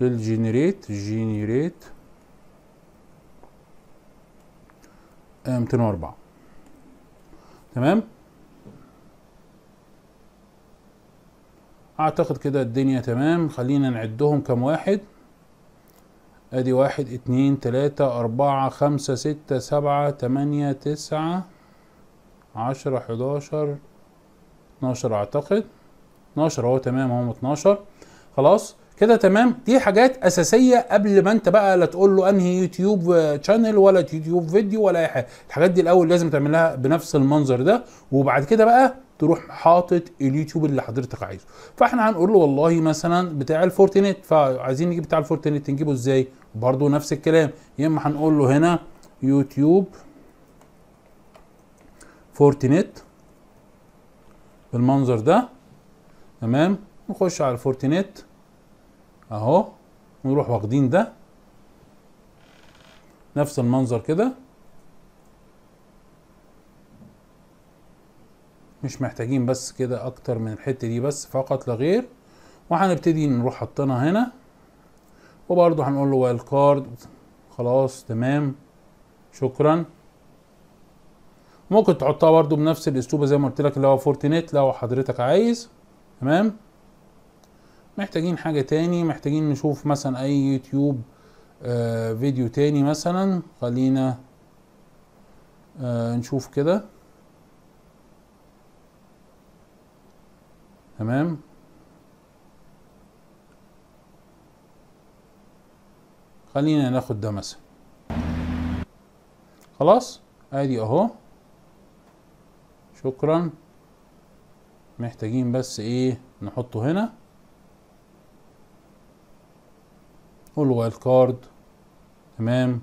للجينيريت جينيريت 204 آه، تمام اعتقد كده الدنيا تمام خلينا نعدهم كم واحد ادي واحد اتنين تلاتة اربعة خمسة ستة سبعة تمانية تسعة عشرة حداشر اتناشر اعتقد اتناشر اهو تمام اهو اتناشر خلاص كده تمام دي حاجات اساسيه قبل ما انت بقى لا تقول له انهي يوتيوب شانل ولا يوتيوب فيديو ولا اي حاجه الحاجات دي الاول لازم تعملها بنفس المنظر ده وبعد كده بقى تروح حاطط اليوتيوب اللي حضرتك عايزه فاحنا هنقول له والله مثلا بتاع الفورتينيت فعايزين نجيب بتاع الفورتينيت نجيبه ازاي برضو نفس الكلام يا اما هنقول له هنا يوتيوب فورتينيت بالمنظر ده تمام نخش على الفورتينيت اهو ونروح واخدين ده نفس المنظر كده مش محتاجين بس كده اكتر من الحته دي بس فقط لا غير وهنبتدي نروح حاطينها هنا وبرده هنقول له وايل كارد خلاص تمام شكرا ممكن تحطها برده بنفس الاسلوب زي ما قلت لك اللي هو فورتنيت لو حضرتك عايز تمام محتاجين حاجة تاني محتاجين نشوف مثلا اي يوتيوب آه فيديو تاني مثلا خلينا آه نشوف كده تمام خلينا ناخد ده مثلا خلاص ادي اهو شكرا محتاجين بس ايه نحطه هنا والوايلد كارد تمام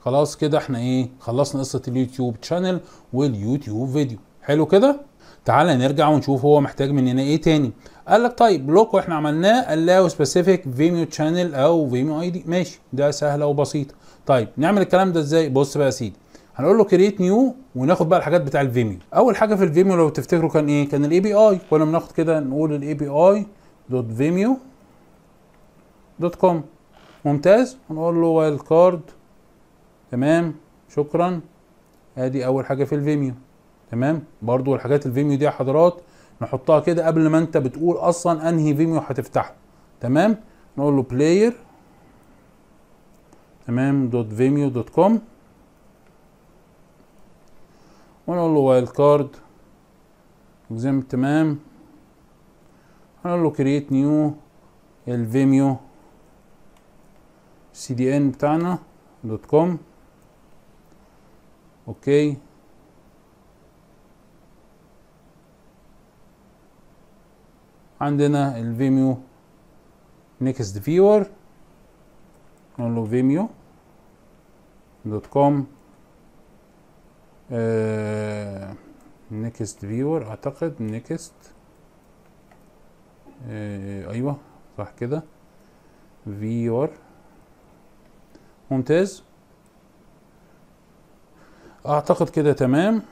خلاص كده احنا ايه خلصنا قصه اليوتيوب شانل واليوتيوب فيديو حلو كده تعالى نرجع ونشوف هو محتاج مننا ايه تاني قال لك طيب بلوك احنا عملناه allow سبيسيفيك فيميو تشانل او فيميو اي دي ماشي ده سهله وبسيطه طيب نعمل الكلام ده ازاي بص بقى يا سيدي هنقول له كرييت نيو وناخد بقى الحاجات بتاع الفيميو اول حاجه في الفيميو لو تفتكروا كان ايه كان الاي بي اي كنا بناخد كده نقول الاي بي اي دوت فيميو دوت كوم ممتاز ونقول له وايلد كارد تمام شكرا ادي اول حاجه في الفيميو تمام برضو الحاجات الفيميو دي يا حضرات نحطها كده قبل ما انت بتقول اصلا انهي فيميو هتفتحه تمام نقول له بلاير تمام دوت فيميو دوت كوم ونقول له وايلد كارد تمام هنقول له كرييت نيو الفيميو سي دي ان بتاعنا دوت كوم اوكي عندنا الفيميو نيكست فيور نقول له فيميو دوت كوم نيكست آه، فيور اعتقد نيكست آه ايوه صح كده فيور ممتاز اعتقد كده تمام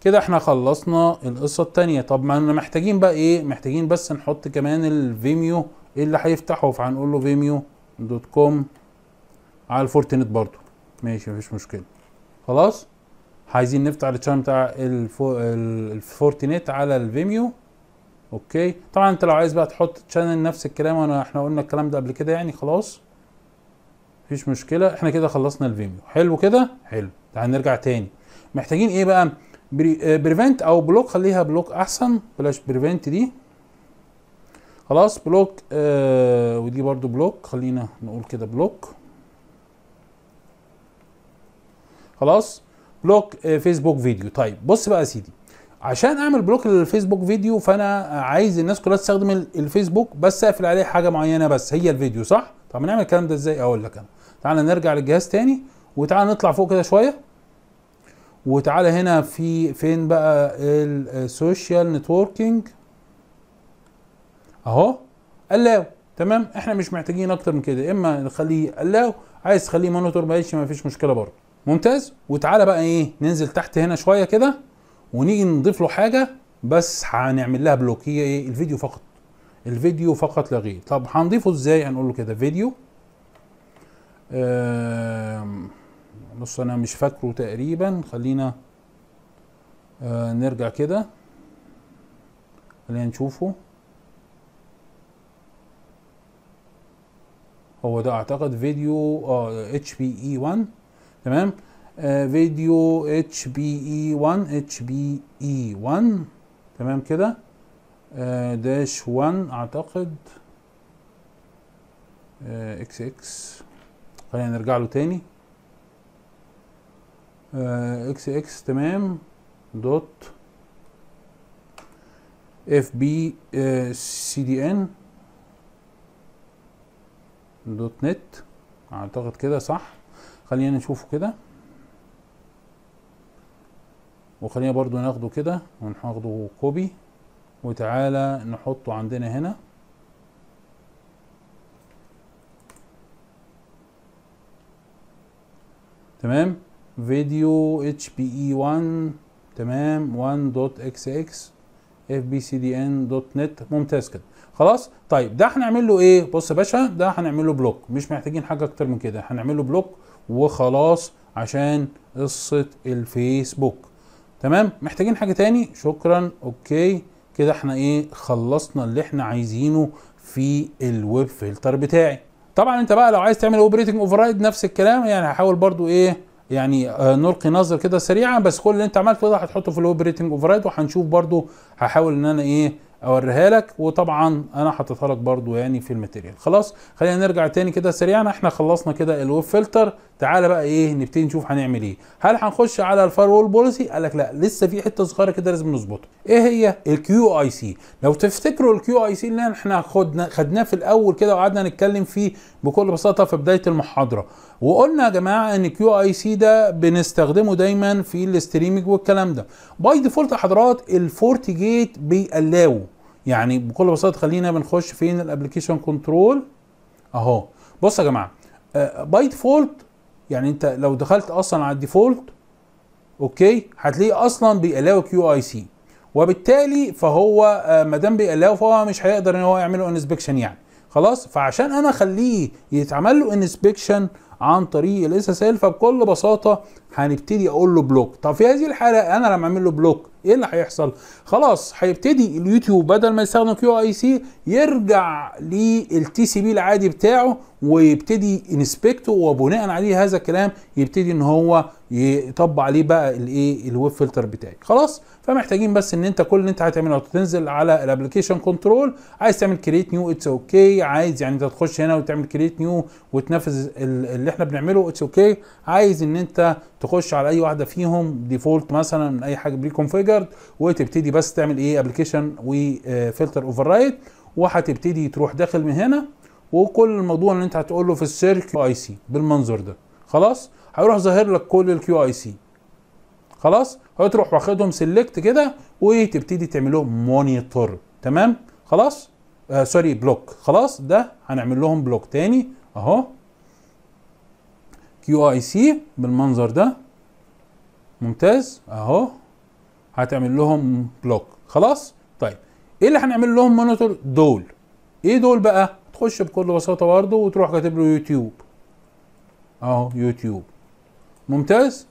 كده احنا خلصنا القصه الثانيه طب ما احنا محتاجين بقى ايه محتاجين بس نحط كمان الفيميو ايه اللي هيفتحه فهنقول له فيميو دوت كوم على الفورتنت برضو ماشي مفيش مشكله خلاص عايزين نفتح التشانل بتاع الفورتنت على الفيميو اوكي طبعا انت لو عايز بقى تحط تشانل نفس الكلام وانا احنا قلنا الكلام ده قبل كده يعني خلاص مفيش مشكله احنا كده خلصنا الفيميو حلو كده حلو هنرجع تاني محتاجين ايه بقى بريفنت آه، او بلوك خليها بلوك احسن بلاش بريفنت دي خلاص بلوك آه ودي برضو بلوك خلينا نقول كده بلوك خلاص بلوك آه فيسبوك فيديو طيب بص بقى يا سيدي عشان اعمل بلوك للفيسبوك فيديو فانا عايز الناس كلها تستخدم الفيسبوك بس اقفل عليه حاجه معينه بس هي الفيديو صح طب نعمل الكلام ده ازاي اقول لك انا تعالى نرجع للجهاز تاني وتعالى نطلع فوق كده شويه وتعالى هنا في فين بقى السوشيال نتوركينج اهو الاو تمام احنا مش محتاجين اكتر من كده اما نخليه الاو عايز تخليه مونيتور ماشي ما فيش مشكله برضه ممتاز وتعالى بقى ايه ننزل تحت هنا شويه كده ونيجي نضيف له حاجه بس هنعمل لها بلوك هي ايه الفيديو فقط الفيديو فقط لا غير طب هنضيفه ازاي هنقول له كده فيديو آه بص انا مش فاكره تقريبا خلينا آه نرجع كده خلينا نشوفه هو ده اعتقد فيديو اه اتش بي اي 1 تمام آه، فيديو اتش بي اي 1 اتش بي اي 1 تمام كده داش آه، 1 اعتقد اكس آه، اكس خلينا نرجع له تاني اكس آه، اكس تمام دوت اف بي سي دي ان دوت نت اعتقد كده صح خلينا نشوفه كده وخلينا برضو ناخده كده وناخده كوبي وتعالى نحطه عندنا هنا تمام فيديو اتش بي اي 1 تمام 1 دوت اكس اكس اف بي سي دي ان دوت نت ممتاز كده خلاص طيب ده هنعمل له ايه بص يا باشا ده هنعمل له بلوك مش محتاجين حاجه اكتر من كده هنعمل له بلوك وخلاص عشان قصه الفيسبوك تمام محتاجين حاجه تاني شكرا اوكي كده احنا ايه خلصنا اللي احنا عايزينه في الويب فلتر بتاعي طبعا انت بقى لو عايز تعمل اوبريتنج اوفرايد نفس الكلام يعني هحاول برضو ايه يعني آه، نلقي نظر كده سريعا بس كل اللي انت عملته ده هتحطه في الاوبريتنج اوفرايد وهنشوف برضو هحاول ان انا ايه اوريها لك وطبعا انا حاططها لك برضو يعني في الماتيريال خلاص خلينا نرجع تاني كده سريعا احنا خلصنا كده الويب فلتر تعالى بقى ايه نبتدي نشوف هنعمل ايه هل هنخش على الفاير وول بوليسي قال لك لا لسه في حته صغيره كده لازم نظبطها ايه هي الكيو اي سي لو تفتكروا الكيو اي سي اللي احنا خدنا خدناه في الاول كده وقعدنا نتكلم فيه بكل بساطه في بدايه المحاضره وقلنا يا جماعه ان كيو اي سي ده بنستخدمه دايما في الاستريمنج والكلام ده باي ديفولت حضرات الفورتي جيت بيقلاو يعني بكل بساطه خلينا بنخش فين الابلكيشن كنترول اهو بص يا جماعه باي آه، ديفولت يعني انت لو دخلت اصلا على الديفولت اوكي هتلاقيه اصلا بيقلاو كيو اي سي وبالتالي فهو آه، ما دام بيقلاو فهو مش هيقدر ان هو يعمل له انسبكشن يعني خلاص فعشان انا اخليه يتعمل له انسبكشن عن طريق الاس اس ال فبكل بساطه هنبتدي اقول له بلوك طب في هذه الحاله انا لما اعمل له بلوك ايه اللي هيحصل خلاص هيبتدي اليوتيوب بدل ما يستخدم كيو اي سي يرجع للتي سي بي العادي بتاعه ويبتدي انسبكتو وبناء عليه هذا الكلام يبتدي ان هو يطبق عليه بقى الايه الويب فلتر بتاعي خلاص فمحتاجين بس ان انت كل اللي انت هتعمله تنزل على الابلكيشن كنترول عايز تعمل كريت نيو اتس اوكي عايز يعني انت تخش هنا وتعمل كريت نيو وتنفذ اللي احنا بنعمله اتس اوكي عايز ان انت تخش على اي واحده فيهم ديفولت مثلا من اي حاجه بري وتبتدي بس تعمل ايه ابلكيشن وفلتر اوفر رايت وهتبتدي تروح داخل من هنا وكل الموضوع اللي انت هتقول له في السيرك اي سي بالمنظر ده خلاص هيروح ظاهر لك كل الكيو اي سي خلاص هتروح واخدهم سيلكت كده وتبتدي تعمل لهم مونيتور تمام خلاص آه سوري بلوك خلاص ده هنعمل لهم بلوك تاني اهو يو اي سي بالمنظر ده ممتاز اهو هتعمل لهم بلوك خلاص طيب ايه اللي هنعمل لهم مونيتور دول ايه دول بقى تخش بكل بساطه برده وتروح كاتب له يوتيوب اهو يوتيوب ممتاز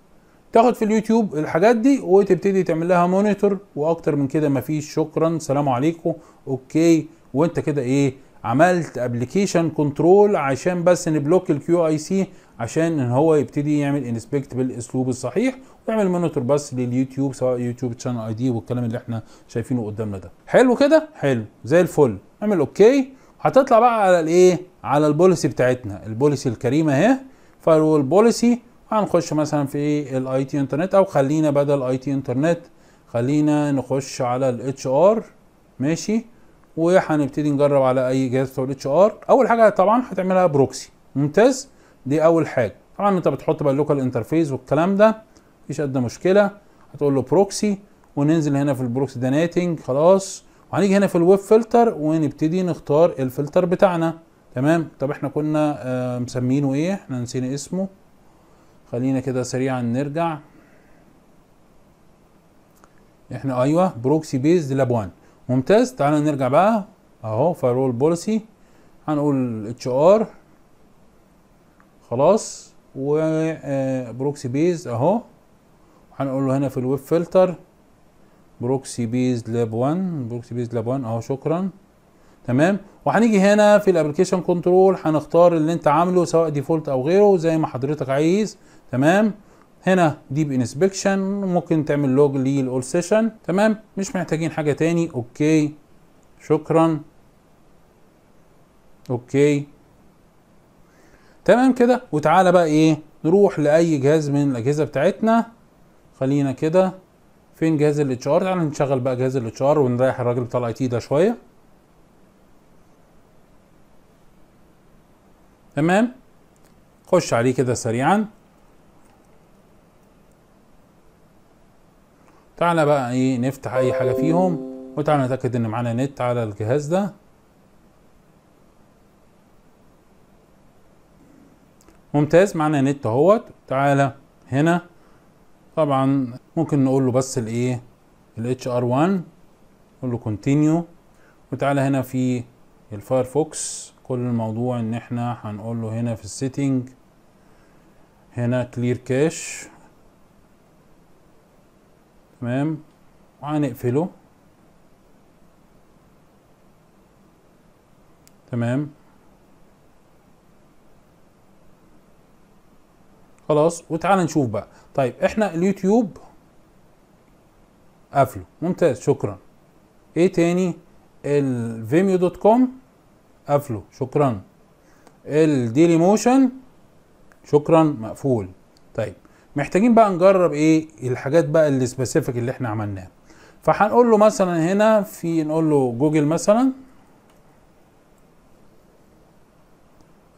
تاخد في اليوتيوب الحاجات دي وتبتدي تعمل لها مونيتور واكتر من كده مفيش شكرا سلام عليكم اوكي وانت كده ايه عملت ابلكيشن كنترول عشان بس نبلوك الكيو اي سي عشان ان هو يبتدي يعمل انسبكت بالاسلوب الصحيح ويعمل مونيتور بس لليوتيوب سواء يوتيوب تشانل اي دي والكلام اللي احنا شايفينه قدامنا ده حلو كده حلو زي الفل اعمل اوكي هتطلع بقى على الايه على البوليسي بتاعتنا البوليسي الكريمه اهي فايرول بوليسي هنخش مثلا في الاي تي انترنت او خلينا بدل اي تي انترنت خلينا نخش على الاتش ار ماشي وهنبتدي نجرب على اي جهاز بتوع الاتش ار اول حاجه طبعا هتعملها بروكسي ممتاز دي اول حاجه طبعا انت بتحط بقى اللوكال انترفيس والكلام ده مفيش قد مشكله هتقول له بروكسي وننزل هنا في البروكسي ده خلاص وهنيجي هنا في الويب فلتر ونبتدي نختار الفلتر بتاعنا تمام طب احنا كنا آه، مسمينه ايه احنا نسينا اسمه خلينا كده سريعا نرجع احنا ايوه بروكسي بيز لاب 1 ممتاز تعالى نرجع بقى اهو فايرول بوليسي هنقول اتش ار خلاص وبروكسي بيز آه، اهو هنقول له هنا في الويب فلتر بروكسي بيز لاب 1 بروكسي بيز لاب 1 اهو شكرا تمام وهنيجي هنا في الابلكيشن كنترول هنختار اللي انت عامله سواء ديفولت او غيره زي ما حضرتك عايز تمام هنا ديب انسبكشن ممكن تعمل لوج للاول سيشن تمام مش محتاجين حاجه تاني اوكي شكرا اوكي تمام كده وتعالى بقى ايه نروح لاي جهاز من الاجهزه بتاعتنا خلينا كده فين جهاز الاتش ار تعالى نشغل بقى جهاز الاتش ار ونريح الراجل بتاع الاي تي ده شويه تمام خش عليه كده سريعا تعالى بقى ايه نفتح اي حاجة فيهم وتعالى نتأكد ان معانا نت على الجهاز ده ممتاز معانا نت اهوت تعالى هنا طبعا ممكن نقول له بس الايه ال HR1 نقول له كونتينيو وتعالى هنا في الفايرفوكس كل الموضوع ان احنا هنقول له هنا في السيتنج هنا كلير كاش تمام وهنقفله تمام خلاص وتعالى نشوف بقى طيب احنا اليوتيوب قافله ممتاز شكرا ايه تاني الفيميو دوت كوم قافله شكرا الديلي موشن شكرا مقفول محتاجين بقى نجرب ايه الحاجات بقى اللي سبيسيفيك اللي احنا عملناها فهنقول له مثلا هنا في نقول له جوجل مثلا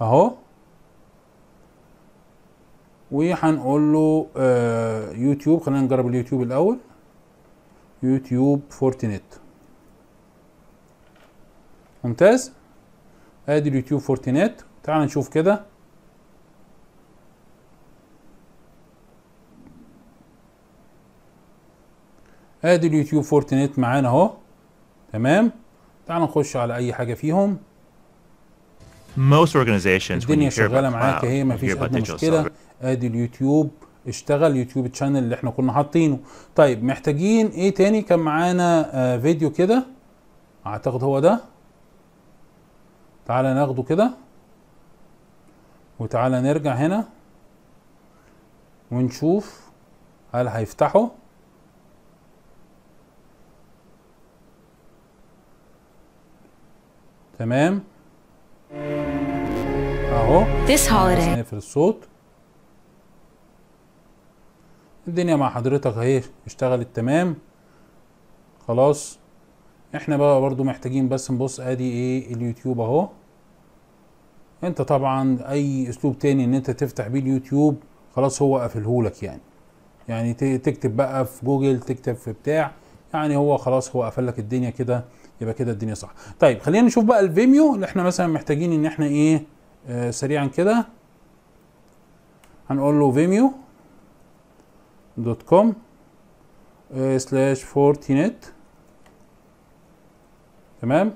اهو وهنقول له آه يوتيوب خلينا نجرب اليوتيوب الاول يوتيوب فورتنت ممتاز ادي اليوتيوب فورتنت تعال نشوف كده ادي اليوتيوب فورتنيت معانا اهو تمام تعال نخش على اي حاجه فيهم Most organizations الدنيا شغاله معاك اهي مفيش اي مشكله ادي اليوتيوب اشتغل يوتيوب تشانل اللي احنا كنا حاطينه طيب محتاجين ايه تاني كان معانا آه فيديو كده اعتقد هو ده تعالى ناخده كده وتعالى نرجع هنا ونشوف هل هيفتحه تمام اهو This holiday. نقفل الصوت الدنيا مع حضرتك اهي اشتغلت تمام خلاص احنا بقى برضو محتاجين بس نبص ادي ايه اليوتيوب اهو انت طبعا اي اسلوب تاني ان انت تفتح بيه اليوتيوب خلاص هو قفلهولك يعني يعني تكتب بقى في جوجل تكتب في بتاع يعني هو خلاص هو قفل لك الدنيا كده يبقى كده الدنيا صح طيب خلينا نشوف بقى الفيميو اللي احنا مثلا محتاجين ان احنا ايه آه سريعا كده هنقول له فيميو دوت كوم آه، سلاش سلاش فورتينت تمام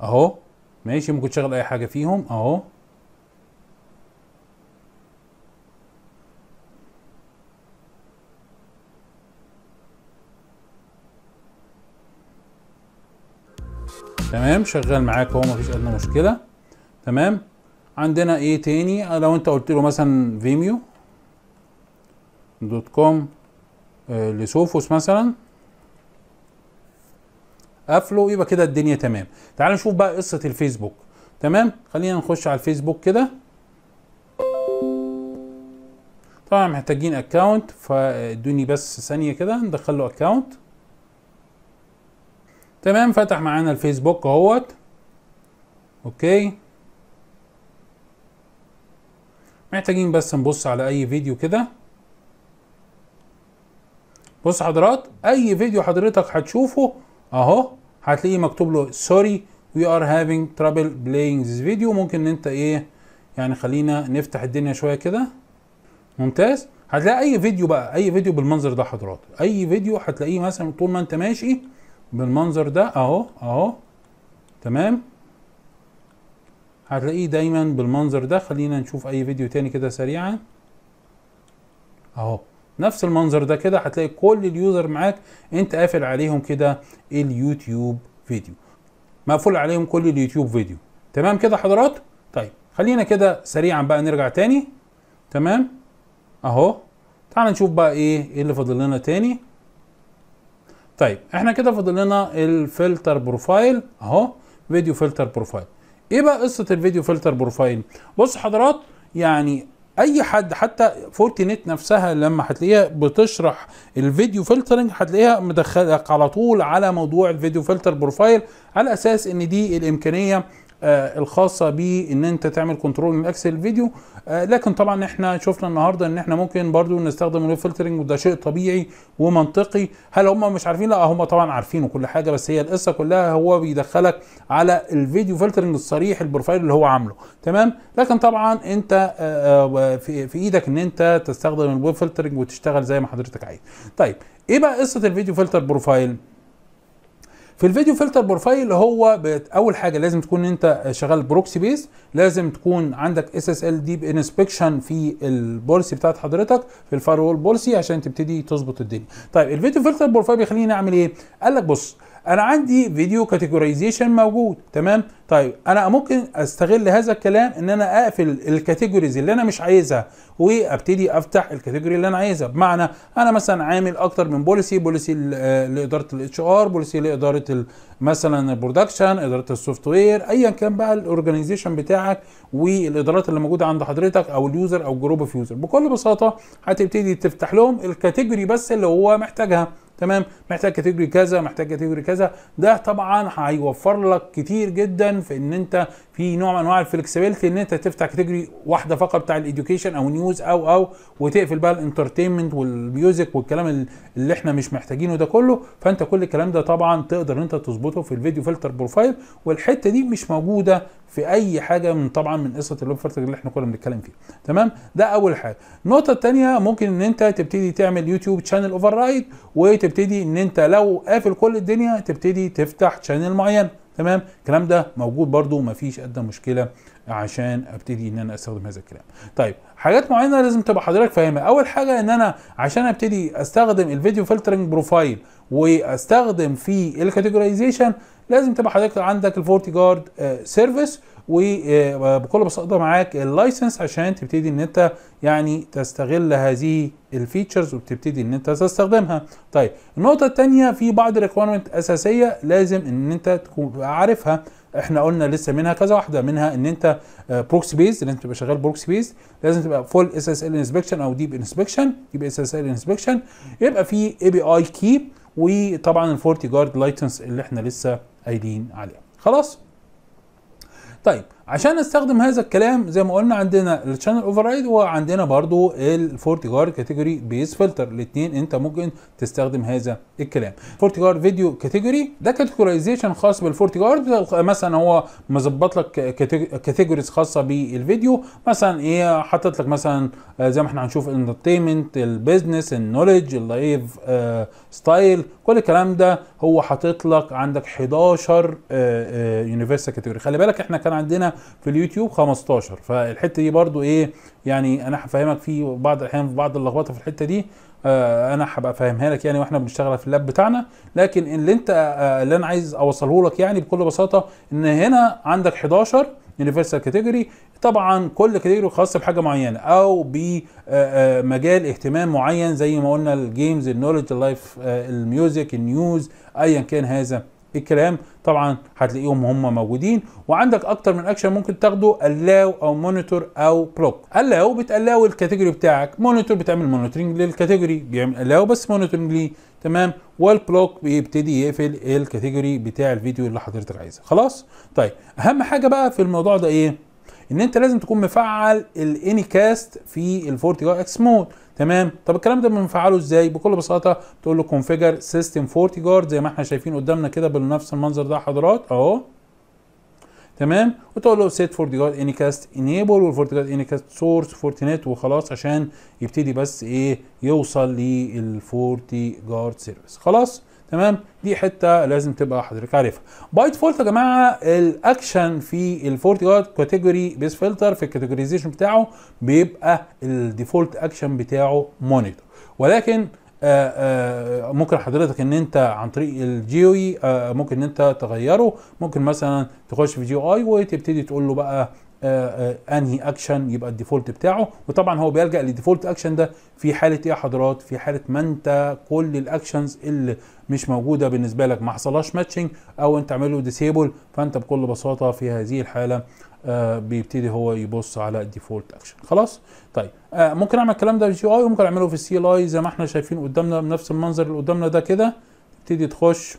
اهو ماشي ممكن تشغل اي حاجه فيهم اهو تمام شغال معاك اهو مفيش ادنى مشكله تمام عندنا ايه تاني آه، لو انت قلت له مثلا فيميو دوت كوم آه لسوفوس مثلا قفله يبقى كده الدنيا تمام تعال نشوف بقى قصه الفيسبوك تمام خلينا نخش على الفيسبوك كده طبعا محتاجين اكونت فادوني بس ثانيه كده ندخل له اكونت تمام فتح معانا الفيسبوك اهوت اوكي محتاجين بس نبص على اي فيديو كده بص حضرات اي فيديو حضرتك هتشوفه اهو هتلاقيه مكتوب له سوري وي ار هافينج ترابل بلاينج ذيس فيديو ممكن ان انت ايه يعني خلينا نفتح الدنيا شويه كده ممتاز هتلاقي اي فيديو بقى اي فيديو بالمنظر ده حضرات اي فيديو هتلاقيه مثلا طول ما انت ماشي بالمنظر ده اهو اهو تمام هتلاقيه دايما بالمنظر ده خلينا نشوف اي فيديو تاني كده سريعا اهو نفس المنظر ده كده هتلاقي كل اليوزر معاك انت قافل عليهم كده اليوتيوب فيديو مقفول عليهم كل اليوتيوب فيديو تمام كده حضرات طيب خلينا كده سريعا بقى نرجع تاني تمام اهو تعال نشوف بقى ايه اللي فاضل لنا تاني طيب احنا كده فاضل لنا الفلتر بروفايل اهو فيديو فلتر بروفايل ايه بقى قصه الفيديو فلتر بروفايل بص حضرات يعني اي حد حتى فورتي نت نفسها لما هتلاقيها بتشرح الفيديو فلترنج هتلاقيها مدخلك على طول على موضوع الفيديو فلتر بروفايل على اساس ان دي الامكانيه آه، الخاصه بان انت تعمل كنترول من اكسل الفيديو آه، لكن طبعا احنا شفنا النهارده ان احنا ممكن برضو نستخدم الويب فلترنج وده شيء طبيعي ومنطقي هل هم مش عارفين لا هم طبعا عارفين وكل حاجه بس هي القصه كلها هو بيدخلك على الفيديو فلترنج الصريح البروفايل اللي هو عامله تمام لكن طبعا انت آه، آه، في ايدك ان انت تستخدم الويب فلترنج وتشتغل زي ما حضرتك عايز طيب ايه بقى قصه الفيديو فلتر بروفايل في الفيديو فلتر بروفايل هو اول حاجه لازم تكون انت شغال بروكسي بيس لازم تكون عندك اس اس ال ديب انسبكشن في البوليسي بتاعت حضرتك في الفاير وول بوليسي عشان تبتدي تظبط الدنيا طيب الفيديو فلتر بروفايل بيخليني اعمل ايه قال لك بص انا عندي فيديو كاتيجورايزيشن موجود تمام طيب انا ممكن استغل هذا الكلام ان انا اقفل الكاتيجوريز اللي انا مش عايزها وابتدي افتح الكاتيجوري اللي انا عايزها بمعنى انا مثلا عامل اكتر من بوليسي بوليسي آه، لاداره الاتش ار بوليسي لاداره مثلا البرودكشن اداره السوفت وير ايا كان بقى الاورجنايزيشن بتاعك والادارات اللي موجوده عند حضرتك او اليوزر او جروب اوف يوزر بكل بساطه هتبتدي تفتح لهم الكاتيجوري بس اللي هو محتاجها تمام محتاج كاتيجوري كذا محتاج كاتيجوري كذا ده طبعا هيوفر لك كتير جدا في ان انت في نوع من انواع الفلكسبيلتي ان انت تفتح كاتيجوري واحده فقط بتاع الاديوكيشن او نيوز او او وتقفل بقى الانترتينمنت والميوزك والكلام اللي احنا مش محتاجينه ده كله فانت كل الكلام ده طبعا تقدر انت تظبطه في الفيديو فلتر بروفايل والحته دي مش موجوده في اي حاجه من طبعا من قصه اللوب فلتر اللي احنا كنا بنتكلم فيها تمام ده اول حاجه النقطه الثانيه ممكن ان انت تبتدي تعمل يوتيوب شانل اوفر رايد تبتدي ان انت لو قافل كل الدنيا تبتدي تفتح شانل معين تمام الكلام ده موجود برده مفيش ادنى مشكله عشان ابتدي ان انا استخدم هذا الكلام طيب حاجات معينه لازم تبقى حضرتك فاهمها اول حاجه ان انا عشان ابتدي استخدم الفيديو فلترنج بروفايل واستخدم في الكاتيجورايزيشن لازم تبقى حضرتك عندك الفورتي جارد سيرفيس وبكل بساطه معاك اللايسنس عشان تبتدي ان انت يعني تستغل هذه الفيتشرز وبتبتدي ان انت تستخدمها طيب النقطه الثانيه في بعض الريكويرمنت اساسيه لازم ان انت تكون عارفها احنا قلنا لسه منها كذا واحده منها ان انت بروكسي بيز ان انت تبقى شغال بروكسي بيز لازم تبقى فول اس اس ال انسبكشن او ديب انسبكشن يبقى اس اس ال انسبكشن يبقى في اي بي اي كي وطبعا الفورتي جارد لايسنس اللي احنا لسه قايلين عليها خلاص tem. عشان استخدم هذا الكلام زي ما قلنا عندنا الشانل اوفرايد وعندنا برضو الفورتيجار كاتيجوري بيس فلتر الاثنين انت ممكن تستخدم هذا الكلام فورتيجار فيديو كاتيجوري ده كاتيجورايزيشن خاص بالفورتيجار مثلا هو مظبط لك كاتيجوريز خاصه بالفيديو مثلا ايه حاطط لك مثلا آه، زي ما احنا هنشوف الانترتينمنت البيزنس النولج اللايف ستايل كل الكلام ده هو حاطط لك عندك 11 يونيفرسال كاتيجوري خلي بالك احنا كان عندنا في اليوتيوب 15 فالحته دي برضو ايه يعني انا هفهمك في بعض الاحيان في بعض اللخبطه في الحته دي آه، انا هبقى فاهمها لك يعني واحنا بنشتغل في اللاب بتاعنا لكن اللي انت آه، اللي انا عايز اوصله لك يعني بكل بساطه ان هنا عندك 11 يونيفرسال كاتيجوري طبعا كل كاتيجوري خاص بحاجه معينه او بمجال آه، اهتمام معين زي ما قلنا الجيمز النولج اللايف الميوزك النيوز ايا كان هذا الكلام طبعا هتلاقيهم هم موجودين وعندك اكتر من اكشن ممكن تاخده اللاو او مونيتور او بلوك اللاو بتقلاو الكاتيجوري بتاعك مونيتور بتعمل مونيتورنج للكاتيجوري بيعمل اللاو بس مونيتورنج ليه تمام والبلوك بيبتدي يقفل الكاتيجوري بتاع الفيديو اللي حضرتك عايزه خلاص طيب اهم حاجه بقى في الموضوع ده ايه ان انت لازم تكون مفعل الاني كاست في الفورتي اكس مود تمام طب الكلام ده بنفعله ازاي بكل بساطه تقول له كونفيجر سيستم 40 جارد زي ما احنا شايفين قدامنا كده بنفس المنظر ده حضرات اهو تمام وتقول له سيت فورتيجارد اني كاست انيبل والفورتيجارد اني كاست سورس فورتينيت وخلاص عشان يبتدي بس ايه يوصل للفورتيجارد سيرفيس خلاص تمام دي حته لازم تبقى حضرتك عارفها باي ديفولت يا جماعه الاكشن في الفورتي جارد كاتيجوري بيس فلتر في الكاتيجوريزيشن بتاعه بيبقى الديفولت اكشن بتاعه مونيتور ولكن آآ آه، آآ آه، ممكن حضرتك ان انت عن طريق الجيوي e، آه، ممكن ان انت تغيره ممكن مثلا تخش في جيو اي وتبتدي تقول له بقى آه، آه، انهي اكشن يبقى الديفولت بتاعه وطبعا هو بيلجا للديفولت اكشن ده في حاله ايه يا حضرات في حاله ما انت كل الاكشنز اللي مش موجوده بالنسبه لك ما حصلهاش ماتشنج او انت عامل له ديسيبل فانت بكل بساطه في هذه الحاله آه بيبتدي هو يبص على الديفولت اكشن خلاص طيب آه ممكن اعمل الكلام ده في الجي اي وممكن اعمله في السي ال اي زي ما احنا شايفين قدامنا بنفس المنظر اللي قدامنا ده كده تبتدي تخش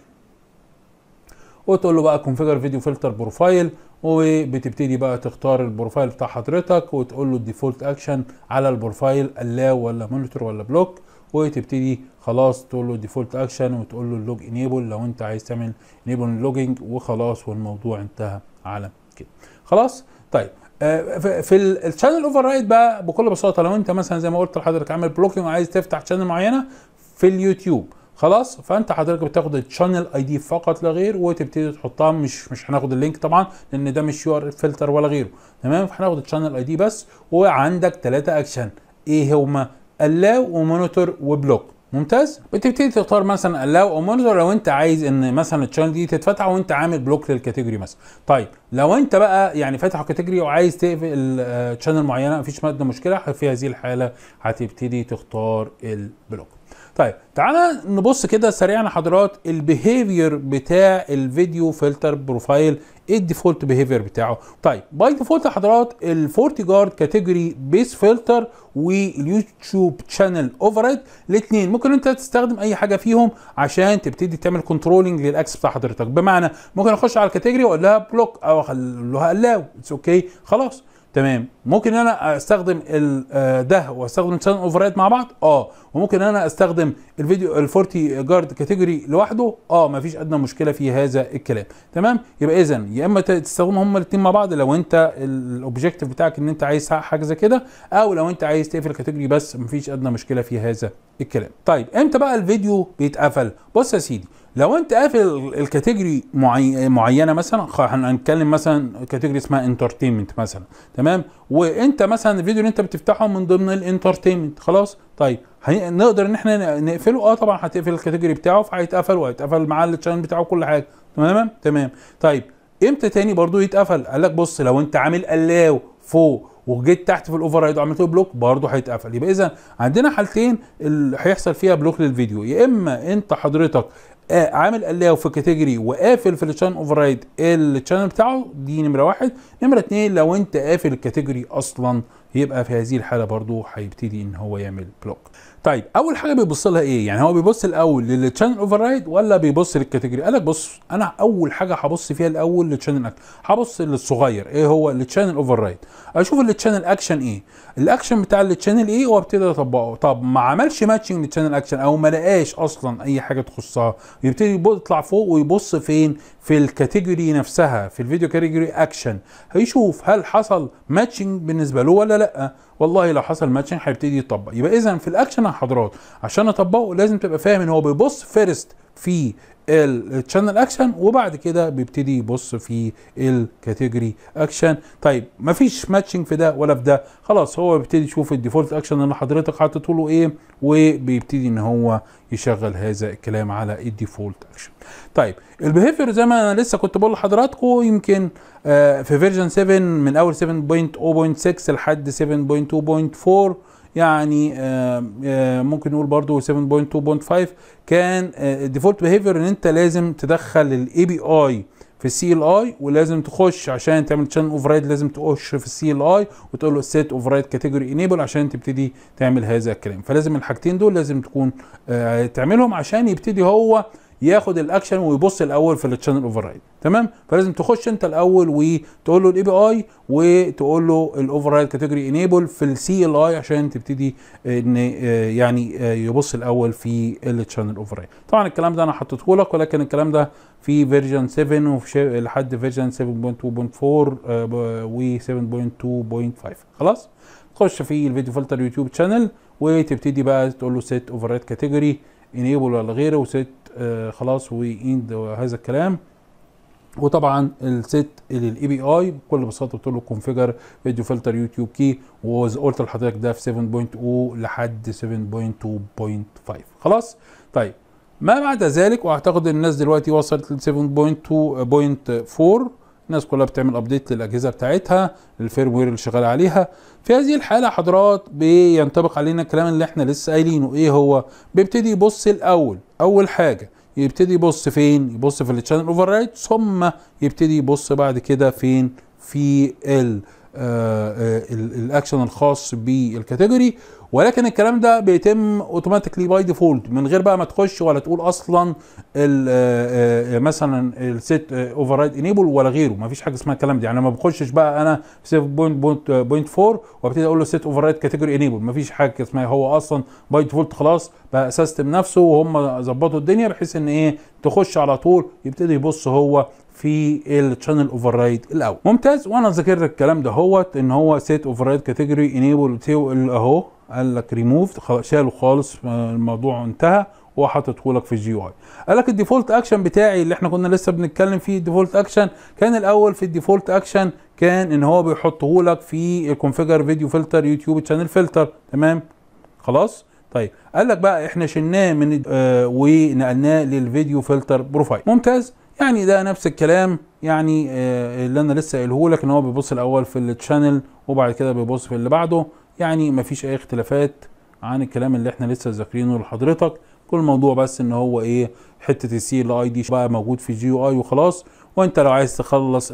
وتقول له بقى كونفيجر فيديو فلتر بروفايل وبتبتدي بقى تختار البروفايل بتاع حضرتك وتقول له الديفولت اكشن على البروفايل اللاو ولا مونيتور ولا بلوك وتبتدي خلاص تقول له الديفولت اكشن وتقول له اللوج انيبل لو انت عايز تعمل انيبل لوجينج وخلاص والموضوع انتهى على كده خلاص طيب آه، في الشانل اوفر رايد بقى بكل بساطه لو انت مثلا زي ما قلت لحضرتك عامل بلوكينج وعايز تفتح شانل معينه في اليوتيوب خلاص فانت حضرتك بتاخد الشانل اي دي فقط لا غير وتبتدي تحطها مش مش هناخد اللينك طبعا لان ده مش يو ار فلتر ولا غيره تمام فهناخد الشانل اي دي بس وعندك ثلاثه اكشن ايه هما الاو ومونيتور وبلوك ممتاز بتبتدي تختار مثلا الاو او مونيتور لو انت عايز ان مثلا الشانل دي تتفتح وانت عامل بلوك للكاتيجوري مثلا طيب لو انت بقى يعني فاتح كاتيجوري وعايز تقفل تشانل معينه مفيش ماده مشكله في هذه الحاله هتبتدي تختار البلوك طيب تعالى نبص كده سريعا حضرات البيهيفير بتاع الفيديو فلتر بروفايل ايه الديفولت بيهيفير بتاعه طيب باي ديفولت حضرات الفورتي جارد كاتيجوري بيس فلتر واليوتيوب شانل اوفريد الاثنين ممكن انت تستخدم اي حاجه فيهم عشان تبتدي تعمل كنترولنج للاكس بتاع حضرتك بمعنى ممكن اخش على الكاتيجوري واقول لها بلوك او اخليها الاو اتس اوكي خلاص تمام ممكن انا استخدم آه، ده واستخدم سان اوفر مع بعض اه وممكن انا استخدم الفيديو الفورتي جارد كاتيجوري لوحده اه مفيش ادنى مشكله في هذا الكلام تمام يبقى اذا يا اما تستخدمهم هما الاثنين مع بعض لو انت الاوبجيكتيف بتاعك ان انت عايز حاجه زي كده او لو انت عايز تقفل الكاتيجوري بس مفيش ادنى مشكله في هذا الكلام طيب امتى بقى الفيديو بيتقفل بص يا سيدي لو انت قافل الكاتيجوري معينه مثلا هنتكلم مثلا كاتيجوري اسمها انترتينمنت مثلا تمام وانت مثلا الفيديو اللي انت بتفتحه من ضمن الانترتينمنت خلاص طيب نقدر ان احنا نقفله اه طبعا هتقفل الكاتيجوري بتاعه فهيتقفل وهيتقفل معاه التشانل بتاعه كل حاجه تمام تمام طيب امتى تاني برضو يتقفل قال لك بص لو انت عامل الاو فوق وجيت تحت في الاوفر رايد وعملت له بلوك برضه هيتقفل يبقى اذا عندنا حالتين اللي هيحصل فيها بلوك للفيديو يا اما انت حضرتك آه، عامل اللاو في كاتيجوري وقافل في الشان اوفر رايد الشانل بتاعه دي نمره واحد نمره اتنين لو انت قافل الكاتيجوري اصلا يبقى في هذه الحاله برضو هيبتدي ان هو يعمل بلوك طيب اول حاجه بيبص لها ايه يعني هو بيبص الاول للتشانل اوفر رايد ولا بيبص للكاتيجوري قال لك بص انا اول حاجه هبص فيها الاول للتشانل اكشن هبص للصغير ايه هو التشانل اوفر رايد اشوف التشانل اكشن ايه الاكشن بتاع التشانل ايه وابتدي اطبقه طب ما عملش ماتشنج للتشانل اكشن او ما لقاش اصلا اي حاجه تخصها يبتدي يطلع فوق ويبص فين في الكاتيجوري نفسها في الفيديو كاتيجوري اكشن هيشوف هل حصل ماتشنج بالنسبه له ولا لا والله لو حصل ماتشنج هيبتدي يطبق يبقى اذا في الاكشن يا حضرات عشان اطبقه لازم تبقى فاهم ان هو بيبص فيرست في التشانل اكشن وبعد كده بيبتدي يبص في الكاتيجوري اكشن طيب مفيش ماتشنج في ده ولا في ده خلاص هو بيبتدي يشوف الديفولت اكشن اللي حضرتك حاطط له ايه وبيبتدي ان هو يشغل هذا الكلام على الديفولت اكشن طيب البيهيفير زي ما انا لسه كنت بقول لحضراتكم يمكن آه في فيرجن 7 من اول 7.0.6 لحد 7.2.4 يعني ممكن نقول برضو 7.2.5 كان الديفولت آه، بيهيفير ان انت لازم تدخل الاي بي اي في السي ال اي ولازم تخش عشان تعمل تشانل اوفرايد لازم تخش في السي ال اي وتقول له سيت اوفرايد كاتيجوري انيبل عشان تبتدي تعمل هذا الكلام فلازم الحاجتين دول لازم تكون آه، تعملهم عشان يبتدي هو ياخد الاكشن ويبص الاول في التشانل اوفر رايد تمام فلازم تخش انت الاول وتقول له الاي بي اي وتقول له الاوفر رايد كاتيجوري انيبل في السي ال اي عشان تبتدي ان آه، يعني آه، يبص الاول في التشانل اوفر رايد طبعا الكلام ده انا حطيته لك ولكن الكلام ده في فيرجن 7 وفي لحد فيرجن 7.2.4 آه، و 7.2.5 خلاص تخش في الفيديو فلتر يوتيوب شانل وتبتدي بقى تقول له سيت اوفر رايد كاتيجوري انيبل ولا غيره وسيت آه، خلاص ويند هذا الكلام وطبعا الست الاي بي اي بكل بساطه قلت له كونفيجر فيديو فلتر يوتيوب كي وقلت لحضرتك ده في 7.0 لحد 7.2.5 خلاص طيب ما بعد ذلك واعتقد ان الناس دلوقتي وصلت ل 7.2.4 الناس كلها بتعمل ابديت للاجهزه بتاعتها للفيرموير اللي شغال عليها في هذه الحالة حضرات بينطبق علينا الكلام اللي احنا لسه قايلينه ايه هو بيبتدي يبص الاول اول حاجة يبتدي يبص فين يبص في التشانل رايت ثم يبتدي يبص بعد كده فين في الاكشن آه، آه، الخاص بالكاتيجوري ولكن الكلام ده بيتم اوتوماتيكلي باي ديفولت من غير بقى ما تخش ولا تقول اصلا آه، آه، مثلا السيت اوفر رايد انيبل ولا غيره ما فيش حاجه اسمها الكلام ده يعني ما بخشش بقى انا في بوينت فور وابتدي اقول له سيت اوفر رايد كاتيجوري انيبل ما فيش حاجه اسمها هو اصلا باي ديفولت خلاص بقى سيستم نفسه وهم ظبطوا الدنيا بحيث ان ايه تخش على طول يبتدي يبص هو في التشانل اوفر رايد الاول ممتاز وانا ذاكرت الكلام ده هوت ان هو سيت اوفر رايد كاتيجوري انيبل اهو قال لك ريموف شاله خالص الموضوع انتهى هو لك في الجي اي قال لك الديفولت اكشن بتاعي اللي احنا كنا لسه بنتكلم فيه الديفولت اكشن كان الاول في الديفولت اكشن كان ان هو بيحطه لك في الكونفيجر فيديو فلتر يوتيوب تشانل فلتر تمام خلاص طيب قال لك بقى احنا شلناه من آه ونقلناه للفيديو فلتر بروفايل ممتاز يعني ده نفس الكلام يعني آه اللي انا لسه قايله لك ان هو بيبص الاول في التشانل وبعد كده بيبص في اللي بعده يعني مفيش اي اختلافات عن الكلام اللي احنا لسه ذاكرينه لحضرتك كل موضوع بس ان هو ايه حته السي ال اي دي بقى موجود في جي يو اي وخلاص وانت لو عايز تخلص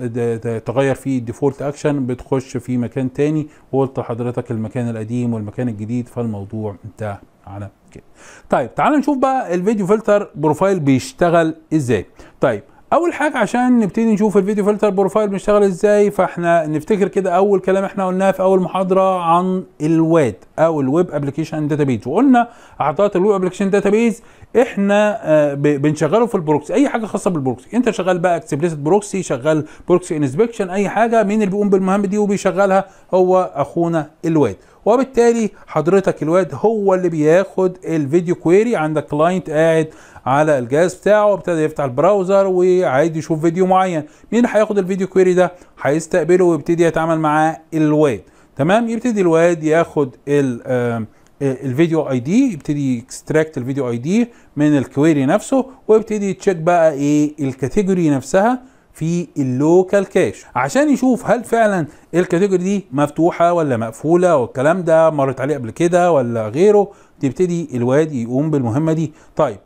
تغير فيه الديفولت اكشن بتخش في مكان تاني وقلت لحضرتك المكان القديم والمكان الجديد فالموضوع انتهى على كده طيب تعال نشوف بقى الفيديو فلتر بروفايل بيشتغل ازاي طيب اول حاجه عشان نبتدي نشوف الفيديو فلتر بروفايل بيشتغل ازاي فاحنا نفتكر كده اول كلام احنا قلناه في اول محاضره عن الواد او الويب ابلكيشن داتابيز وقلنا اعطاءات الويب ابلكيشن داتابيز احنا آه، بنشغله في البروكسي اي حاجه خاصه بالبروكسي انت شغال بقى اكسبليسيت بروكسي شغال بروكسي انسبكشن اي حاجه مين اللي بيقوم بالمهام دي وبيشغلها هو اخونا الواد وبالتالي حضرتك الواد هو اللي بياخد الفيديو كويري عندك كلاينت قاعد على الجهاز بتاعه وابتدى يفتح البراوزر وعايز يشوف فيديو معين مين هياخد الفيديو كويري ده هيستقبله ويبتدي يتعامل معاه الواد تمام يبتدي الواد ياخد ال الفيديو اي دي يبتدي اكستراكت الفيديو اي دي من الكويري نفسه ويبتدي تشيك بقى ايه الكاتيجوري نفسها في اللوكال كاش عشان يشوف هل فعلا الكاتيجوري دي مفتوحه ولا مقفوله والكلام ده مرت عليه قبل كده ولا غيره تبتدي الواد يقوم بالمهمه دي طيب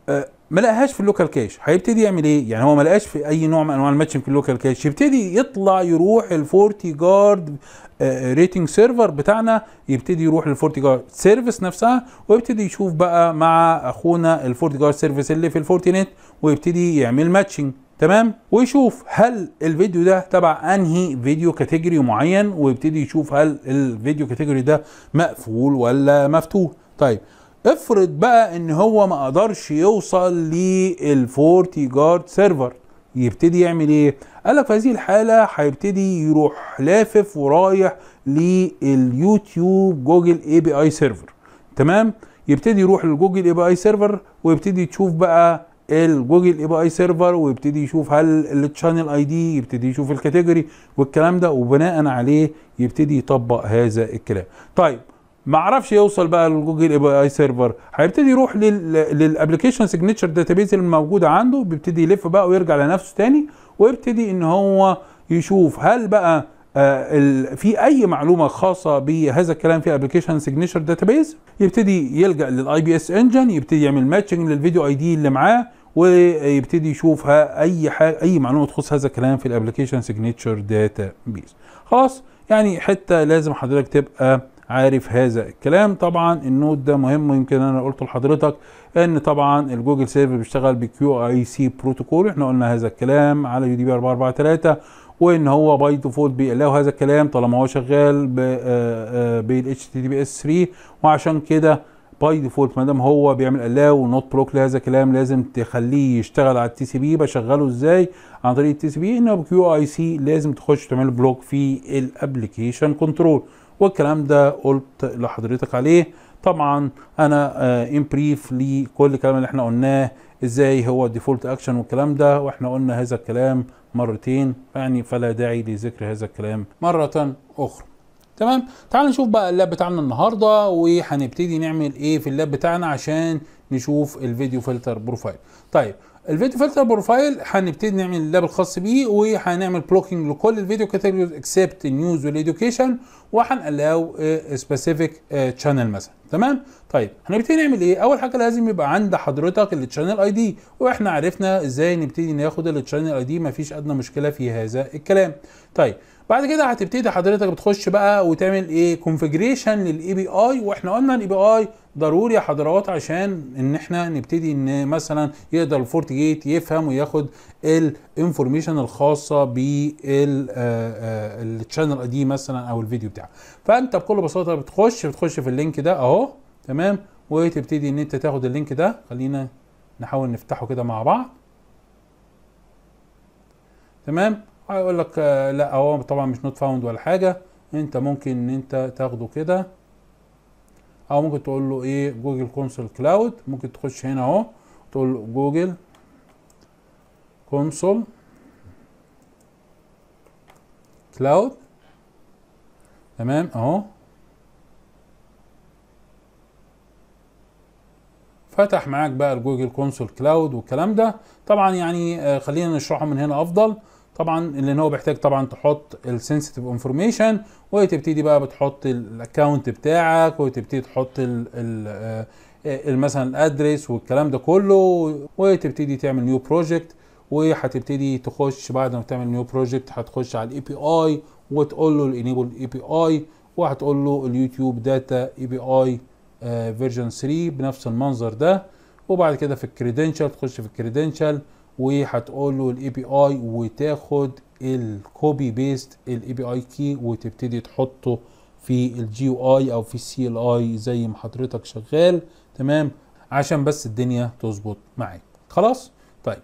ما لقاهاش في اللوكال كاش هيبتدي يعمل ايه يعني هو ما لقاش في اي نوع من انواع الماتشنج في اللوكال كاش يبتدي يطلع يروح الفورتي جارد آه، آه، ريتنج سيرفر بتاعنا يبتدي يروح للفورتي جارد سيرفيس نفسها ويبتدي يشوف بقى مع اخونا الفورتي جارد سيرفيس اللي في الفورتي نت ويبتدي يعمل ماتشنج تمام ويشوف هل الفيديو ده تبع انهي فيديو كاتيجوري معين ويبتدي يشوف هل الفيديو كاتيجوري ده مقفول ولا مفتوح طيب افرض بقى ان هو ما قدرش يوصل للفورتي جارد سيرفر يبتدي يعمل ايه قال لك في هذه الحاله هيبتدي يروح لافف ورايح لليوتيوب جوجل اي بي اي سيرفر تمام يبتدي يروح للجوجل اي بي اي سيرفر ويبتدي تشوف بقى الجوجل اي بي اي سيرفر ويبتدي يشوف هل التشانل اي دي يبتدي يشوف الكاتيجوري والكلام ده وبناء عليه يبتدي يطبق هذا الكلام طيب ما عرفش يوصل بقى لجوجل اي سيرفر هيبتدي يروح للابلكيشن سيجنتشر داتابيز الموجوده عنده بيبتدي يلف بقى ويرجع لنفسه تاني ويبتدي ان هو يشوف هل بقى آه، في اي معلومه خاصه بهذا الكلام في ابلكيشن سيجنتشر داتابيز يبتدي يلجا للاي بي اس انجن يبتدي يعمل ماتشنج للفيديو اي دي اللي معاه ويبتدي يشوف اي حاجه اي معلومه تخص هذا الكلام في الابلكيشن سيجنتشر داتابيز خلاص يعني حته لازم حضرتك تبقى عارف هذا الكلام طبعا النوت ده مهم ويمكن انا قلت لحضرتك ان طبعا الجوجل سيرفر بيشتغل بكيو اي سي بروتوكول احنا قلنا هذا الكلام على يو دي بي 443 وان هو باي ديفولت بيقلاه هذا الكلام طالما هو شغال بالاتش تي تي بي اس 3 وعشان كده باي ديفولت ما دام هو بيعمل الاو ونوت بلوك لهذا الكلام لازم تخليه يشتغل على التي سي بي بشغله ازاي عن طريق التي سي بي انه بكيو اي سي لازم تخش تعمل بلوك في الابلكيشن كنترول والكلام ده قلت لحضرتك عليه طبعا انا ان بريف لكل الكلام اللي احنا قلناه ازاي هو الديفولت اكشن والكلام ده واحنا قلنا هذا الكلام مرتين يعني فلا داعي لذكر هذا الكلام مره اخرى تمام تعال نشوف بقى اللاب بتاعنا النهارده وهنبتدي نعمل ايه في اللاب بتاعنا عشان نشوف الفيديو فلتر بروفايل طيب الفيديو فلتر بروفايل هنبتدي نعمل اللاب الخاص بيه وهنعمل بلوكينج لكل الفيديو كاتيجوريز اكسبت النيوز والاديوكيشن وهنالاو سبيسيفيك تشانل مثلا تمام طيب هنبتدي نعمل ايه اول حاجه لازم يبقى عند حضرتك التشانل اي دي واحنا عرفنا ازاي نبتدي ناخد التشانل اي دي مفيش ادنى مشكله في هذا الكلام طيب بعد كده هتبتدي حضرتك بتخش بقى وتعمل ايه كونفجريشن للاي بي اي واحنا قلنا الاي بي اي ضروري يا حضرات عشان ان احنا نبتدي ان مثلا يقدر الفورت جيت يفهم وياخد الانفورميشن الخاصه بالشانل آه، آه، دي مثلا او الفيديو بتاعه فانت بكل بساطه بتخش بتخش في اللينك ده اهو تمام وتبتدي ان انت تاخد اللينك ده خلينا نحاول نفتحه كده مع بعض تمام هيقول لك آه، لا هو طبعا مش نوت فاوند ولا حاجه انت ممكن ان انت تاخده كده او ممكن تقول له ايه جوجل كونسول كلاود ممكن تخش هنا اهو تقول له جوجل كونسول كلاود تمام اهو فتح معاك بقى الجوجل كونسول كلاود والكلام ده طبعا يعني آه، خلينا نشرحه من هنا افضل طبعا اللي هو بيحتاج طبعا تحط السنسيتيف انفورميشن وتبتدي بقى بتحط الاكونت بتاعك وتبتدي تحط ال آه، مثلا الادرس والكلام ده كله وتبتدي تعمل نيو بروجكت وهتبتدي تخش بعد ما تعمل نيو بروجكت هتخش على الاي بي اي وتقول له الانيبل اي بي اي وهتقول له اليوتيوب داتا اي بي اي فيرجن 3 بنفس المنظر ده وبعد كده في الكريدنشال تخش في الكريدنشال وهتقول له الاي بي اي وتاخد الكوبي بيست الاي بي اي كي وتبتدي تحطه في الجي او اي او في السي ال اي زي ما حضرتك شغال تمام عشان بس الدنيا تظبط معاك خلاص طيب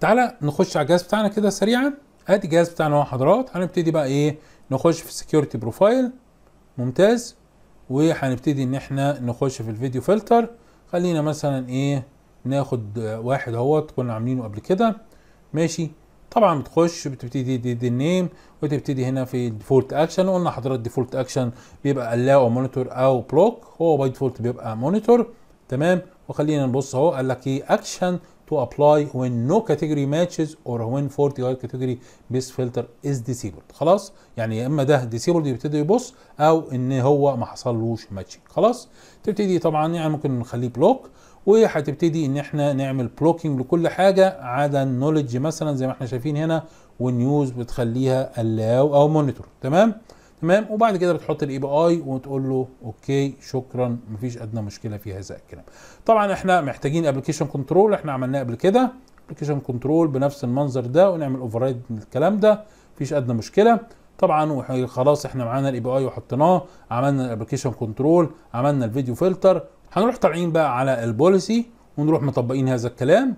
تعالى نخش على الجهاز بتاعنا كده سريعا ادي الجهاز بتاعنا اهو حضرات هنبتدي بقى ايه نخش في السكيورتي بروفايل ممتاز وهنبتدي ان احنا نخش في الفيديو فلتر خلينا مثلا ايه ناخد واحد اهوت كنا عاملينه قبل كده ماشي طبعا بتخش بتبتدي دي, دي النيم وتبتدي هنا في الديفولت اكشن قلنا حضرتك ديفولت اكشن بيبقى الاو مونيتور او بلوك هو باي ديفولت بيبقى مونيتور تمام وخلينا نبص اهو قال لك ايه اكشن تو ابلاي وين نو كاتيجوري ماتشز اور وين 40 كاتيجوري بيس فلتر از ديسيبلد خلاص يعني يا اما ده ديسيبلد يبتدي يبص او ان هو ما حصلوش ماتشنج خلاص تبتدي طبعا يعني ممكن نخليه بلوك وهتبتدي ان احنا نعمل بلوكينج لكل حاجه عدا النولج مثلا زي ما احنا شايفين هنا والنيوز بتخليها اللاو او مونيتور تمام تمام وبعد كده بتحط الاي بي اي وتقول له اوكي شكرا مفيش ادنى مشكله في هذا الكلام طبعا احنا محتاجين ابلكيشن كنترول احنا عملناه قبل كده ابلكيشن كنترول بنفس المنظر ده ونعمل اوفررايد الكلام ده مفيش ادنى مشكله طبعا خلاص احنا معانا الاي بي اي وحطيناه عملنا الابلكيشن كنترول عملنا الفيديو فلتر هنروح طالعين بقى على البوليسي ونروح مطبقين هذا الكلام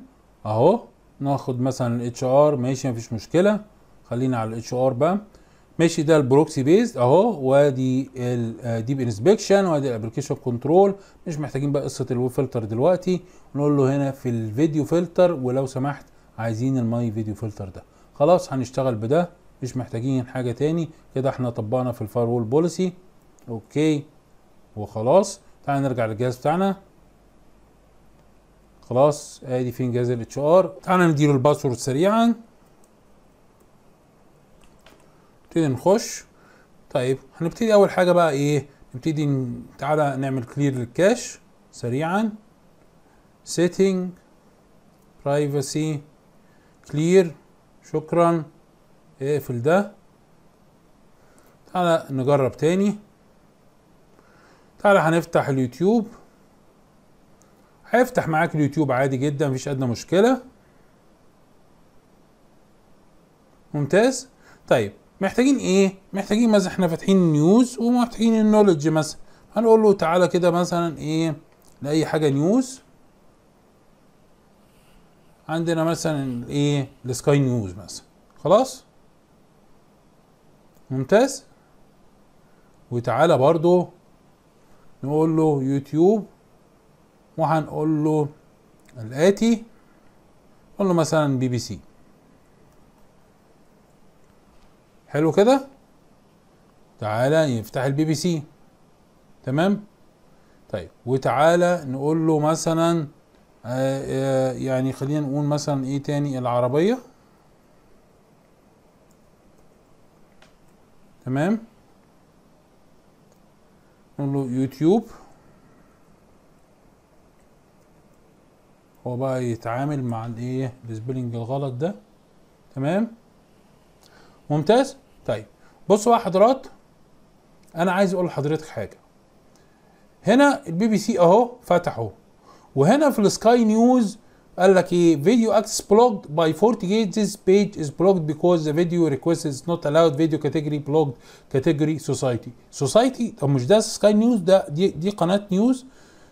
اهو ناخد مثلا الاتش ار ماشي مفيش مشكله خلينا على الاتش ار بقى ماشي ده البروكسي بيست اهو وادي الديب انسبكشن وادي الابلكيشن كنترول مش محتاجين بقى قصه الويب فلتر دلوقتي نقول له هنا في الفيديو فلتر ولو سمحت عايزين الماي فيديو فلتر ده خلاص هنشتغل بده مش محتاجين حاجه تاني كده احنا طبقنا في الفاير وول بوليسي اوكي وخلاص تعال نرجع للجهاز بتاعنا خلاص ادي فين جهاز الاتش ار تعال نديله الباسورد سريعا نبتدي نخش طيب هنبتدي اول حاجه بقى ايه نبتدي تعالى نعمل كلير للكاش سريعا سيتنج برايفسي كلير شكرا اقفل ده تعالى نجرب تاني تعالى هنفتح اليوتيوب هيفتح معاك اليوتيوب عادي جدا مفيش ادنى مشكله ممتاز طيب محتاجين ايه محتاجين مثلا احنا فاتحين نيوز ومحتاجين النولج مثلا هنقول له تعالى كده مثلا ايه لاي حاجه نيوز عندنا مثلا ايه السكاي نيوز مثلا خلاص ممتاز وتعالى برضو نقول له يوتيوب وهنقول له الآتي نقول له مثلا بي بي سي حلو كده تعالى يفتح البي بي سي تمام طيب وتعالى نقول له مثلا آه، آه، يعني خلينا نقول مثلا ايه تاني العربية تمام نقول له يوتيوب هو بقى يتعامل مع الايه السبيلنج الغلط ده تمام ممتاز طيب بصوا بقى حضرات انا عايز اقول لحضرتك حاجه هنا البي بي سي اهو فتحه وهنا في السكاي نيوز قال لك ايه فيديو اكسس بلوجد باي 40 جيت ذيس بيج از بلوجد بيكوز ذا فيديو ريكويست از نوت الاود فيديو كاتيجوري بلوجد كاتيجوري سوسايتي سوسايتي طب مش ده سكاي نيوز ده دي, دي قناه نيوز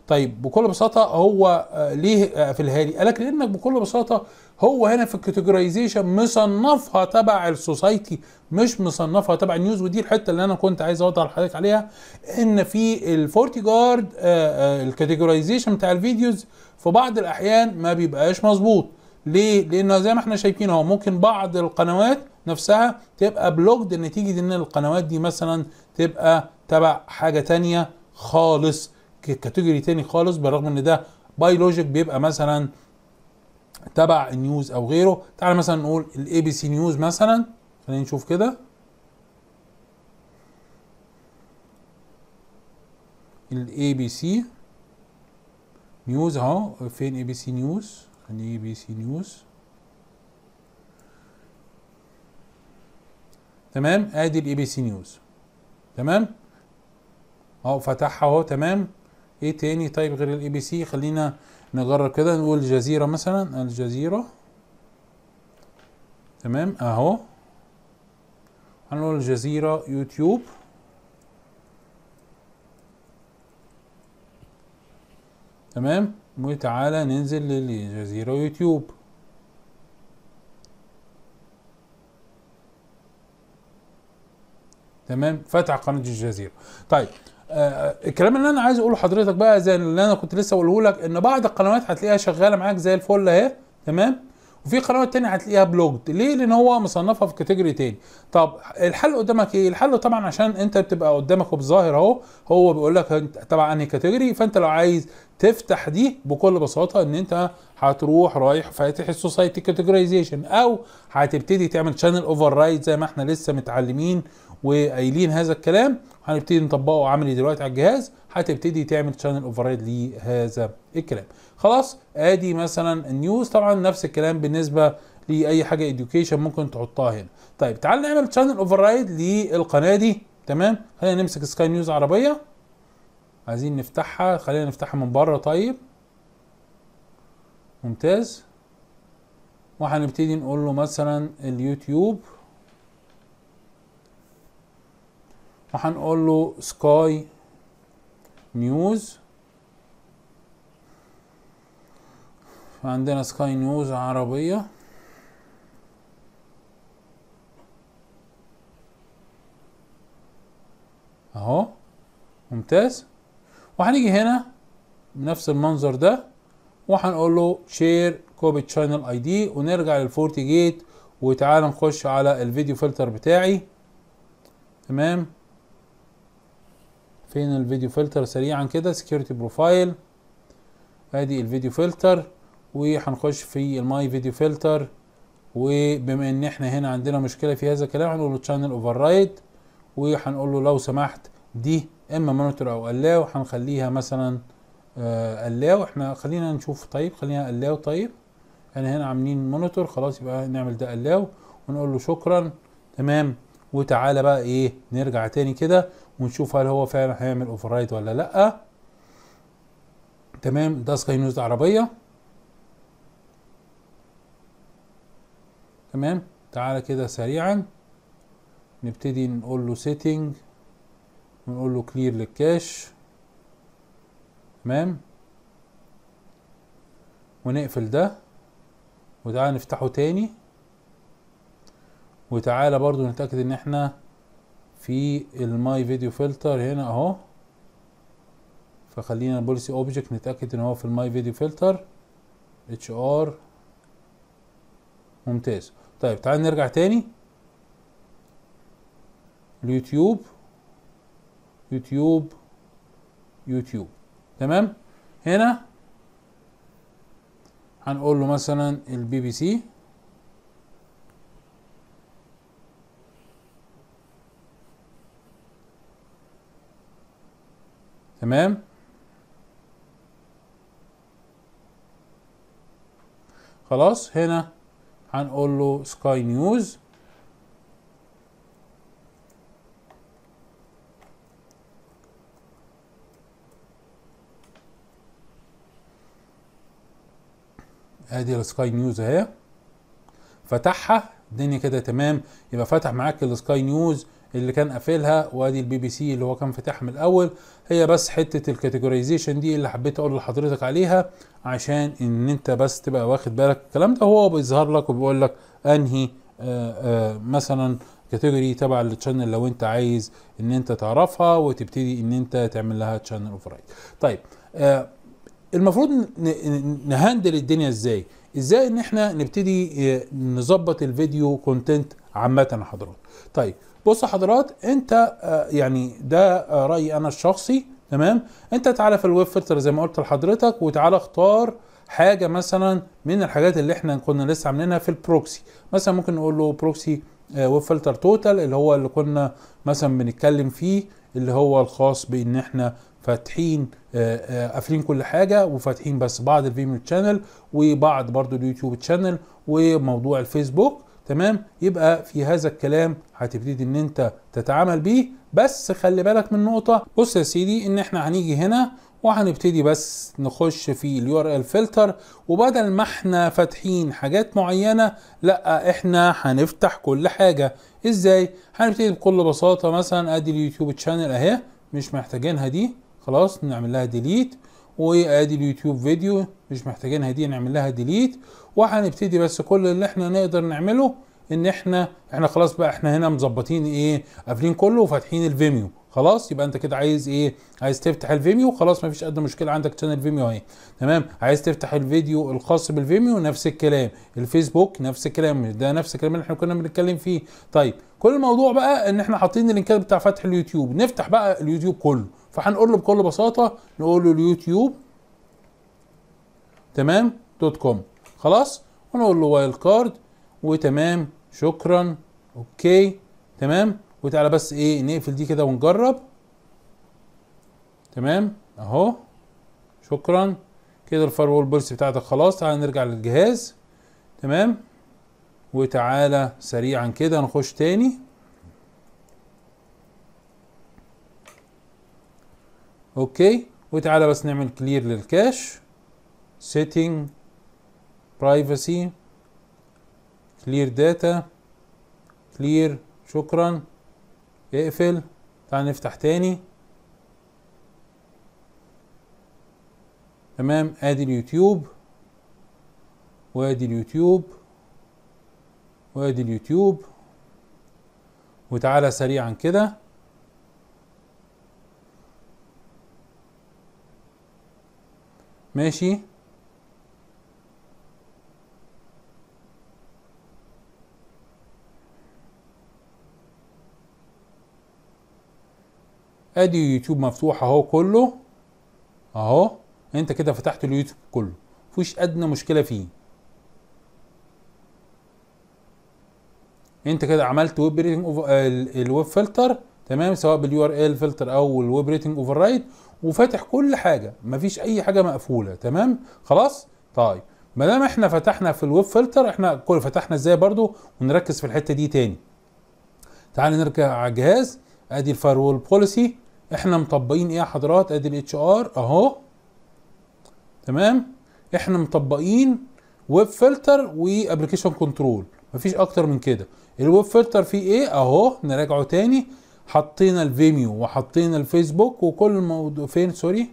طيب بكل بساطه هو آه, ليه قفلها آه, لي؟ قال لك لانك بكل بساطه هو هنا في الكاتيجورايزيشن مصنفها تبع السوسايتي مش مصنفها تبع النيوز ودي الحته اللي انا كنت عايز اوضح لحضرتك عليها ان في الفورتي جارد الكاتيجورايزيشن بتاع الفيديوز في بعض الاحيان ما بيبقاش مظبوط ليه؟ لانه زي ما احنا شايفين اهو ممكن بعض القنوات نفسها تبقى بلوجد نتيجه ان القنوات دي مثلا تبقى تبع حاجه تانية خالص كاتيجوري تاني خالص بالرغم ان ده باي لوجيك بيبقى مثلا تبع النيوز او غيره تعال مثلا نقول الاي بي سي نيوز مثلا خلينا نشوف كده الاي بي سي نيوز اهو فين اي بي سي نيوز خلينا اي بي سي نيوز تمام ادي الاي بي سي نيوز تمام اهو فتحها اهو تمام ايه تاني طيب غير الاي بي سي خلينا نجرب كده نقول جزيرة مثلا الجزيرة تمام اهو هنقول جزيرة يوتيوب تمام وتعالى ننزل للجزيرة يوتيوب تمام فتح قناة الجزيرة طيب آه الكلام اللي انا عايز اقوله لحضرتك بقى زي اللي انا كنت لسه اقوله لك ان بعض القنوات هتلاقيها شغاله معاك زي الفل اهي تمام وفي قنوات تانية هتلاقيها بلوجد ليه لان هو مصنفها في كاتيجوري تاني طب الحل قدامك ايه الحل طبعا عشان انت بتبقى قدامك وبظاهر اهو هو بيقول لك انت تبع انهي كاتيجوري فانت لو عايز تفتح دي بكل بساطه ان انت هتروح رايح فاتح السوسايتي كاتيجورايزيشن او هتبتدي تعمل شانل اوفر رايت زي ما احنا لسه متعلمين وقايلين هذا الكلام هنبتدي نطبقه عملي إيه دلوقتي على الجهاز هتبتدي تعمل شانل اوفررايد لهذا الكلام خلاص ادي مثلا النيوز طبعا نفس الكلام بالنسبه لاي حاجه اديوكيشن ممكن تحطها هنا طيب تعال نعمل شانل اوفررايد للقناه دي تمام خلينا نمسك سكاي نيوز عربيه عايزين نفتحها خلينا نفتحها من بره طيب ممتاز وهنبتدي نقول له مثلا اليوتيوب فهنقول له سكاي نيوز فعندنا سكاي نيوز عربية اهو ممتاز وهنيجي هنا بنفس المنظر ده وهنقول له شير كوبي شانل اي دي ونرجع للفورتي جيت وتعالى نخش على الفيديو فلتر بتاعي تمام فين الفيديو فلتر سريعا كده سكيورتي بروفايل ادي الفيديو فلتر وهنخش في الماي فيديو فلتر وبما ان احنا هنا عندنا مشكله في هذا الكلام هنقول له تشانل اوفر رايد وهنقول له لو سمحت دي اما مونيتور او الاو هنخليها مثلا الاو آه، احنا خلينا نشوف طيب خلينا الاو طيب احنا هنا عاملين مونيتور خلاص يبقى نعمل ده الاو ونقول له شكرا تمام وتعالى بقى ايه نرجع تاني كده ونشوف هل هو فعلا هيعمل اوفر رايت ولا لا تمام ده سكاي نيوز العربيه تمام تعالى كده سريعا نبتدي نقول له سيتنج ونقول له كلير للكاش تمام ونقفل ده وتعالى نفتحه تاني وتعالى برضو نتأكد ان احنا في الماي فيديو فلتر هنا اهو فخلينا البوليسي اوبجكت نتاكد ان هو في الماي فيديو فلتر اتش ار ممتاز طيب تعال نرجع تاني اليوتيوب يوتيوب يوتيوب تمام هنا هنقول له مثلا البي بي سي تمام خلاص هنا هنقول له سكاي نيوز ادي السكاي نيوز اهي فتحها الدنيا كده تمام يبقى فتح معاك السكاي نيوز اللي كان قافلها وادي البي بي سي اللي هو كان فاتحها من الاول هي بس حته الكاتيجورايزيشن دي اللي حبيت اقول لحضرتك عليها عشان ان انت بس تبقى واخد بالك الكلام ده هو بيظهر لك وبيقول لك انهي آآ آه، آآ آه، مثلا كاتيجوري تبع التشانل لو انت عايز ان انت تعرفها وتبتدي ان انت تعمل لها تشانل رايت طيب آه، المفروض نهندل الدنيا ازاي ازاي ان احنا نبتدي نظبط الفيديو كونتنت عامه حضرتك طيب بص حضرات انت آه، يعني ده آه، رايي انا الشخصي تمام انت تعالى في الويب فلتر زي ما قلت لحضرتك وتعالى اختار حاجه مثلا من الحاجات اللي احنا كنا لسه عاملينها في البروكسي مثلا ممكن نقول له بروكسي آه، ويب فلتر توتال اللي هو اللي كنا مثلا بنتكلم فيه اللي هو الخاص بان احنا فاتحين قافلين كل حاجه وفاتحين بس بعض الفيميو تشانل وبعض برضو اليوتيوب تشانل وموضوع الفيسبوك تمام يبقى في هذا الكلام هتبتدي ان انت تتعامل بيه بس خلي بالك من نقطه بص يا سيدي ان احنا هنيجي هنا وهنبتدي بس نخش في اليو ار ال فلتر وبدل ما احنا فاتحين حاجات معينه لا احنا هنفتح كل حاجه ازاي هنبتدي بكل بساطه مثلا ادي اليوتيوب تشانل اهي مش محتاجينها دي خلاص نعمل لها ديليت وادي اليوتيوب فيديو مش محتاجينها دي نعمل لها ديليت وهنبتدي بس كل اللي احنا نقدر نعمله ان احنا احنا خلاص بقى احنا هنا مظبطين ايه قافلين كله وفاتحين الفيميو خلاص يبقى انت كده عايز ايه عايز تفتح الفيميو خلاص مفيش قد مشكله عندك شانل فيميو اهي تمام عايز تفتح الفيديو الخاص بالفيميو نفس الكلام الفيسبوك نفس الكلام ده نفس الكلام اللي احنا كنا بنتكلم فيه طيب كل الموضوع بقى ان احنا حاطين اللينكات بتاع فتح اليوتيوب نفتح بقى اليوتيوب كله فهنقول له بكل بساطه نقول له اليوتيوب تمام دوت كوم خلاص ونقول له وايلد كارد وتمام شكرا اوكي تمام وتعالى بس ايه نقفل دي كده ونجرب تمام اهو شكرا كده الفاير وول بتاعتك خلاص تعالى نرجع للجهاز تمام وتعالى سريعا كده نخش تاني اوكي وتعالى بس نعمل كلير للكاش سيتنج privacy clear data clear شكرا اقفل تعال نفتح تاني تمام ادي اليوتيوب وادي اليوتيوب وادي اليوتيوب وتعالى سريعا كده ماشي ادي يوتيوب مفتوح اهو كله اهو انت كده فتحت اليوتيوب كله مفيش ادنى مشكله فيه انت كده عملت ويب ريتنج الويب فلتر تمام سواء باليو ار ال فلتر او الويب ريتنج اوفر رايت وفاتح كل حاجه مفيش اي حاجه مقفوله تمام خلاص طيب ما دام احنا فتحنا في الويب فلتر احنا كل فتحنا ازاي برضو ونركز في الحته دي تاني تعال نرجع على الجهاز ادي الفاير وول بوليسي احنا مطبقين ايه يا حضرات ادي الاتش ار اهو تمام احنا مطبقين ويب فلتر وابلكيشن كنترول مفيش اكتر من كده الويب فلتر فيه ايه اهو نراجعه تاني حطينا الفيميو وحطينا الفيسبوك وكل الموضوع فين سوري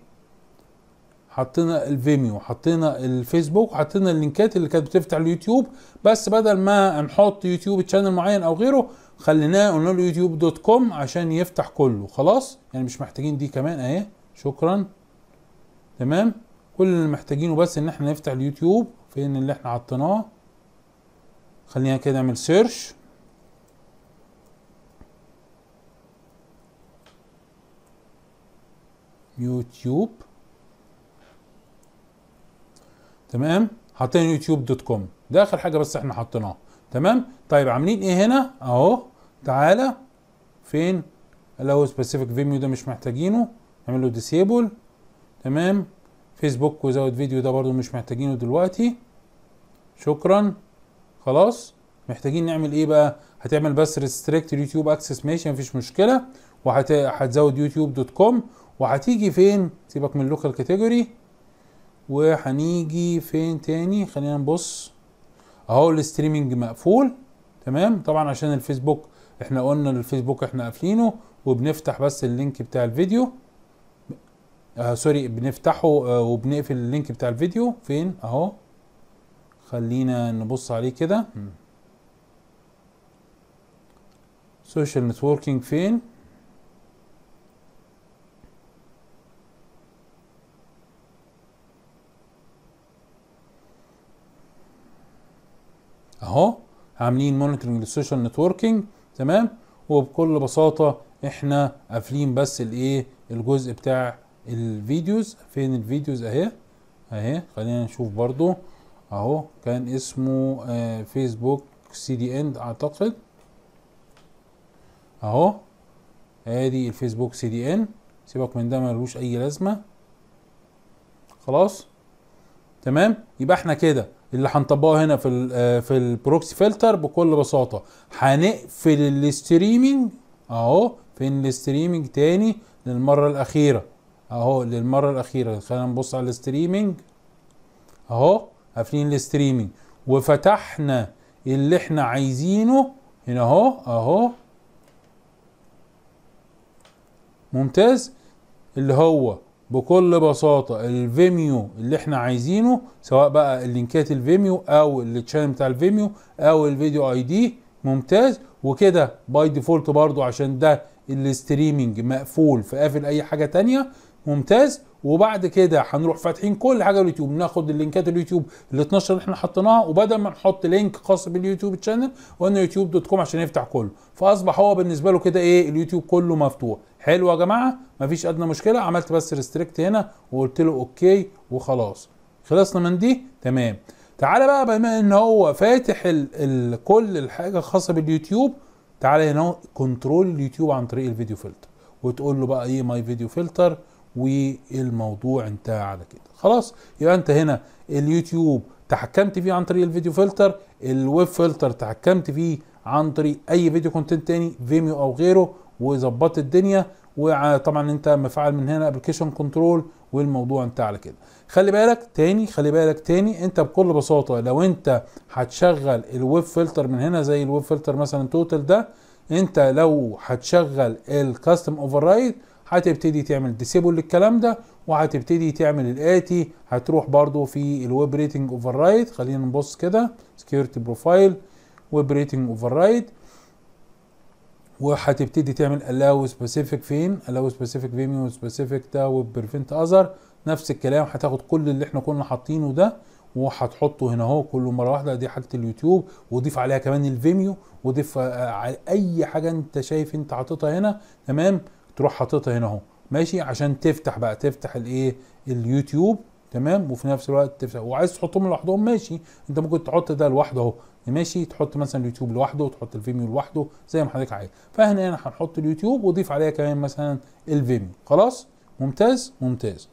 حطينا الفيميو وحطينا الفيسبوك وحطينا اللينكات اللي كانت بتفتح اليوتيوب بس بدل ما نحط يوتيوب تشانل معين او غيره خليناه قلنا له يوتيوب دوت كوم عشان يفتح كله خلاص يعني مش محتاجين دي كمان اهي شكرا تمام كل اللي محتاجينه بس ان احنا نفتح اليوتيوب فين اللي احنا حطيناه خلينا كده نعمل سيرش يوتيوب تمام حاطين يوتيوب دوت كوم ده اخر حاجه بس احنا حطيناها تمام طيب عاملين ايه هنا اهو تعالى فين اللي هو سبيسيفيك فيميو ده مش محتاجينه نعمل له ديسيبل تمام فيسبوك وزود فيديو ده برضو مش محتاجينه دلوقتي شكرا خلاص محتاجين نعمل ايه بقى هتعمل بس ريستريكت يوتيوب اكسس ماشي مفيش مشكله وهتزود يوتيوب دوت كوم وهتيجي فين سيبك من لوكال كاتيجوري وهنيجي فين تاني خلينا نبص اهو الاستريمنج مقفول تمام طبعا عشان الفيسبوك احنا قلنا الفيسبوك احنا قافلينه وبنفتح بس اللينك بتاع الفيديو آه سوري بنفتحه آه وبنقفل اللينك بتاع الفيديو فين اهو خلينا نبص عليه كده سوشيال نتوركينج فين اهو عاملين مونيتورنج للسوشيال نتوركينج تمام وبكل بساطة احنا قافلين بس الايه الجزء بتاع الفيديوز فين الفيديوز اهي اهي خلينا نشوف برضو اهو كان اسمه آه فيسبوك سي دي اند اعتقد اهو ادي الفيسبوك سي دي ان سيبك من ده ملوش اي لازمه خلاص تمام يبقى احنا كده اللي هنطبقه هنا في آه، في البروكسي فلتر بكل بساطه هنقفل الاستريمنج اهو فين الاستريمنج تاني للمره الاخيره اهو للمره الاخيره خلينا نبص على الاستريمنج اهو قافلين الاستريمنج وفتحنا اللي احنا عايزينه هنا اهو اهو ممتاز اللي هو بكل بساطه الفيميو اللي احنا عايزينه سواء بقى اللينكات الفيميو او التشانل بتاع الفيميو او الفيديو اي دي ممتاز وكده باي ديفولت برضو عشان ده الاستريمنج مقفول فقافل اي حاجه تانية ممتاز وبعد كده هنروح فاتحين كل حاجه اليوتيوب ناخد اللينكات اليوتيوب ال 12 اللي احنا حطيناها وبدل ما نحط لينك خاص باليوتيوب تشانل قلنا يوتيوب دوت كوم عشان يفتح كله فاصبح هو بالنسبه له كده ايه اليوتيوب كله مفتوح حلو يا جماعه مفيش ادنى مشكله عملت بس ريستريكت هنا وقلت له اوكي وخلاص خلصنا من دي تمام تعالى بقى بما ان هو فاتح الـ الـ كل الحاجه الخاصه باليوتيوب تعالى هنا كنترول اليوتيوب عن طريق الفيديو فلتر وتقول له بقى ايه ماي فيديو فلتر والموضوع انتهى على كده خلاص يبقى انت هنا اليوتيوب تحكمت فيه عن طريق الفيديو فلتر الويب فلتر تحكمت فيه عن طريق اي فيديو كونتنت تاني فيميو او غيره وظبطت الدنيا وطبعا انت مفعل من هنا ابلكيشن كنترول والموضوع انتهى على كده خلي بالك تاني خلي بالك تاني انت بكل بساطه لو انت هتشغل الويب فلتر من هنا زي الويب فلتر مثلا توتال ده انت لو هتشغل الكاستم اوفر رايد هتبتدي تعمل ديسيبل للكلام ده وهتبتدي تعمل الاتي هتروح برضو في الويب ريتنج اوفر رايت خلينا نبص كده سكيورتي بروفايل ويب ريتنج اوفر رايت وهتبتدي تعمل الاو سبيسيفيك فين الاو سبيسيفيك فيميو سبيسيفيك ده وبريفنت اذر نفس الكلام هتاخد كل اللي احنا كنا حاطينه ده وهتحطه هنا اهو كله مره واحده دي حاله اليوتيوب وضيف عليها كمان الفيميو وضيف آه، على اي حاجه انت شايف انت حاططها هنا تمام تروح حاططها هنا اهو ماشي عشان تفتح بقى تفتح الايه اليوتيوب تمام وفي نفس الوقت تفتح وعايز تحطهم لوحدهم ماشي انت ممكن تحط ده لوحده اهو ماشي تحط مثلا اليوتيوب لوحده وتحط الفيميو لوحده زي ما حضرتك عايز فهنا هنا هنحط اليوتيوب واضيف عليها كمان مثلا الفيميو خلاص ممتاز ممتاز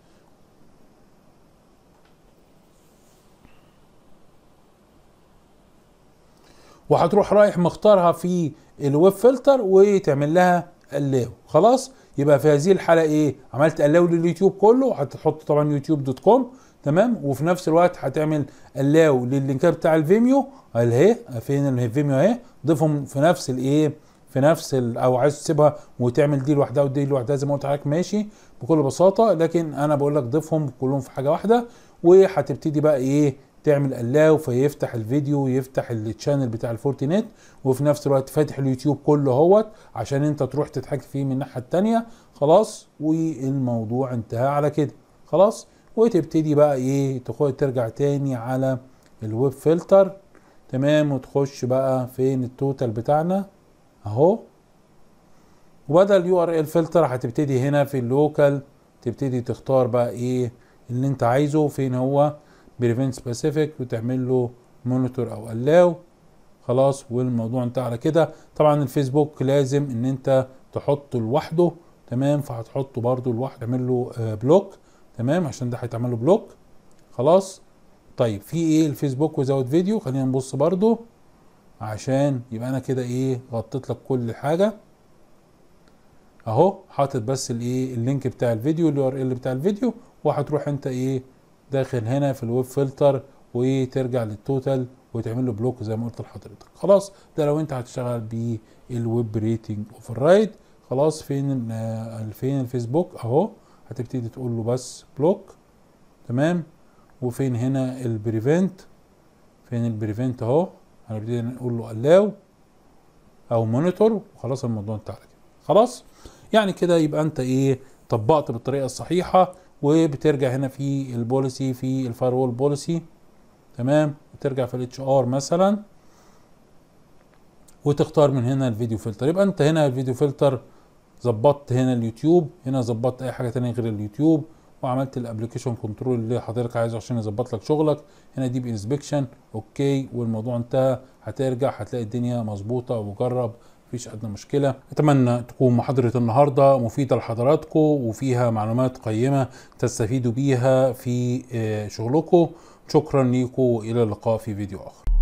وهتروح رايح مختارها في الويب فلتر وتعمل لها الاو خلاص يبقى في هذه الحاله ايه عملت الاو لليوتيوب كله هتحط طبعا يوتيوب دوت كوم تمام وفي نفس الوقت هتعمل الاو لللينكات بتاع الفيميو اهي فين الفيميو اهي ضيفهم في نفس الايه في نفس او عايز تسيبها وتعمل دي لوحدها ودي لوحدها زي ما قلت لك ماشي بكل بساطه لكن انا بقول لك ضيفهم كلهم في حاجه واحده وهتبتدي بقى ايه تعمل الاو فيفتح الفيديو ويفتح التشانل بتاع الفورتينيت وفي نفس الوقت فاتح اليوتيوب كله اهوت عشان انت تروح تضحك فيه من الناحيه الثانيه خلاص والموضوع انتهى على كده خلاص وتبتدي بقى ايه تخش ترجع تاني على الويب فلتر تمام وتخش بقى فين التوتال بتاعنا اهو وبدل اليو ار ال فلتر هتبتدي هنا في اللوكال تبتدي تختار بقى ايه اللي انت عايزه فين هو بريفنت سبيسيفيك وتعمل له مونيتور او الاو خلاص والموضوع انتهى على كده طبعا الفيسبوك لازم ان انت تحطه لوحده تمام فهتحطه برده لوحده تعمل له بلوك آه، تمام عشان ده هيتعمل له بلوك خلاص طيب في ايه الفيسبوك وزود فيديو خلينا نبص برده عشان يبقى انا كده ايه غطيت لك كل حاجه اهو حاطط بس الايه اللينك بتاع الفيديو اليو ار ال بتاع الفيديو وهتروح انت ايه داخل هنا في الويب فلتر وترجع للتوتال وتعمل له بلوك زي ما قلت لحضرتك خلاص ده لو انت هتشتغل بالويب ريتنج اوفر رايد خلاص فين فين الفيسبوك اهو هتبتدي تقول له بس بلوك تمام وفين هنا البريفنت فين البريفنت اهو هنبتدي نقول له الاو او مونيتور وخلاص الموضوع انتهى كده خلاص يعني كده يبقى انت ايه طبقت بالطريقه الصحيحه وبترجع هنا في البوليسي في الفايرول بوليسي تمام وترجع في الاتش ار مثلا وتختار من هنا الفيديو فلتر يبقى انت هنا الفيديو فلتر ظبطت هنا اليوتيوب هنا ظبطت اي حاجه ثانيه غير اليوتيوب وعملت الابلكيشن كنترول اللي حضرتك عايزه عشان يظبط لك شغلك هنا دي بانسبكشن اوكي والموضوع انتهى هترجع هتلاقي الدنيا مظبوطه وجرب مفيش ادنى مشكله اتمنى تكون محاضره النهارده مفيده لحضراتكم وفيها معلومات قيمه تستفيدوا بيها في آه، شغلكم شكرا ليكم والى اللقاء في فيديو اخر